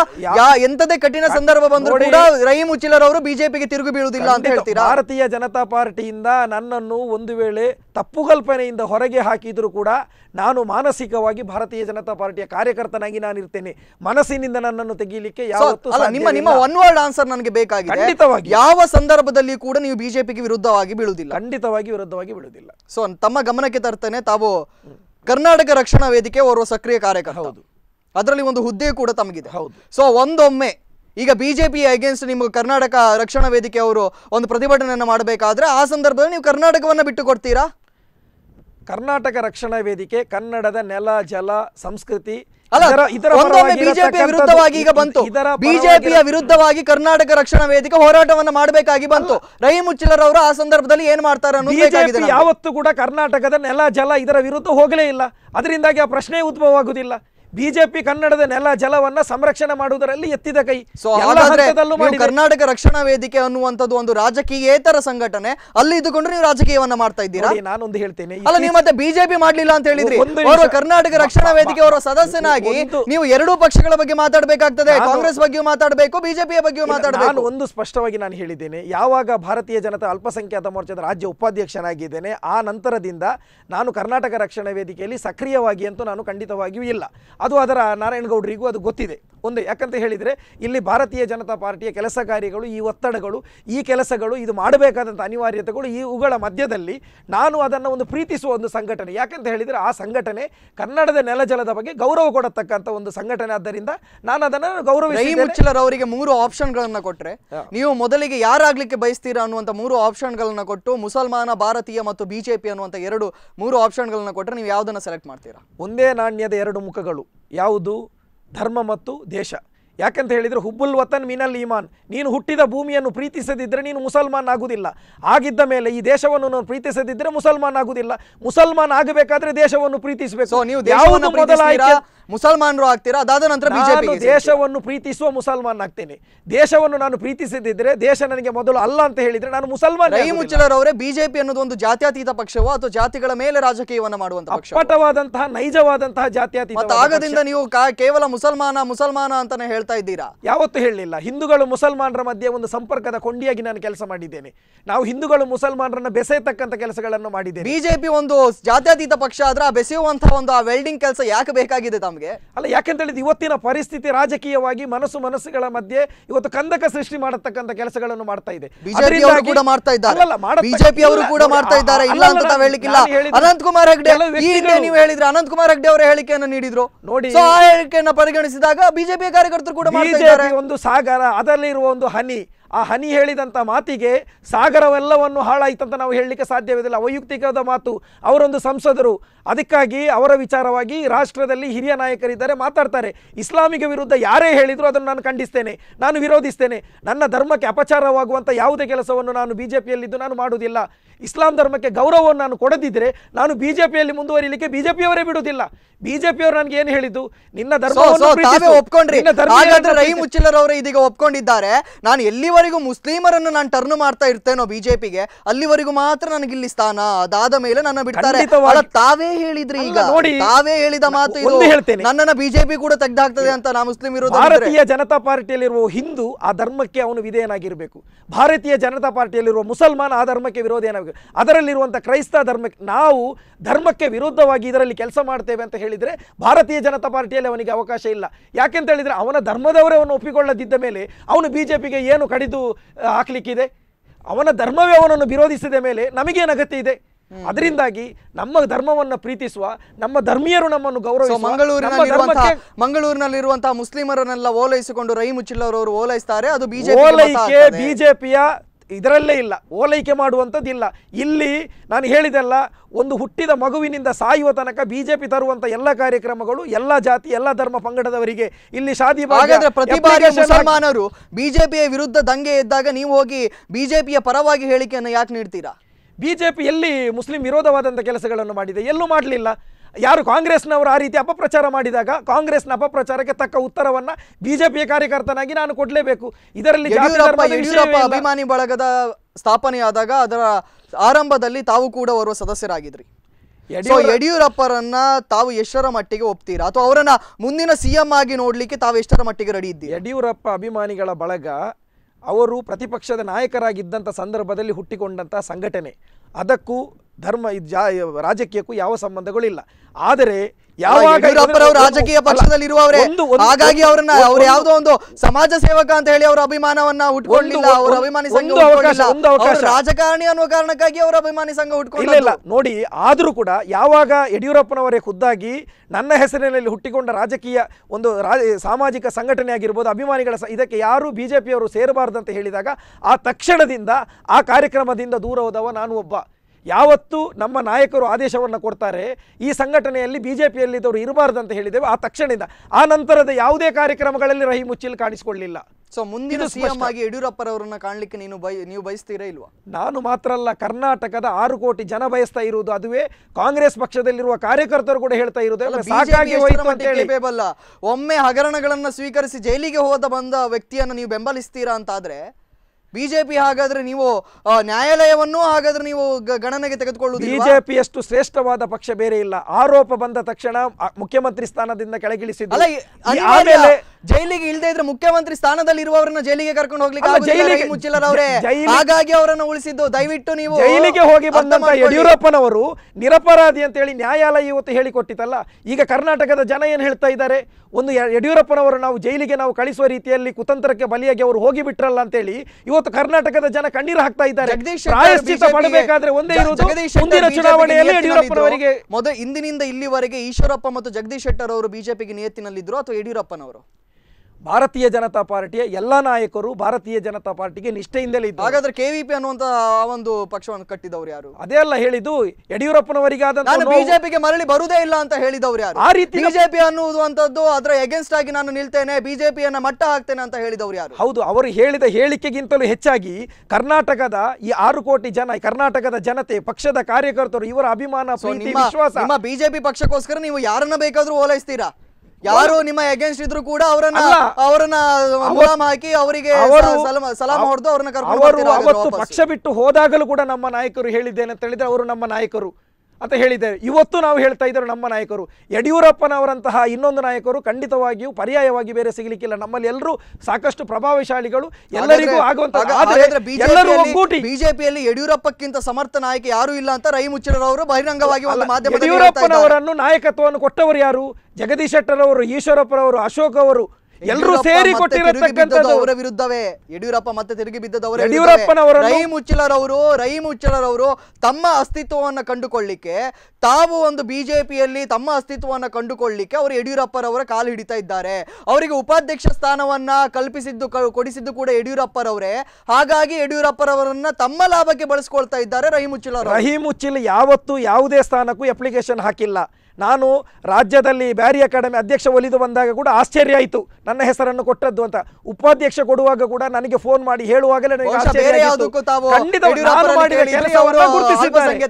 ಎಂತದೇ ಕಠಿಣ ಸಂದರ್ಭ ಬಂದ್ರು ಕೂಡ ರಹೀಂ ಮುಚ್ಚಿಲರ್ ಅವರು ಬಿಜೆಪಿಗೆ ತಿರುಗಿ ಬೀಳುವುದಿಲ್ಲ ಅಂತ ಹೇಳ್ತೀರಾ ಭಾರತೀಯ ಜನತಾ ಪಾರ್ಟಿಯಿಂದ ನನ್ನನ್ನು ಒಂದು ವೇಳೆ ತಪ್ಪು ಕಲ್ಪನೆಯಿಂದ ಹೊರಗೆ ಹಾಕಿದ್ರು ಕೂಡ ನಾನು ಮಾನಸಿಕವಾಗಿ ಭಾರತೀಯ ಜನತಾ ಪಾರ್ಟಿಯ ಕಾರ್ಯಕರ್ತನಾಗಿ ನಾನು ಇರ್ತೇನೆ ಮನಸ್ಸಿನಿಂದ ನನ್ನನ್ನು ತೆಗೀಲಿಕ್ಕೆ ಯಾವತ್ತು ನಿಮ್ಮ ನಿಮ್ಮ ಒನ್ ವರ್ಡ್ ಆನ್ಸರ್ ನನಗೆ ಬೇಕಾಗಿದೆ ಖಂಡಿತವಾಗಿ ಯಾವ ಸಂದರ್ಭದಲ್ಲಿ ಕೂಡ ನೀವು ಬಿಜೆಪಿಗೆ ವಿರುದ್ಧವಾಗಿ ಬೀಳುವುದಿಲ್ಲ ಖಂಡಿತವಾಗಿ ವಿರುದ್ಧವಾಗಿ ಬೀಳುವುದಿಲ್ಲ ಸೊ ತಮ್ಮ ಗಮನಕ್ಕೆ ತರ್ತೇನೆ ತಾವು ಕರ್ನಾಟಕ ರಕ್ಷಣಾ ವೇದಿಕೆ ಓರ್ವ ಸಕ್ರಿಯ ಕಾರ್ಯಕರ್ತ ಹೌದು ಅದರಲ್ಲಿ ಒಂದು ಹುದ್ದೆ ಕೂಡ ತಮಗಿದೆ ಹೌದು ಸೊ ಒಂದೊಮ್ಮೆ ಈಗ ಬಿಜೆಪಿ ಅಗೇನ್ಸ್ಟ್ ನಿಮ್ಮ ಕರ್ನಾಟಕ ರಕ್ಷಣಾ ವೇದಿಕೆ ಅವರು ಒಂದು ಪ್ರತಿಭಟನೆಯನ್ನು ಮಾಡಬೇಕಾದ್ರೆ ಆ ಸಂದರ್ಭದಲ್ಲಿ ನೀವು ಕರ್ನಾಟಕವನ್ನು ಬಿಟ್ಟು ಕೊಡ್ತೀರಾ ಕರ್ನಾಟಕ ರಕ್ಷಣಾ ವೇದಿಕೆ ಕನ್ನಡದ ನೆಲ ಜಲ ಸಂಸ್ಕೃತಿ ಬಿಜೆಪಿಯ ವಿರುದ್ಧವಾಗಿ ಈಗ ಬಂತು ಬಿಜೆಪಿಯ ವಿರುದ್ಧವಾಗಿ ಕರ್ನಾಟಕ ರಕ್ಷಣಾ ವೇದಿಕೆ ಹೋರಾಟವನ್ನು ಮಾಡಬೇಕಾಗಿ ಬಂತು ರೈ ಮುಚ್ಚಿಲರ್ ಅವರು ಆ ಸಂದರ್ಭದಲ್ಲಿ ಏನ್ ಮಾಡ್ತಾರೆ ಯಾವತ್ತು ಕೂಡ ಕರ್ನಾಟಕದ ನೆಲ ಜಲ ಇದರ ವಿರುದ್ಧ ಹೋಗಲೇ ಇಲ್ಲ ಅದರಿಂದಾಗಿ ಆ ಪ್ರಶ್ನೆ ಉದ್ಭವ ಬಿಜೆಪಿ ಕನ್ನಡದ ನೆಲ ಜಲವನ್ನ ಸಂರಕ್ಷಣೆ ಮಾಡುವುದರಲ್ಲಿ ಎತ್ತಿದ ಕೈ ಕರ್ನಾಟಕ ರಕ್ಷಣಾ ವೇದಿಕೆ ಅನ್ನುವಂಥದ್ದು ಒಂದು ರಾಜಕೀಯೇತರ ಸಂಘಟನೆ ಅಲ್ಲಿ ಇದ್ದುಕೊಂಡು ನೀವು ರಾಜಕೀಯವನ್ನ ಮಾಡ್ತಾ ಇದ್ದೀರಾ ನಾನೊಂದು ಹೇಳ್ತೇನೆ ಅಲ್ಲ ನೀವು ಮತ್ತೆ ಬಿಜೆಪಿ ಮಾಡ್ಲಿಲ್ಲ ಅಂತ ಹೇಳಿದ್ರಿ ಕರ್ನಾಟಕ ರಕ್ಷಣಾ ವೇದಿಕೆ ಅವರ ಸದಸ್ಯನಾಗಿ ನೀವು ಎರಡೂ ಪಕ್ಷಗಳ ಬಗ್ಗೆ ಮಾತಾಡಬೇಕಾಗ್ತದೆ ಕಾಂಗ್ರೆಸ್ ಬಗ್ಗೆಯೂ ಮಾತಾಡಬೇಕು ಬಿಜೆಪಿಯ ಬಗ್ಗೆಯೂ ಮಾತಾಡಬೇಕು ಒಂದು ಸ್ಪಷ್ಟವಾಗಿ ನಾನು ಹೇಳಿದ್ದೇನೆ ಯಾವಾಗ ಭಾರತೀಯ ಜನತಾ ಅಲ್ಪಸಂಖ್ಯಾತ ಮೋರ್ಚಾದ ರಾಜ್ಯ ಉಪಾಧ್ಯಕ್ಷನಾಗಿದ್ದೇನೆ ಆ ನಂತರದಿಂದ ನಾನು ಕರ್ನಾಟಕ ರಕ್ಷಣಾ ವೇದಿಕೆಯಲ್ಲಿ ಸಕ್ರಿಯವಾಗಿ ಅಂತೂ ನಾನು ಖಂಡಿತವಾಗಿಯೂ ಇಲ್ಲ ಅದು ಅದರ ನಾರಾಯಣಗೌಡರಿಗೂ ಅದು ಗೊತ್ತಿದೆ ಒಂದು ಯಾಕಂತ ಹೇಳಿದರೆ ಇಲ್ಲಿ ಭಾರತೀಯ ಜನತಾ ಪಾರ್ಟಿಯ ಕೆಲಸ ಕಾರ್ಯಗಳು ಈ ಒತ್ತಡಗಳು ಈ ಕೆಲಸಗಳು ಇದು ಮಾಡಬೇಕಾದಂಥ ಅನಿವಾರ್ಯತೆಗಳು ಇವುಗಳ ಮಧ್ಯದಲ್ಲಿ ನಾನು ಅದನ್ನು ಒಂದು ಪ್ರೀತಿಸುವ ಒಂದು ಸಂಘಟನೆ ಯಾಕಂತ ಹೇಳಿದರೆ ಆ ಸಂಘಟನೆ ಕನ್ನಡದ ನೆಲಜಲದ ಬಗ್ಗೆ ಗೌರವ ಕೊಡತಕ್ಕಂಥ ಒಂದು ಸಂಘಟನೆ ಆದ್ದರಿಂದ ನಾನು ಅದನ್ನು ಗೌರವ ಅವರಿಗೆ ಮೂರು ಆಪ್ಷನ್ಗಳನ್ನು ಕೊಟ್ಟರೆ ನೀವು ಮೊದಲಿಗೆ ಯಾರಾಗಲಿಕ್ಕೆ ಬಯಸ್ತೀರಾ ಅನ್ನುವಂಥ ಮೂರು ಆಪ್ಷನ್ಗಳನ್ನು ಕೊಟ್ಟು ಮುಸಲ್ಮಾನ ಭಾರತೀಯ ಮತ್ತು ಬಿಜೆಪಿ ಅನ್ನುವಂಥ ಎರಡು ಮೂರು ಆಪ್ಷನ್ಗಳನ್ನು ಕೊಟ್ಟರೆ ನೀವು ಯಾವುದನ್ನು ಸೆಲೆಕ್ಟ್ ಮಾಡ್ತೀರಾ ಒಂದೇ ನಾಣ್ಯದ ಎರಡು ಮುಖಗಳು ಯಾವುದು ಧರ್ಮ ಮತ್ತು ದೇಶ ಯಾಕಂತ ಹೇಳಿದರೆ ಹುಬ್ಬುಲ್ ವತನ್ ಮಿನಲ್ ಈಮಾನ್ ನೀನು ಹುಟ್ಟಿದ ಭೂಮಿಯನ್ನು ಪ್ರೀತಿಸದಿದ್ದರೆ ನೀನು ಮುಸಲ್ಮಾನ್ ಆಗುವುದಿಲ್ಲ ಆಗಿದ್ದ ಮೇಲೆ ಈ ದೇಶವನ್ನು ನಾನು ಪ್ರೀತಿಸದಿದ್ದರೆ ಮುಸಲ್ಮಾನ್ ಆಗುವುದಿಲ್ಲ ಮುಸಲ್ಮಾನ್ ಆಗಬೇಕಾದ್ರೆ ದೇಶವನ್ನು ಪ್ರೀತಿಸಬೇಕು ನೀವು ಮುಸಲ್ಮಾನರು ಆಗ್ತೀರಾ ಅದಾದ ನಂತರ ಬಿಜೆಪಿ ದೇಶವನ್ನು ಪ್ರೀತಿಸುವ ಮುಸಲ್ಮಾನ್ ಆಗ್ತೇನೆ ದೇಶವನ್ನು ನಾನು ಪ್ರೀತಿಸದಿದ್ರೆ ದೇಶ ನನಗೆ ಮೊದಲು ಅಲ್ಲ ಅಂತ ಹೇಳಿದ್ರೆ ನಾನು ಮುಸಲ್ಮಾನ್ ರೈ ಅವರೇ ಬಿಜೆಪಿ ಅನ್ನೋದು ಒಂದು ಜಾತ್ಯತೀತ ಪಕ್ಷವೋ ಅಥವಾ ಜಾತಿಗಳ ಮೇಲೆ ರಾಜಕೀಯವನ್ನು ಮಾಡುವಂತಹ ಪಕ್ಷ ನೈಜವಾದಂತಹ ಜಾತ್ಯಾತೀತ ಆಗದಿಂದ ನೀವು ಕೇವಲ ಮುಸಲ್ಮಾನ ಮುಸಲ್ಮಾನ ಅಂತಾನೆ ಹೇಳ್ತಾ ಇದ್ದೀರಾ ಯಾವತ್ತೂ ಹೇಳಲಿಲ್ಲ ಹಿಂದೂಗಳು ಮುಸಲ್ಮಾನರ ಮಧ್ಯೆ ಒಂದು ಸಂಪರ್ಕದ ಕೊಂಡಿಯಾಗಿ ನಾನು ಕೆಲಸ ಮಾಡಿದ್ದೇನೆ ನಾವು ಹಿಂದೂಗಳು ಮುಸಲ್ಮಾನರನ್ನ ಬೆಸೆಯತಕ್ಕಂತ ಕೆಲಸಗಳನ್ನು ಮಾಡಿದ್ದೇವೆ ಬಿಜೆಪಿ ಒಂದು ಜಾತ್ಯತೀತ ಪಕ್ಷ ಆದ್ರೆ ಆ ಬೆಸೆಯುವಂತಹ ಒಂದು ಆ ವೆಲ್ಡಿಂಗ್ ಕೆಲಸ ಯಾಕೆ ಬೇಕಾಗಿದೆ ತಮ್ಮ ನಮಗೆ ಅಲ್ಲ ಯಾಕೆಂತ ಹೇಳಿದ್ರೆ ಇವತ್ತಿನ ಪರಿಸ್ಥಿತಿ ರಾಜಕೀಯವಾಗಿ ಮನಸ್ಸು ಮನಸ್ಸುಗಳ ಮಧ್ಯೆ ಇವತ್ತು ಕಂದಕ ಸೃಷ್ಟಿ ಮಾಡತಕ್ಕಂಥ ಕೆಲಸಗಳನ್ನು ಮಾಡ್ತಾ ಇದೆ ಕೂಡ ಮಾಡ್ತಾ ಇದ್ದಾರೆ ಬಿಜೆಪಿ ಅವರು ಕೂಡ ಮಾಡ್ತಾ ಇದ್ದಾರೆ ಇಲ್ಲ ಅಂತ ನಾವು ಹೇಳಿಕ್ಕಿಲ್ಲ ಅನಂತ್ ಕುಮಾರ್ ಹೆಗ್ಡೆ ನೀವು ಹೇಳಿದ್ರೆ ಅನಂತ್ ಕುಮಾರ್ ಹೆಗ್ಡೆ ಅವರ ಹೇಳಿಕೆಯನ್ನು ನೀಡಿದ್ರು ನೋಡಿ ಆ ಹೇಳಿಕೆಯನ್ನು ಪರಿಗಣಿಸಿದಾಗ ಬಿಜೆಪಿ ಕಾರ್ಯಕರ್ತರು ಕೂಡ ಒಂದು ಸಾಗರ ಅದರಲ್ಲಿ ಇರುವ ಒಂದು ಹನಿ ಆ ಹನಿ ಹೇಳಿದಂಥ ಮಾತಿಗೆ ಸಾಗರವೆಲ್ಲವನ್ನು ಅಂತ ನಾವು ಹೇಳಲಿಕ್ಕೆ ಸಾಧ್ಯವಿಲ್ಲ ವೈಯಕ್ತಿಕವಾದ ಮಾತು ಅವರೊಂದು ಸಂಸದರು ಅದಕ್ಕಾಗಿ ಅವರ ವಿಚಾರವಾಗಿ ರಾಷ್ಟ್ರದಲ್ಲಿ ಹಿರಿಯ ನಾಯಕರಿದ್ದಾರೆ ಮಾತಾಡ್ತಾರೆ ಇಸ್ಲಾಮಿಕ ವಿರುದ್ಧ ಯಾರೇ ಹೇಳಿದರೂ ಅದನ್ನು ನಾನು ಖಂಡಿಸ್ತೇನೆ ನಾನು ವಿರೋಧಿಸ್ತೇನೆ ನನ್ನ ಧರ್ಮಕ್ಕೆ ಅಪಚಾರವಾಗುವಂಥ ಯಾವುದೇ ಕೆಲಸವನ್ನು ನಾನು ಬಿ ಜೆ ಪಿಯಲ್ಲಿದ್ದು ನಾನು ಮಾಡುವುದಿಲ್ಲ ಇಸ್ಲಾಂ ಧರ್ಮಕ್ಕೆ ಗೌರವವನ್ನು ನಾನು ಕೊಡದಿದ್ದರೆ ನಾನು ಬಿ ಜೆ ಪಿಯಲ್ಲಿ ಮುಂದುವರಿಲಿಕ್ಕೆ ಬಿ ಜೆ ಪಿಯವರೇ ಬಿಡುವುದಿಲ್ಲ ಬಿ ಜೆ ನನಗೆ ಏನು ಹೇಳಿದ್ದು ನಿನ್ನ ಧರ್ಮ ಒಪ್ಕೊಂಡ್ರಿ ಮುಚ್ಚಿಲ್ಲರವರು ಇದೀಗ ಒಪ್ಕೊಂಡಿದ್ದಾರೆ ನಾನು ಎಲ್ಲಿವರೆಗೆ ಎಲ್ಲಿವರೆಗೂ ಮುಸ್ಲಿಮರನ್ನು ನಾನು ಟರ್ನ್ ಮಾಡ್ತಾ ಇರ್ತೇನೋ ಬಿಜೆಪಿಗೆ ಅಲ್ಲಿವರೆಗೂ ಮಾತ್ರ ನನಗೆ ಇಲ್ಲಿ ಸ್ಥಾನ ಅದಾದ ಮೇಲೆ ನನ್ನ ಬಿಡ್ತಾರೆ ತಾವೇ ಹೇಳಿದ್ರಿ ಈಗ ತಾವೇ ಹೇಳಿದ ಮಾತು ಇದು ನನ್ನನ್ನ ಬಿಜೆಪಿ ಕೂಡ ತೆಗೆದಾಗ್ತದೆ ಅಂತ ನಾ ಮುಸ್ಲಿಂ ಇರೋದು ಭಾರತೀಯ ಜನತಾ ಪಾರ್ಟಿಯಲ್ಲಿರುವ ಹಿಂದೂ ಆ ಧರ್ಮಕ್ಕೆ ಅವನು ವಿಧೇಯನಾಗಿರಬೇಕು ಭಾರತೀಯ ಜನತಾ ಪಾರ್ಟಿಯಲ್ಲಿರುವ ಮುಸಲ್ಮಾನ್ ಆ ಧರ್ಮಕ್ಕೆ ವಿರೋಧ ಏನಾಗಬೇಕು ಅದರಲ್ಲಿರುವಂಥ ಕ್ರೈಸ್ತ ಧರ್ಮಕ್ಕೆ ನಾವು ಧರ್ಮಕ್ಕೆ ವಿರುದ್ಧವಾಗಿ ಇದರಲ್ಲಿ ಕೆಲಸ ಮಾಡ್ತೇವೆ ಅಂತ ಹೇಳಿದ್ರೆ ಭಾರತೀಯ ಜನತಾ ಪಾರ್ಟಿಯಲ್ಲಿ ಅವನಿಗೆ ಅವಕಾಶ ಇಲ್ಲ ಯಾಕೆಂತ ಹೇಳಿದ್ರೆ ಅವನ ಧರ್ಮದವರೇ ಅವನು ಒಪ್ಪಿಕೊಳ್ಳದಿದ್ದ ಮೇಲೆ ಅವನು ಬಿಜೆಪಿಗೆ ಏನು ಕಡಿಮೆ ಹಿಡಿದು ಹಾಕ್ಲಿಕ್ಕಿದೆ ಅವನ ಧರ್ಮವೇ ಅವನನ್ನು ವಿರೋಧಿಸಿದ ಮೇಲೆ ನಮಗೇನು ಅಗತ್ಯ ಇದೆ ಅದರಿಂದಾಗಿ ನಮ್ಮ ಧರ್ಮವನ್ನ ಪ್ರೀತಿಸುವ ನಮ್ಮ ಧರ್ಮೀಯರು ನಮ್ಮನ್ನು ಗೌರವ ಮಂಗಳೂರಿನಲ್ಲಿರುವಂತಹ ಮುಸ್ಲಿಮರನ್ನೆಲ್ಲ ಓಲೈಸಿಕೊಂಡು ರಹೀಮುಚಿಲ್ಲರವರು ಓಲೈಸ್ತಾರೆ ಅದು ಬಿಜೆಪಿ ಬಿಜೆಪಿಯ ಇದರಲ್ಲೇ ಇಲ್ಲ ಓಲೈಕೆ ಇಲ್ಲ ಇಲ್ಲಿ ನಾನು ಹೇಳಿದೆಲ್ಲ ಒಂದು ಹುಟ್ಟಿದ ಮಗುವಿನಿಂದ ಸಾಯುವ ತನಕ ಬಿಜೆಪಿ ತರುವಂಥ ಎಲ್ಲ ಕಾರ್ಯಕ್ರಮಗಳು ಎಲ್ಲ ಜಾತಿ ಎಲ್ಲ ಧರ್ಮ ಪಂಗಡದವರಿಗೆ ಇಲ್ಲಿ ಶಾದಿ ಪ್ರತಿ ಬಾರಿ ಮುಸಲ್ಮಾನರು ಬಿಜೆಪಿಯ ವಿರುದ್ಧ ದಂಗೆ ಇದ್ದಾಗ ನೀವು ಹೋಗಿ ಬಿಜೆಪಿಯ ಪರವಾಗಿ ಹೇಳಿಕೆಯನ್ನು ಯಾಕೆ ನೀಡ್ತೀರಾ ಬಿಜೆಪಿ ಎಲ್ಲಿ ಮುಸ್ಲಿಂ ವಿರೋಧವಾದಂಥ ಕೆಲಸಗಳನ್ನು ಮಾಡಿದೆ ಎಲ್ಲೂ ಮಾಡಲಿಲ್ಲ ಯಾರು ಕಾಂಗ್ರೆಸ್ನವರು ಆ ರೀತಿ ಅಪಪ್ರಚಾರ ಮಾಡಿದಾಗ ಕಾಂಗ್ರೆಸ್ನ ಅಪಪ್ರಚಾರಕ್ಕೆ ತಕ್ಕ ಉತ್ತರವನ್ನು ಬಿಜೆಪಿಯ ಕಾರ್ಯಕರ್ತನಾಗಿ ನಾನು ಕೊಡಲೇಬೇಕು ಇದರಲ್ಲಿ ಯಡಿಯೂರಪ್ಪ ಅಭಿಮಾನಿ ಬಳಗದ ಸ್ಥಾಪನೆಯಾದಾಗ ಅದರ ಆರಂಭದಲ್ಲಿ ತಾವು ಕೂಡ ಓರ್ವ ಸದಸ್ಯರಾಗಿದ್ರಿ ಯಡಿಯೂರಪ್ಪರನ್ನ ತಾವು ಎಷ್ಟರ ಮಟ್ಟಿಗೆ ಒಪ್ತೀರಾ ಅಥವಾ ಅವರನ್ನ ಮುಂದಿನ ಸಿಎಂ ಆಗಿ ನೋಡ್ಲಿಕ್ಕೆ ತಾವು ಎಷ್ಟರ ಮಟ್ಟಿಗೆ ರೆಡಿ ಇದ್ದೀರಿ ಯಡಿಯೂರಪ್ಪ ಅಭಿಮಾನಿಗಳ ಬಳಗ ಅವರು ಪ್ರತಿಪಕ್ಷದ ನಾಯಕರಾಗಿದ್ದಂಥ ಸಂದರ್ಭದಲ್ಲಿ ಹುಟ್ಟಿಕೊಂಡಂಥ ಸಂಘಟನೆ ಅದಕ್ಕೂ ಧರ್ಮ ಜಾ ರಾಜಕೀಯಕ್ಕೂ ಯಾವ ಸಂಬಂಧಗಳಿಲ್ಲ ಆದರೆ ಯಾವಾಗ ರಾಜಕೀಯ ಪಕ್ಷದಲ್ಲಿ ಇರುವವರೇ ಹಾಗಾಗಿ ಅವರನ್ನ ಅವ್ರ ಯಾವುದೋ ಒಂದು ಸಮಾಜ ಸೇವಕ ಅಂತ ಹೇಳಿ ಅವರ ಅಭಿಮಾನವನ್ನ ಹುಟ್ಕೊಂಡಿಲ್ಲ ಅವರ ಅಭಿಮಾನಿ ಸಂಘ ರಾಜಕಾರಣಿ ಅನ್ನುವ ಕಾರಣಕ್ಕಾಗಿ ಅವರ ಅಭಿಮಾನಿ ಸಂಘ ಹುಟ್ಕೊಂಡಿಲ್ಲ ನೋಡಿ ಆದರೂ ಕೂಡ ಯಾವಾಗ ಯಡಿಯೂರಪ್ಪನವರೇ ಖುದ್ದಾಗಿ ನನ್ನ ಹೆಸರಿನಲ್ಲಿ ಹುಟ್ಟಿಕೊಂಡ ರಾಜಕೀಯ ಒಂದು ಸಾಮಾಜಿಕ ಸಂಘಟನೆ ಆಗಿರ್ಬೋದು ಅಭಿಮಾನಿಗಳ ಇದಕ್ಕೆ ಯಾರು ಬಿಜೆಪಿಯವರು ಅಂತ ಹೇಳಿದಾಗ ಆ ತಕ್ಷಣದಿಂದ ಆ ಕಾರ್ಯಕ್ರಮದಿಂದ ದೂರ ಹೋದವ ನಾನು ಒಬ್ಬ ಯಾವತ್ತು ನಮ್ಮ ನಾಯಕರು ಆದೇಶವನ್ನು ಕೊಡ್ತಾರೆ ಈ ಸಂಘಟನೆಯಲ್ಲಿ ಬಿ ಜೆ ಪಿಯಲ್ಲಿದ್ದವರು ಇರಬಾರ್ದು ಅಂತ ಹೇಳಿದ್ದೇವೆ ಆ ತಕ್ಷಣದಿಂದ ಆ ನಂತರದ ಯಾವುದೇ ಕಾರ್ಯಕ್ರಮಗಳಲ್ಲಿ ರಹಿ ಮುಚ್ಚಿಲ್ ಕಾಣಿಸಿಕೊಳ್ಳಿಲ್ಲ ಸೊ ಮುಂದಿನ ಸಿಎಂ ಆಗಿ ಯಡಿಯೂರಪ್ಪರವರನ್ನ ಕಾಣಲಿಕ್ಕೆ ನೀನು ಬಯ ನೀವು ಬಯಸ್ತೀರಾ ಇಲ್ವಾ ನಾನು ಮಾತ್ರ ಅಲ್ಲ ಕರ್ನಾಟಕದ ಆರು ಕೋಟಿ ಜನ ಬಯಸ್ತಾ ಇರುವುದು ಅದುವೇ ಕಾಂಗ್ರೆಸ್ ಪಕ್ಷದಲ್ಲಿರುವ ಕಾರ್ಯಕರ್ತರು ಕೂಡ ಹೇಳ್ತಾ ಇರುವುದೇ ಅಂತ ಒಮ್ಮೆ ಹಗರಣಗಳನ್ನು ಸ್ವೀಕರಿಸಿ ಜೈಲಿಗೆ ಹೋದ ಬಂದ ವ್ಯಕ್ತಿಯನ್ನು ನೀವು ಬೆಂಬಲಿಸ್ತೀರಾ ಅಂತ ಆದ್ರೆ ಬಿಜೆಪಿ ಹಾಗಾದ್ರೆ ನೀವು ನ್ಯಾಯಾಲಯವನ್ನು ಹಾಗಾದ್ರೆ ನೀವು ಗಣನೆಗೆ ಬಿಜೆಪಿ ಎಷ್ಟು ಶ್ರೇಷ್ಠವಾದ ಪಕ್ಷ ಬೇರೆ ಇಲ್ಲ ಆರೋಪ ಬಂದ ತಕ್ಷಣ ಮುಖ್ಯಮಂತ್ರಿ ಸ್ಥಾನದಿಂದ ಕೆಳಗಿಳಿಸಿದ ಜೈಲಿಗೆ ಇಲ್ಲದೆ ಇದ್ರೆ ಮುಖ್ಯಮಂತ್ರಿ ಸ್ಥಾನದಲ್ಲಿ ಇರುವವರನ್ನ ಜೈಲಿಗೆ ಕರ್ಕೊಂಡು ಹೋಗ್ಲಿಕ್ಕೆ ಮುಚ್ಚಿಲ್ಲರವರೇ ಹಾಗಾಗಿ ಅವರನ್ನ ಉಳಿಸಿದ್ದು ದಯವಿಟ್ಟು ನೀವು ಜೈಲಿಗೆ ಹೋಗಿ ಬಂದ ಯಡಿಯೂರಪ್ಪನವರು ನಿರಪರಾಧಿ ಅಂತ ಹೇಳಿ ನ್ಯಾಯಾಲಯ ಇವತ್ತು ಹೇಳಿಕೊಟ್ಟಿತಲ್ಲ ಈಗ ಕರ್ನಾಟಕದ ಜನ ಏನ್ ಹೇಳ್ತಾ ಇದ್ದಾರೆ ಒಂದು ಯಡಿಯೂರಪ್ಪನವರು ನಾವು ಜೈಲಿಗೆ ನಾವು ಕಳಿಸುವ ರೀತಿಯಲ್ಲಿ ಕುತಂತ್ರಕ್ಕೆ ಬಲಿಯಾಗಿ ಅವರು ಹೋಗಿ ಬಿಟ್ರಲ್ಲ ಅಂತೇಳಿ ಇವತ್ತು ಕರ್ನಾಟಕದ ಜನ ಕಣ್ಣೀರು ಹಾಕ್ತಾ ಇದ್ದಾರೆ ಪ್ರಾಯಶ್ಚಿತ ಪಡಬೇಕಾದ್ರೆ ಒಂದೇ ಮುಂದಿನ ಚುನಾವಣೆಯಲ್ಲಿ ಯಡಿಯೂರಪ್ಪನವರಿಗೆ ಮೊದಲು ಇಂದಿನಿಂದ ಇಲ್ಲಿವರೆಗೆ ಈಶ್ವರಪ್ಪ ಮತ್ತು ಜಗದೀಶ್ ಶೆಟ್ಟರ್ ಅವರು ಬಿಜೆಪಿಗೆ ನಿಯತ್ತಿನಲ್ಲಿದ್ದರು ಅಥವಾ ಯಡಿಯೂರಪ್ಪನವರು ಭಾರತೀಯ ಜನತಾ ಪಾರ್ಟಿಯ ಎಲ್ಲ ನಾಯಕರು ಭಾರತೀಯ ಜನತಾ ಪಾರ್ಟಿಗೆ ನಿಷ್ಠೆಯಿಂದಲೇ ಇದ್ದರು ಹಾಗಾದ್ರೆ ಕೆವಿಪಿ ಅನ್ನುವಂತ ಒಂದು ಪಕ್ಷವನ್ನು ಕಟ್ಟಿದವರು ಯಾರು ಅದೇ ಅಲ್ಲ ಹೇಳಿದ್ದು ಯಡಿಯೂರಪ್ಪನವರಿಗಾದ ಬಿಜೆಪಿಗೆ ಮರಳಿ ಬರುದೇ ಇಲ್ಲ ಅಂತ ಹೇಳಿದವರು ಯಾರು ಆ ರೀತಿ ಬಿಜೆಪಿ ಅನ್ನುವುದು ಅದರ ಎಗೇನ್ಸ್ಟ್ ಆಗಿ ನಾನು ನಿಲ್ತೇನೆ ಬಿಜೆಪಿಯನ್ನ ಮಟ್ಟ ಹಾಕ್ತೇನೆ ಅಂತ ಹೇಳಿದವರು ಯಾರು ಹೌದು ಅವರು ಹೇಳಿದ ಹೇಳಿಕೆಗಿಂತಲೂ ಹೆಚ್ಚಾಗಿ ಕರ್ನಾಟಕದ ಈ ಆರು ಕೋಟಿ ಜನ ಕರ್ನಾಟಕದ ಜನತೆ ಪಕ್ಷದ ಕಾರ್ಯಕರ್ತರು ಇವರ ಅಭಿಮಾನ ವಿಶ್ವಾಸ ಬಿಜೆಪಿ ಪಕ್ಷಕ್ಕೋಸ್ಕರ ನೀವು ಯಾರನ್ನ ಬೇಕಾದ್ರೂ ಓಲೈಸ್ತೀರಾ ಯಾರು ನಿಮ್ಮ ಅಗೇನ್ಸ್ಟ್ ಇದ್ರು ಕೂಡ ಅವರನ್ನ ಅವರನ್ನ ಗುಲಾಮ್ ಹಾಕಿ ಅವರಿಗೆ ಸಲಾಮ್ ಹೊಡೆದು ಅವ್ರನ್ನ ಕರ್ಕೊಂಡು ಪಕ್ಷ ಬಿಟ್ಟು ಹೋದಾಗಲೂ ಕೂಡ ನಮ್ಮ ನಾಯಕರು ಹೇಳಿದ್ದೇನೆ ಅಂತ ಹೇಳಿದ್ರೆ ಅವರು ನಮ್ಮ ನಾಯಕರು ಅಂತ ಹೇಳಿದ್ದಾರೆ ಇವತ್ತು ನಾವು ಹೇಳ್ತಾ ಇದ್ದರು ನಮ್ಮ ನಾಯಕರು ಯಡಿಯೂರಪ್ಪನವರಂತಹ ಇನ್ನೊಂದು ನಾಯಕರು ಖಂಡಿತವಾಗಿಯೂ ಪರ್ಯಾಯವಾಗಿ ಬೇರೆ ಸಿಗಲಿಕ್ಕಿಲ್ಲ ನಮ್ಮಲ್ಲಿ ಎಲ್ಲರೂ ಸಾಕಷ್ಟು ಪ್ರಭಾವಶಾಲಿಗಳು ಎಲ್ಲರಿಗೂ ಆಗುವಂತಹ ಬಿಜೆಪಿಯಲ್ಲಿ ಯಡಿಯೂರಪ್ಪಕ್ಕಿಂತ ಸಮರ್ಥ ನಾಯಕ ಯಾರು ಇಲ್ಲ ಅಂತ ರೈ ಮುಚ್ಚರವರು ಬಹಿರಂಗವಾಗಿ ಯಡಿಯೂರಪ್ಪನವರನ್ನು ನಾಯಕತ್ವವನ್ನು ಕೊಟ್ಟವರು ಯಾರು ಜಗದೀಶ್ ಶೆಟ್ಟರ್ ಅವರು ಈಶ್ವರಪ್ಪರವರು ಅಶೋಕ್ ಅವರು ಎಲ್ಲರೂ ಸೇರಿ ಕೊಟ್ಟಿರತಕ್ಕಂಥದ್ದು ಅವರ ವಿರುದ್ಧವೇ ಯಡಿಯೂರಪ್ಪ ಮತ್ತೆ ತಿರುಗಿ ಬಿದ್ದದ್ದು ಯಡಿಯೂರಪ್ಪನವರು ರೈ ಮುಚ್ಚಲರವರು ರೈ ಮುಚ್ಚಲರವರು ತಮ್ಮ ಅಸ್ತಿತ್ವವನ್ನು ಕಂಡುಕೊಳ್ಳಿಕ್ಕೆ ತಾವು ಒಂದು ಬಿಜೆಪಿಯಲ್ಲಿ ತಮ್ಮ ಅಸ್ತಿತ್ವವನ್ನು ಕಂಡುಕೊಳ್ಳಿಕ್ಕೆ ಅವರು ಯಡಿಯೂರಪ್ಪರವರ ಕಾಲು ಹಿಡಿತಾ ಇದ್ದಾರೆ ಅವರಿಗೆ ಉಪಾಧ್ಯಕ್ಷ ಸ್ಥಾನವನ್ನ ಕಲ್ಪಿಸಿದ್ದು ಕೊಡಿಸಿದ್ದು ಕೂಡ ಯಡಿಯೂರಪ್ಪರವರೇ ಹಾಗಾಗಿ ಯಡಿಯೂರಪ್ಪರವರನ್ನ ತಮ್ಮ ಲಾಭಕ್ಕೆ ಬಳಸ್ಕೊಳ್ತಾ ಇದ್ದಾರೆ ರಹಿ ಮುಚ್ಚಿಲ ರಹಿ ಮುಚ್ಚಿಲ್ ಯಾವತ್ತು ಯಾವುದೇ ಸ್ಥಾನಕ್ಕೂ ಅಪ್ಲಿಕೇಶನ್ ಹಾಕಿಲ್ಲ ನಾನು ರಾಜ್ಯದಲ್ಲಿ ಬ್ಯಾರಿ ಅಕಾಡೆಮಿ ಅಧ್ಯಕ್ಷ ಒಲಿದು ಬಂದಾಗ ಕೂಡ ಆಶ್ಚರ್ಯ ಆಯಿತು ನನ್ನ ಹೆಸರನ್ನು ಕೊಟ್ಟದ್ದು ಅಂತ ಉಪಾಧ್ಯಕ್ಷ ಕೊಡುವಾಗ ಕೂಡ ನನಗೆ ಫೋನ್ ಮಾಡಿ ಹೇಳುವಾಗಲೇ ನನಗೆ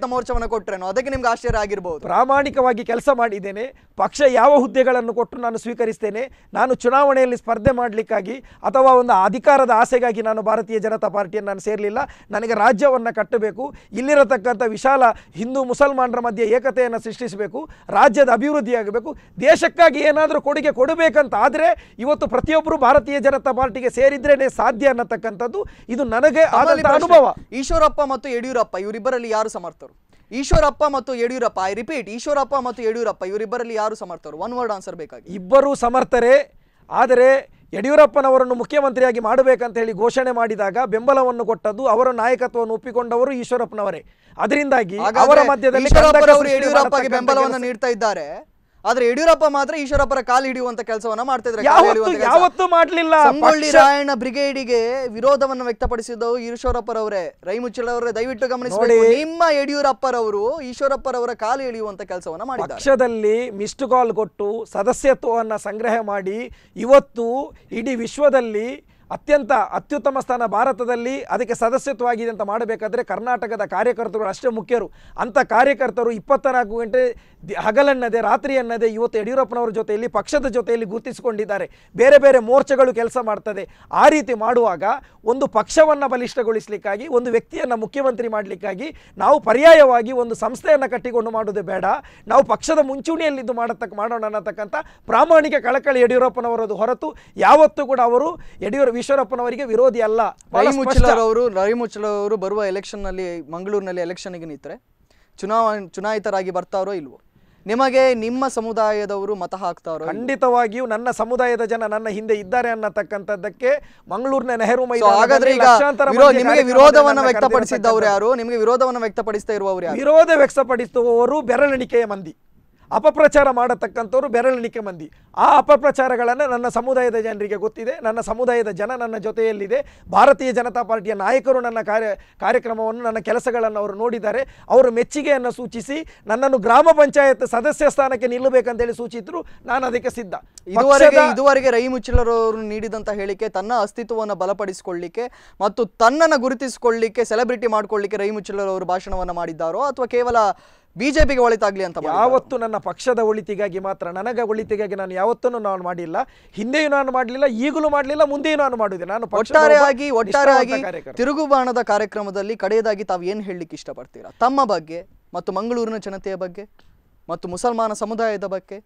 ಆಶ್ಚರ್ಯ ಆಗಿರ್ಬೋದು ಪ್ರಾಮಾಣಿಕವಾಗಿ ಕೆಲಸ ಮಾಡಿದ್ದೇನೆ ಪಕ್ಷ ಯಾವ ಹುದ್ದೆಗಳನ್ನು ಕೊಟ್ಟು ನಾನು ಸ್ವೀಕರಿಸ್ತೇನೆ ನಾನು ಚುನಾವಣೆಯಲ್ಲಿ ಸ್ಪರ್ಧೆ ಮಾಡಲಿಕ್ಕಾಗಿ ಅಥವಾ ಒಂದು ಅಧಿಕಾರದ ಆಸೆಗಾಗಿ ನಾನು ಭಾರತೀಯ ಜನತಾ ಪಾರ್ಟಿಯನ್ನು ನಾನು ಸೇರಲಿಲ್ಲ ನನಗೆ ರಾಜ್ಯವನ್ನು ಕಟ್ಟಬೇಕು ಇಲ್ಲಿರತಕ್ಕಂಥ ವಿಶಾಲ ಹಿಂದೂ ಮುಸಲ್ಮಾನರ ಮಧ್ಯೆ ಏಕತೆಯನ್ನು ಸೃಷ್ಟಿಸಬೇಕು ರಾಜ್ಯದ ಅಭಿವೃದ್ಧಿಯಾಗಬೇಕು ದೇಶಕ್ಕಾಗಿ ಏನಾದರೂ ಕೊಡುಗೆ ಕೊಡಬೇಕಂತ ಆದರೆ ಇವತ್ತು ಪ್ರತಿಯೊಬ್ಬರು ಭಾರತೀಯ ಜನತಾ ಪಾರ್ಟಿಗೆ ಸೇರಿದ್ರೇನೆ ಸಾಧ್ಯ ಅನ್ನತಕ್ಕಂಥದ್ದು ಇದು ನನಗೆ ಆದಂತಹ ಅನುಭವ ಈಶ್ವರಪ್ಪ ಮತ್ತು ಯಡಿಯೂರಪ್ಪ ಇವರಿಬ್ಬರಲ್ಲಿ ಯಾರು ಸಮರ್ಥರು ಈಶ್ವರಪ್ಪ ಮತ್ತು ಯಡಿಯೂರಪ್ಪ ಐ ರಿಪೀಟ್ ಈಶ್ವರಪ್ಪ ಮತ್ತು ಯಡಿಯೂರಪ್ಪ ಇವರಿಬ್ಬರಲ್ಲಿ ಯಾರು ಸಮರ್ಥರು ಒನ್ ವರ್ಡ್ ಆನ್ಸರ್ ಬೇಕಾಗಿ ಇಬ್ಬರು ಸಮರ್ಥರೇ ಆದರೆ ಯಡಿಯೂರಪ್ಪನವರನ್ನು ಮುಖ್ಯಮಂತ್ರಿಯಾಗಿ ಮಾಡಬೇಕಂತ ಹೇಳಿ ಘೋಷಣೆ ಮಾಡಿದಾಗ ಬೆಂಬಲವನ್ನು ಕೊಟ್ಟದ್ದು ಅವರ ನಾಯಕತ್ವವನ್ನು ಒಪ್ಪಿಕೊಂಡವರು ಈಶ್ವರಪ್ಪನವರೇ ಅದರಿಂದಾಗಿ ಅವರ ಮಧ್ಯದಲ್ಲಿ ಬೆಂಬಲವನ್ನು ನೀಡ್ತಾ ಇದ್ದಾರೆ ಆದ್ರೆ ಯಡಿಯೂರಪ್ಪ ಮಾತ್ರ ಈಶ್ವರಪ್ಪರ ಕಾಲು ಹಿಡಿಯುವಂತ ಕೆಲಸವನ್ನ ಮಾಡ್ತಿದ್ರೆ ರಾಯಣ್ಣ ಬ್ರಿಗೇಡಿಗೆ ವಿರೋಧವನ್ನು ವ್ಯಕ್ತಪಡಿಸಿದ್ದು ಈಶ್ವರಪ್ಪರವರೇ ರೈ ಮುಚ್ಚಳವರೇ ದಯವಿಟ್ಟು ಗಮನಿಸಿ ನಿಮ್ಮ ಯಡಿಯೂರಪ್ಪರವರು ಈಶ್ವರಪ್ಪರವರ ಕಾಲು ಹಿಡಿಯುವಂತ ಕೆಲಸವನ್ನ ಮಾಡಿದ್ದಾರೆ ಪಕ್ಷದಲ್ಲಿ ಮಿಸ್ಡ್ ಕಾಲ್ ಕೊಟ್ಟು ಸದಸ್ಯತ್ವವನ್ನ ಸಂಗ್ರಹ ಮಾಡಿ ಇವತ್ತು ಇಡೀ ವಿಶ್ವದಲ್ಲಿ ಅತ್ಯಂತ ಅತ್ಯುತ್ತಮ ಸ್ಥಾನ ಭಾರತದಲ್ಲಿ ಅದಕ್ಕೆ ಸದಸ್ಯತ್ವವಾಗಿದೆ ಅಂತ ಮಾಡಬೇಕಾದ್ರೆ ಕರ್ನಾಟಕದ ಕಾರ್ಯಕರ್ತರು ಅಷ್ಟೇ ಮುಖ್ಯರು ಅಂಥ ಕಾರ್ಯಕರ್ತರು ಇಪ್ಪತ್ತನಾಲ್ಕು ಗಂಟೆ ಹಗಲನ್ನದೇ ರಾತ್ರಿ ಅನ್ನದೇ ಇವತ್ತು ಯಡಿಯೂರಪ್ಪನವರ ಜೊತೆಯಲ್ಲಿ ಪಕ್ಷದ ಜೊತೆಯಲ್ಲಿ ಗುರುತಿಸಿಕೊಂಡಿದ್ದಾರೆ ಬೇರೆ ಬೇರೆ ಮೋರ್ಚೆಗಳು ಕೆಲಸ ಮಾಡ್ತದೆ ಆ ರೀತಿ ಮಾಡುವಾಗ ಒಂದು ಪಕ್ಷವನ್ನು ಬಲಿಷ್ಠಗೊಳಿಸಲಿಕ್ಕಾಗಿ ಒಂದು ವ್ಯಕ್ತಿಯನ್ನು ಮುಖ್ಯಮಂತ್ರಿ ಮಾಡಲಿಕ್ಕಾಗಿ ನಾವು ಪರ್ಯಾಯವಾಗಿ ಒಂದು ಸಂಸ್ಥೆಯನ್ನು ಕಟ್ಟಿಕೊಂಡು ಮಾಡೋದು ಬೇಡ ನಾವು ಪಕ್ಷದ ಮುಂಚೂಣಿಯಲ್ಲಿದ್ದು ಮಾಡತಕ್ಕ ಮಾಡೋಣ ಅನ್ನತಕ್ಕಂಥ ಪ್ರಾಮಾಣಿಕ ಕಳಕಳಿ ಯಡಿಯೂರಪ್ಪನವರದು ಹೊರತು ಯಾವತ್ತೂ ಕೂಡ ಅವರು ಯಡಿಯೂರ ಈಶ್ವರಪ್ಪನವರಿಗೆ ವಿರೋಧಿ ಅಲ್ಲ ಅವರು ರವಿ ಮುಚ್ಚಲವರು ಬರುವ ಎಲೆಕ್ಷನ್ ನಲ್ಲಿ ಮಂಗಳೂರಿನಲ್ಲಿ ಗೆ ನಿಂತರೆ ಚುನಾವಣೆ ಚುನಾಯಿತರಾಗಿ ಬರ್ತಾರೋ ಇಲ್ವೋ ನಿಮಗೆ ನಿಮ್ಮ ಸಮುದಾಯದವರು ಮತ ಹಾಕ್ತಾರೋ ಖಂಡಿತವಾಗಿಯೂ ನನ್ನ ಸಮುದಾಯದ ಜನ ನನ್ನ ಹಿಂದೆ ಇದ್ದಾರೆ ಅನ್ನತಕ್ಕಂಥದ್ದಕ್ಕೆ ಮಂಗಳೂರಿನ ನೆಹರು ಹಾಗಾದ್ರೆ ನಿಮಗೆ ವಿರೋಧವನ್ನು ವ್ಯಕ್ತಪಡಿಸಿದ್ದವರು ಯಾರು ನಿಮಗೆ ವಿರೋಧವನ್ನು ವ್ಯಕ್ತಪಡಿಸ್ತಾ ಇರುವವರು ವಿರೋಧ ವ್ಯಕ್ತಪಡಿಸುವವರು ಬೆರಳೆಣಿಕೆಯ ಮಂದಿ ಅಪಪ್ರಚಾರ ಮಾಡತಕ್ಕಂಥವ್ರು ಬೆರಳಿಕೆ ಮಂದಿ ಆ ಅಪಪ್ರಚಾರಗಳನ್ನು ನನ್ನ ಸಮುದಾಯದ ಜನರಿಗೆ ಗೊತ್ತಿದೆ ನನ್ನ ಸಮುದಾಯದ ಜನ ನನ್ನ ಜೊತೆಯಲ್ಲಿದೆ ಭಾರತೀಯ ಜನತಾ ಪಾರ್ಟಿಯ ನಾಯಕರು ನನ್ನ ಕಾರ್ಯ ಕಾರ್ಯಕ್ರಮವನ್ನು ನನ್ನ ಕೆಲಸಗಳನ್ನು ಅವರು ನೋಡಿದ್ದಾರೆ ಅವರು ಮೆಚ್ಚುಗೆಯನ್ನು ಸೂಚಿಸಿ ನನ್ನನ್ನು ಗ್ರಾಮ ಪಂಚಾಯತ್ ಸದಸ್ಯ ಸ್ಥಾನಕ್ಕೆ ನಿಲ್ಲಬೇಕಂತೇಳಿ ಸೂಚಿಸಿದ್ರು ನಾನು ಅದಕ್ಕೆ ಸಿದ್ಧ ಇದುವರೆಗೆ ಇದುವರೆಗೆ ರೈ ಮುಚ್ಚಲರವರು ನೀಡಿದಂಥ ಹೇಳಿಕೆ ತನ್ನ ಅಸ್ತಿತ್ವವನ್ನು ಬಲಪಡಿಸಿಕೊಳ್ಳಿಕ್ಕೆ ಮತ್ತು ತನ್ನನ್ನು ಗುರುತಿಸಿಕೊಳ್ಳಿಕ್ಕೆ ಸೆಲೆಬ್ರಿಟಿ ಮಾಡಿಕೊಳ್ಳಿಕ್ಕೆ ರೈ ಮುಚ್ಚಲರವರು ಭಾಷಣವನ್ನು ಮಾಡಿದ್ದಾರೋ ಅಥವಾ ಕೇವಲ ಬಿಜೆಪಿಗೆ ಒಳಿತಾಗ್ಲಿ ಅಂತ ಯಾವತ್ತು ನನ್ನ ಪಕ್ಷದ ಒಳಿತಿಗಾಗಿ ಮಾತ್ರ ನನಗೆ ಒಳಿತಿಗಾಗಿ ನಾನು ಯಾವತ್ತೂ ನಾನು ಮಾಡಿಲ್ಲ ಹಿಂದೆಯೂ ನಾನು ಮಾಡಲಿಲ್ಲ ಈಗಲೂ ಮಾಡಲಿಲ್ಲ ಮುಂದೆಯೂ ನಾನು ಮಾಡಿದೆ ನಾನು ಒಟ್ಟಾರೆಯಾಗಿ ಒಟ್ಟಾರೆಯಾಗಿ ತಿರುಗುಬಾಣದ ಕಾರ್ಯಕ್ರಮದಲ್ಲಿ ಕಡೆಯದಾಗಿ ತಾವು ಏನು ಹೇಳಲಿಕ್ಕೆ ಇಷ್ಟಪಡ್ತೀರಾ ತಮ್ಮ ಬಗ್ಗೆ ಮತ್ತು ಮಂಗಳೂರಿನ ಜನತೆಯ ಬಗ್ಗೆ ಮತ್ತು ಮುಸಲ್ಮಾನ ಸಮುದಾಯದ ಬಗ್ಗೆ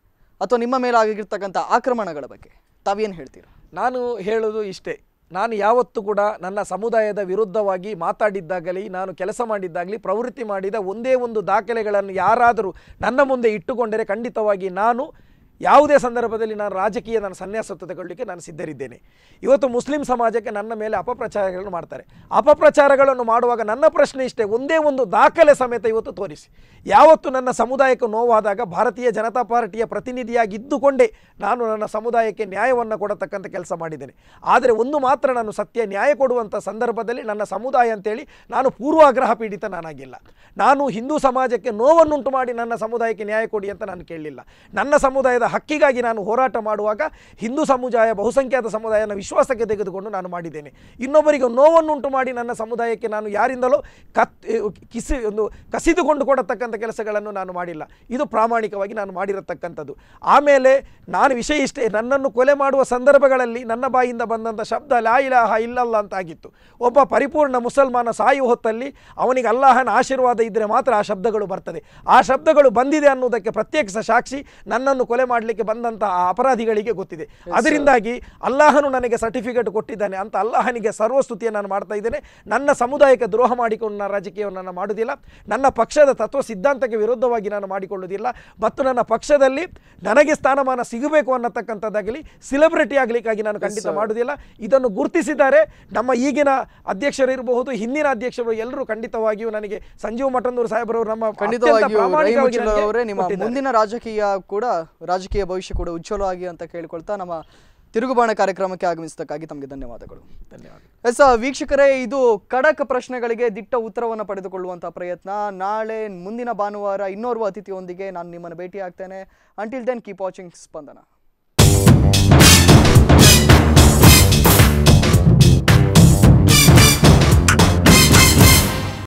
ಅಥವಾ ನಿಮ್ಮ ಮೇಲೆ ಆಗಿರ್ತಕ್ಕಂಥ ಆಕ್ರಮಣಗಳ ಬಗ್ಗೆ ತಾವೇನು ಹೇಳ್ತೀರಾ ನಾನು ಹೇಳೋದು ಇಷ್ಟೇ ನಾನು ಯಾವತ್ತೂ ಕೂಡ ನನ್ನ ಸಮುದಾಯದ ವಿರುದ್ಧವಾಗಿ ಮಾತಾಡಿದ್ದಾಗಲಿ ನಾನು ಕೆಲಸ ಮಾಡಿದ್ದಾಗಲಿ ಪ್ರವೃತ್ತಿ ಮಾಡಿದ ಒಂದೇ ಒಂದು ದಾಖಲೆಗಳನ್ನು ಯಾರಾದರೂ ನನ್ನ ಮುಂದೆ ಇಟ್ಟುಕೊಂಡರೆ ಖಂಡಿತವಾಗಿ ನಾನು ಯಾವುದೇ ಸಂದರ್ಭದಲ್ಲಿ ನಾನು ರಾಜಕೀಯ ನಾನು ಸನ್ಯಾಸತ್ವ ತಗೊಳ್ಳಿಕ್ಕೆ ನಾನು ಸಿದ್ಧರಿದ್ದೇನೆ ಇವತ್ತು ಮುಸ್ಲಿಂ ಸಮಾಜಕ್ಕೆ ನನ್ನ ಮೇಲೆ ಅಪಪ್ರಚಾರಗಳನ್ನು ಮಾಡ್ತಾರೆ ಅಪಪ್ರಚಾರಗಳನ್ನು ಮಾಡುವಾಗ ನನ್ನ ಪ್ರಶ್ನೆ ಇಷ್ಟೇ ಒಂದೇ ಒಂದು ದಾಖಲೆ ಸಮೇತ ಇವತ್ತು ತೋರಿಸಿ ಯಾವತ್ತು ನನ್ನ ಸಮುದಾಯಕ್ಕೆ ನೋವಾದಾಗ ಭಾರತೀಯ ಜನತಾ ಪಾರ್ಟಿಯ ಪ್ರತಿನಿಧಿಯಾಗಿದ್ದುಕೊಂಡೇ ನಾನು ನನ್ನ ಸಮುದಾಯಕ್ಕೆ ನ್ಯಾಯವನ್ನು ಕೊಡತಕ್ಕಂಥ ಕೆಲಸ ಮಾಡಿದ್ದೇನೆ ಆದರೆ ಒಂದು ಮಾತ್ರ ನಾನು ಸತ್ಯ ನ್ಯಾಯ ಕೊಡುವಂಥ ಸಂದರ್ಭದಲ್ಲಿ ನನ್ನ ಸಮುದಾಯ ಅಂತೇಳಿ ನಾನು ಪೂರ್ವಾಗ್ರಹ ಪೀಡಿತ ನಾನಾಗಿಲ್ಲ ನಾನು ಹಿಂದೂ ಸಮಾಜಕ್ಕೆ ನೋವನ್ನುಂಟು ಮಾಡಿ ನನ್ನ ಸಮುದಾಯಕ್ಕೆ ನ್ಯಾಯ ಕೊಡಿ ಅಂತ ನಾನು ಕೇಳಲಿಲ್ಲ ನನ್ನ ಸಮುದಾಯದ ಹಕ್ಕಿಗಾಗಿ ನಾನು ಹೋರಾಟ ಮಾಡುವಾಗ ಹಿಂದೂ ಸಮುದಾಯ ಬಹುಸಂಖ್ಯಾತ ಸಮುದಾಯನ ವಿಶ್ವಾಸಕ್ಕೆ ತೆಗೆದುಕೊಂಡು ನಾನು ಮಾಡಿದ್ದೇನೆ ಇನ್ನೊಬ್ಬರಿಗೆ ನೋವನ್ನುಂಟು ಮಾಡಿ ನನ್ನ ಸಮುದಾಯಕ್ಕೆ ನಾನು ಯಾರಿಂದಲೋ ಕತ್ ಕಿಸಿ ಒಂದು ಕಸಿದುಕೊಂಡು ಕೊಡತಕ್ಕಂಥ ಕೆಲಸಗಳನ್ನು ನಾನು ಮಾಡಿಲ್ಲ ಇದು ಪ್ರಾಮಾಣಿಕವಾಗಿ ನಾನು ಮಾಡಿರತಕ್ಕಂಥದ್ದು ಆಮೇಲೆ ನಾನು ವಿಷಯ ಇಷ್ಟೇ ನನ್ನನ್ನು ಕೊಲೆ ಮಾಡುವ ಸಂದರ್ಭಗಳಲ್ಲಿ ನನ್ನ ಬಾಯಿಂದ ಬಂದಂಥ ಶಬ್ದ ಲಾ ಇಲಾಹ ಇಲ್ಲಲ್ಲ ಅಂತ ಆಗಿತ್ತು ಒಬ್ಬ ಪರಿಪೂರ್ಣ ಮುಸಲ್ಮಾನ ಸಾಯುವ ಹೊತ್ತಲ್ಲಿ ಅವನಿಗೆ ಅಲ್ಲಾಹನ ಆಶೀರ್ವಾದ ಇದ್ದರೆ ಮಾತ್ರ ಆ ಶಬ್ದಗಳು ಬರ್ತದೆ ಆ ಶಬ್ದಗಳು ಬಂದಿದೆ ಅನ್ನೋದಕ್ಕೆ ಪ್ರತ್ಯೇಕ ಸಾಕ್ಷಿ ನನ್ನನ್ನು ಕೊಲೆ ಮಾಡಿ ಮಾಡಲಿಕ್ಕೆ ಬಂದಂತಹ ಅಪರಾಧಿಗಳಿಗೆ ಗೊತ್ತಿದೆ ಅದರಿಂದಾಗಿ ಅಲ್ಲಾಹನು ನನಗೆ ಸರ್ಟಿಫಿಕೇಟ್ ಕೊಟ್ಟಿದ್ದಾನೆ ಅಂತ ಅಲ್ಲಾಹನಿಗೆ ಸರ್ವಸ್ತುತಿಯನ್ನು ನಾನು ಮಾಡ್ತಾ ಇದ್ದೇನೆ ನನ್ನ ಸಮುದಾಯಕ್ಕೆ ದ್ರೋಹ ಮಾಡಿಕೊಂಡು ನಾನು ರಾಜಕೀಯವನ್ನು ನಾನು ಮಾಡುವುದಿಲ್ಲ ನನ್ನ ಪಕ್ಷದ ತತ್ವ ಸಿದ್ಧಾಂತಕ್ಕೆ ವಿರುದ್ಧವಾಗಿ ನಾನು ಮಾಡಿಕೊಳ್ಳುವುದಿಲ್ಲ ಮತ್ತು ನನ್ನ ಪಕ್ಷದಲ್ಲಿ ನನಗೆ ಸ್ಥಾನಮಾನ ಸಿಗಬೇಕು ಅನ್ನತಕ್ಕಂಥದ್ದಾಗಲಿ ಸೆಲೆಬ್ರಿಟಿ ಆಗಲಿಕ್ಕಾಗಿ ನಾನು ಖಂಡಿತ ಮಾಡುವುದಿಲ್ಲ ಇದನ್ನು ಗುರುತಿಸಿದ್ದಾರೆ ನಮ್ಮ ಈಗಿನ ಅಧ್ಯಕ್ಷರು ಇರಬಹುದು ಹಿಂದಿನ ಅಧ್ಯಕ್ಷರು ಎಲ್ಲರೂ ಖಂಡಿತವಾಗಿಯೂ ನನಗೆ ಸಂಜೀವ್ ಮಠಂದೂರು ಸಾಹೇಬರು ನಮ್ಮ ಮುಂದಿನ ರಾಜಕೀಯ ಕೂಡ ರಾಜಕೀಯ ರಾಜಕೀಯ ಭವಿಷ್ಯ ಕೂಡ ಉಜ್ವಲವಾಗಿ ಅಂತ ಕೇಳಿಕೊಳ್ತಾ ನಮ್ಮ ತಿರುಗುಬಾಣ ಕಾರ್ಯಕ್ರಮಕ್ಕೆ ಆಗಮಿಸಿದಕ್ಕಾಗಿ ತಮಗೆ ಧನ್ಯವಾದಗಳು ಧನ್ಯವಾದ ಎಸ್ ವೀಕ್ಷಕರೇ ಇದು ಖಡಕ್ ಪ್ರಶ್ನೆಗಳಿಗೆ ದಿಟ್ಟ ಉತ್ತರವನ್ನು ಪಡೆದುಕೊಳ್ಳುವಂತಹ ಪ್ರಯತ್ನ ನಾಳೆ ಮುಂದಿನ ಭಾನುವಾರ ಇನ್ನೋರ್ವ ಅತಿಥಿಯೊಂದಿಗೆ ನಾನು ನಿಮ್ಮನ್ನು ಭೇಟಿ ಆಗ್ತೇನೆ ಅಂಟಿಲ್ ದೆನ್ ಕೀಪ್ ವಾಚಿಂಗ್ ಸ್ಪಂದನ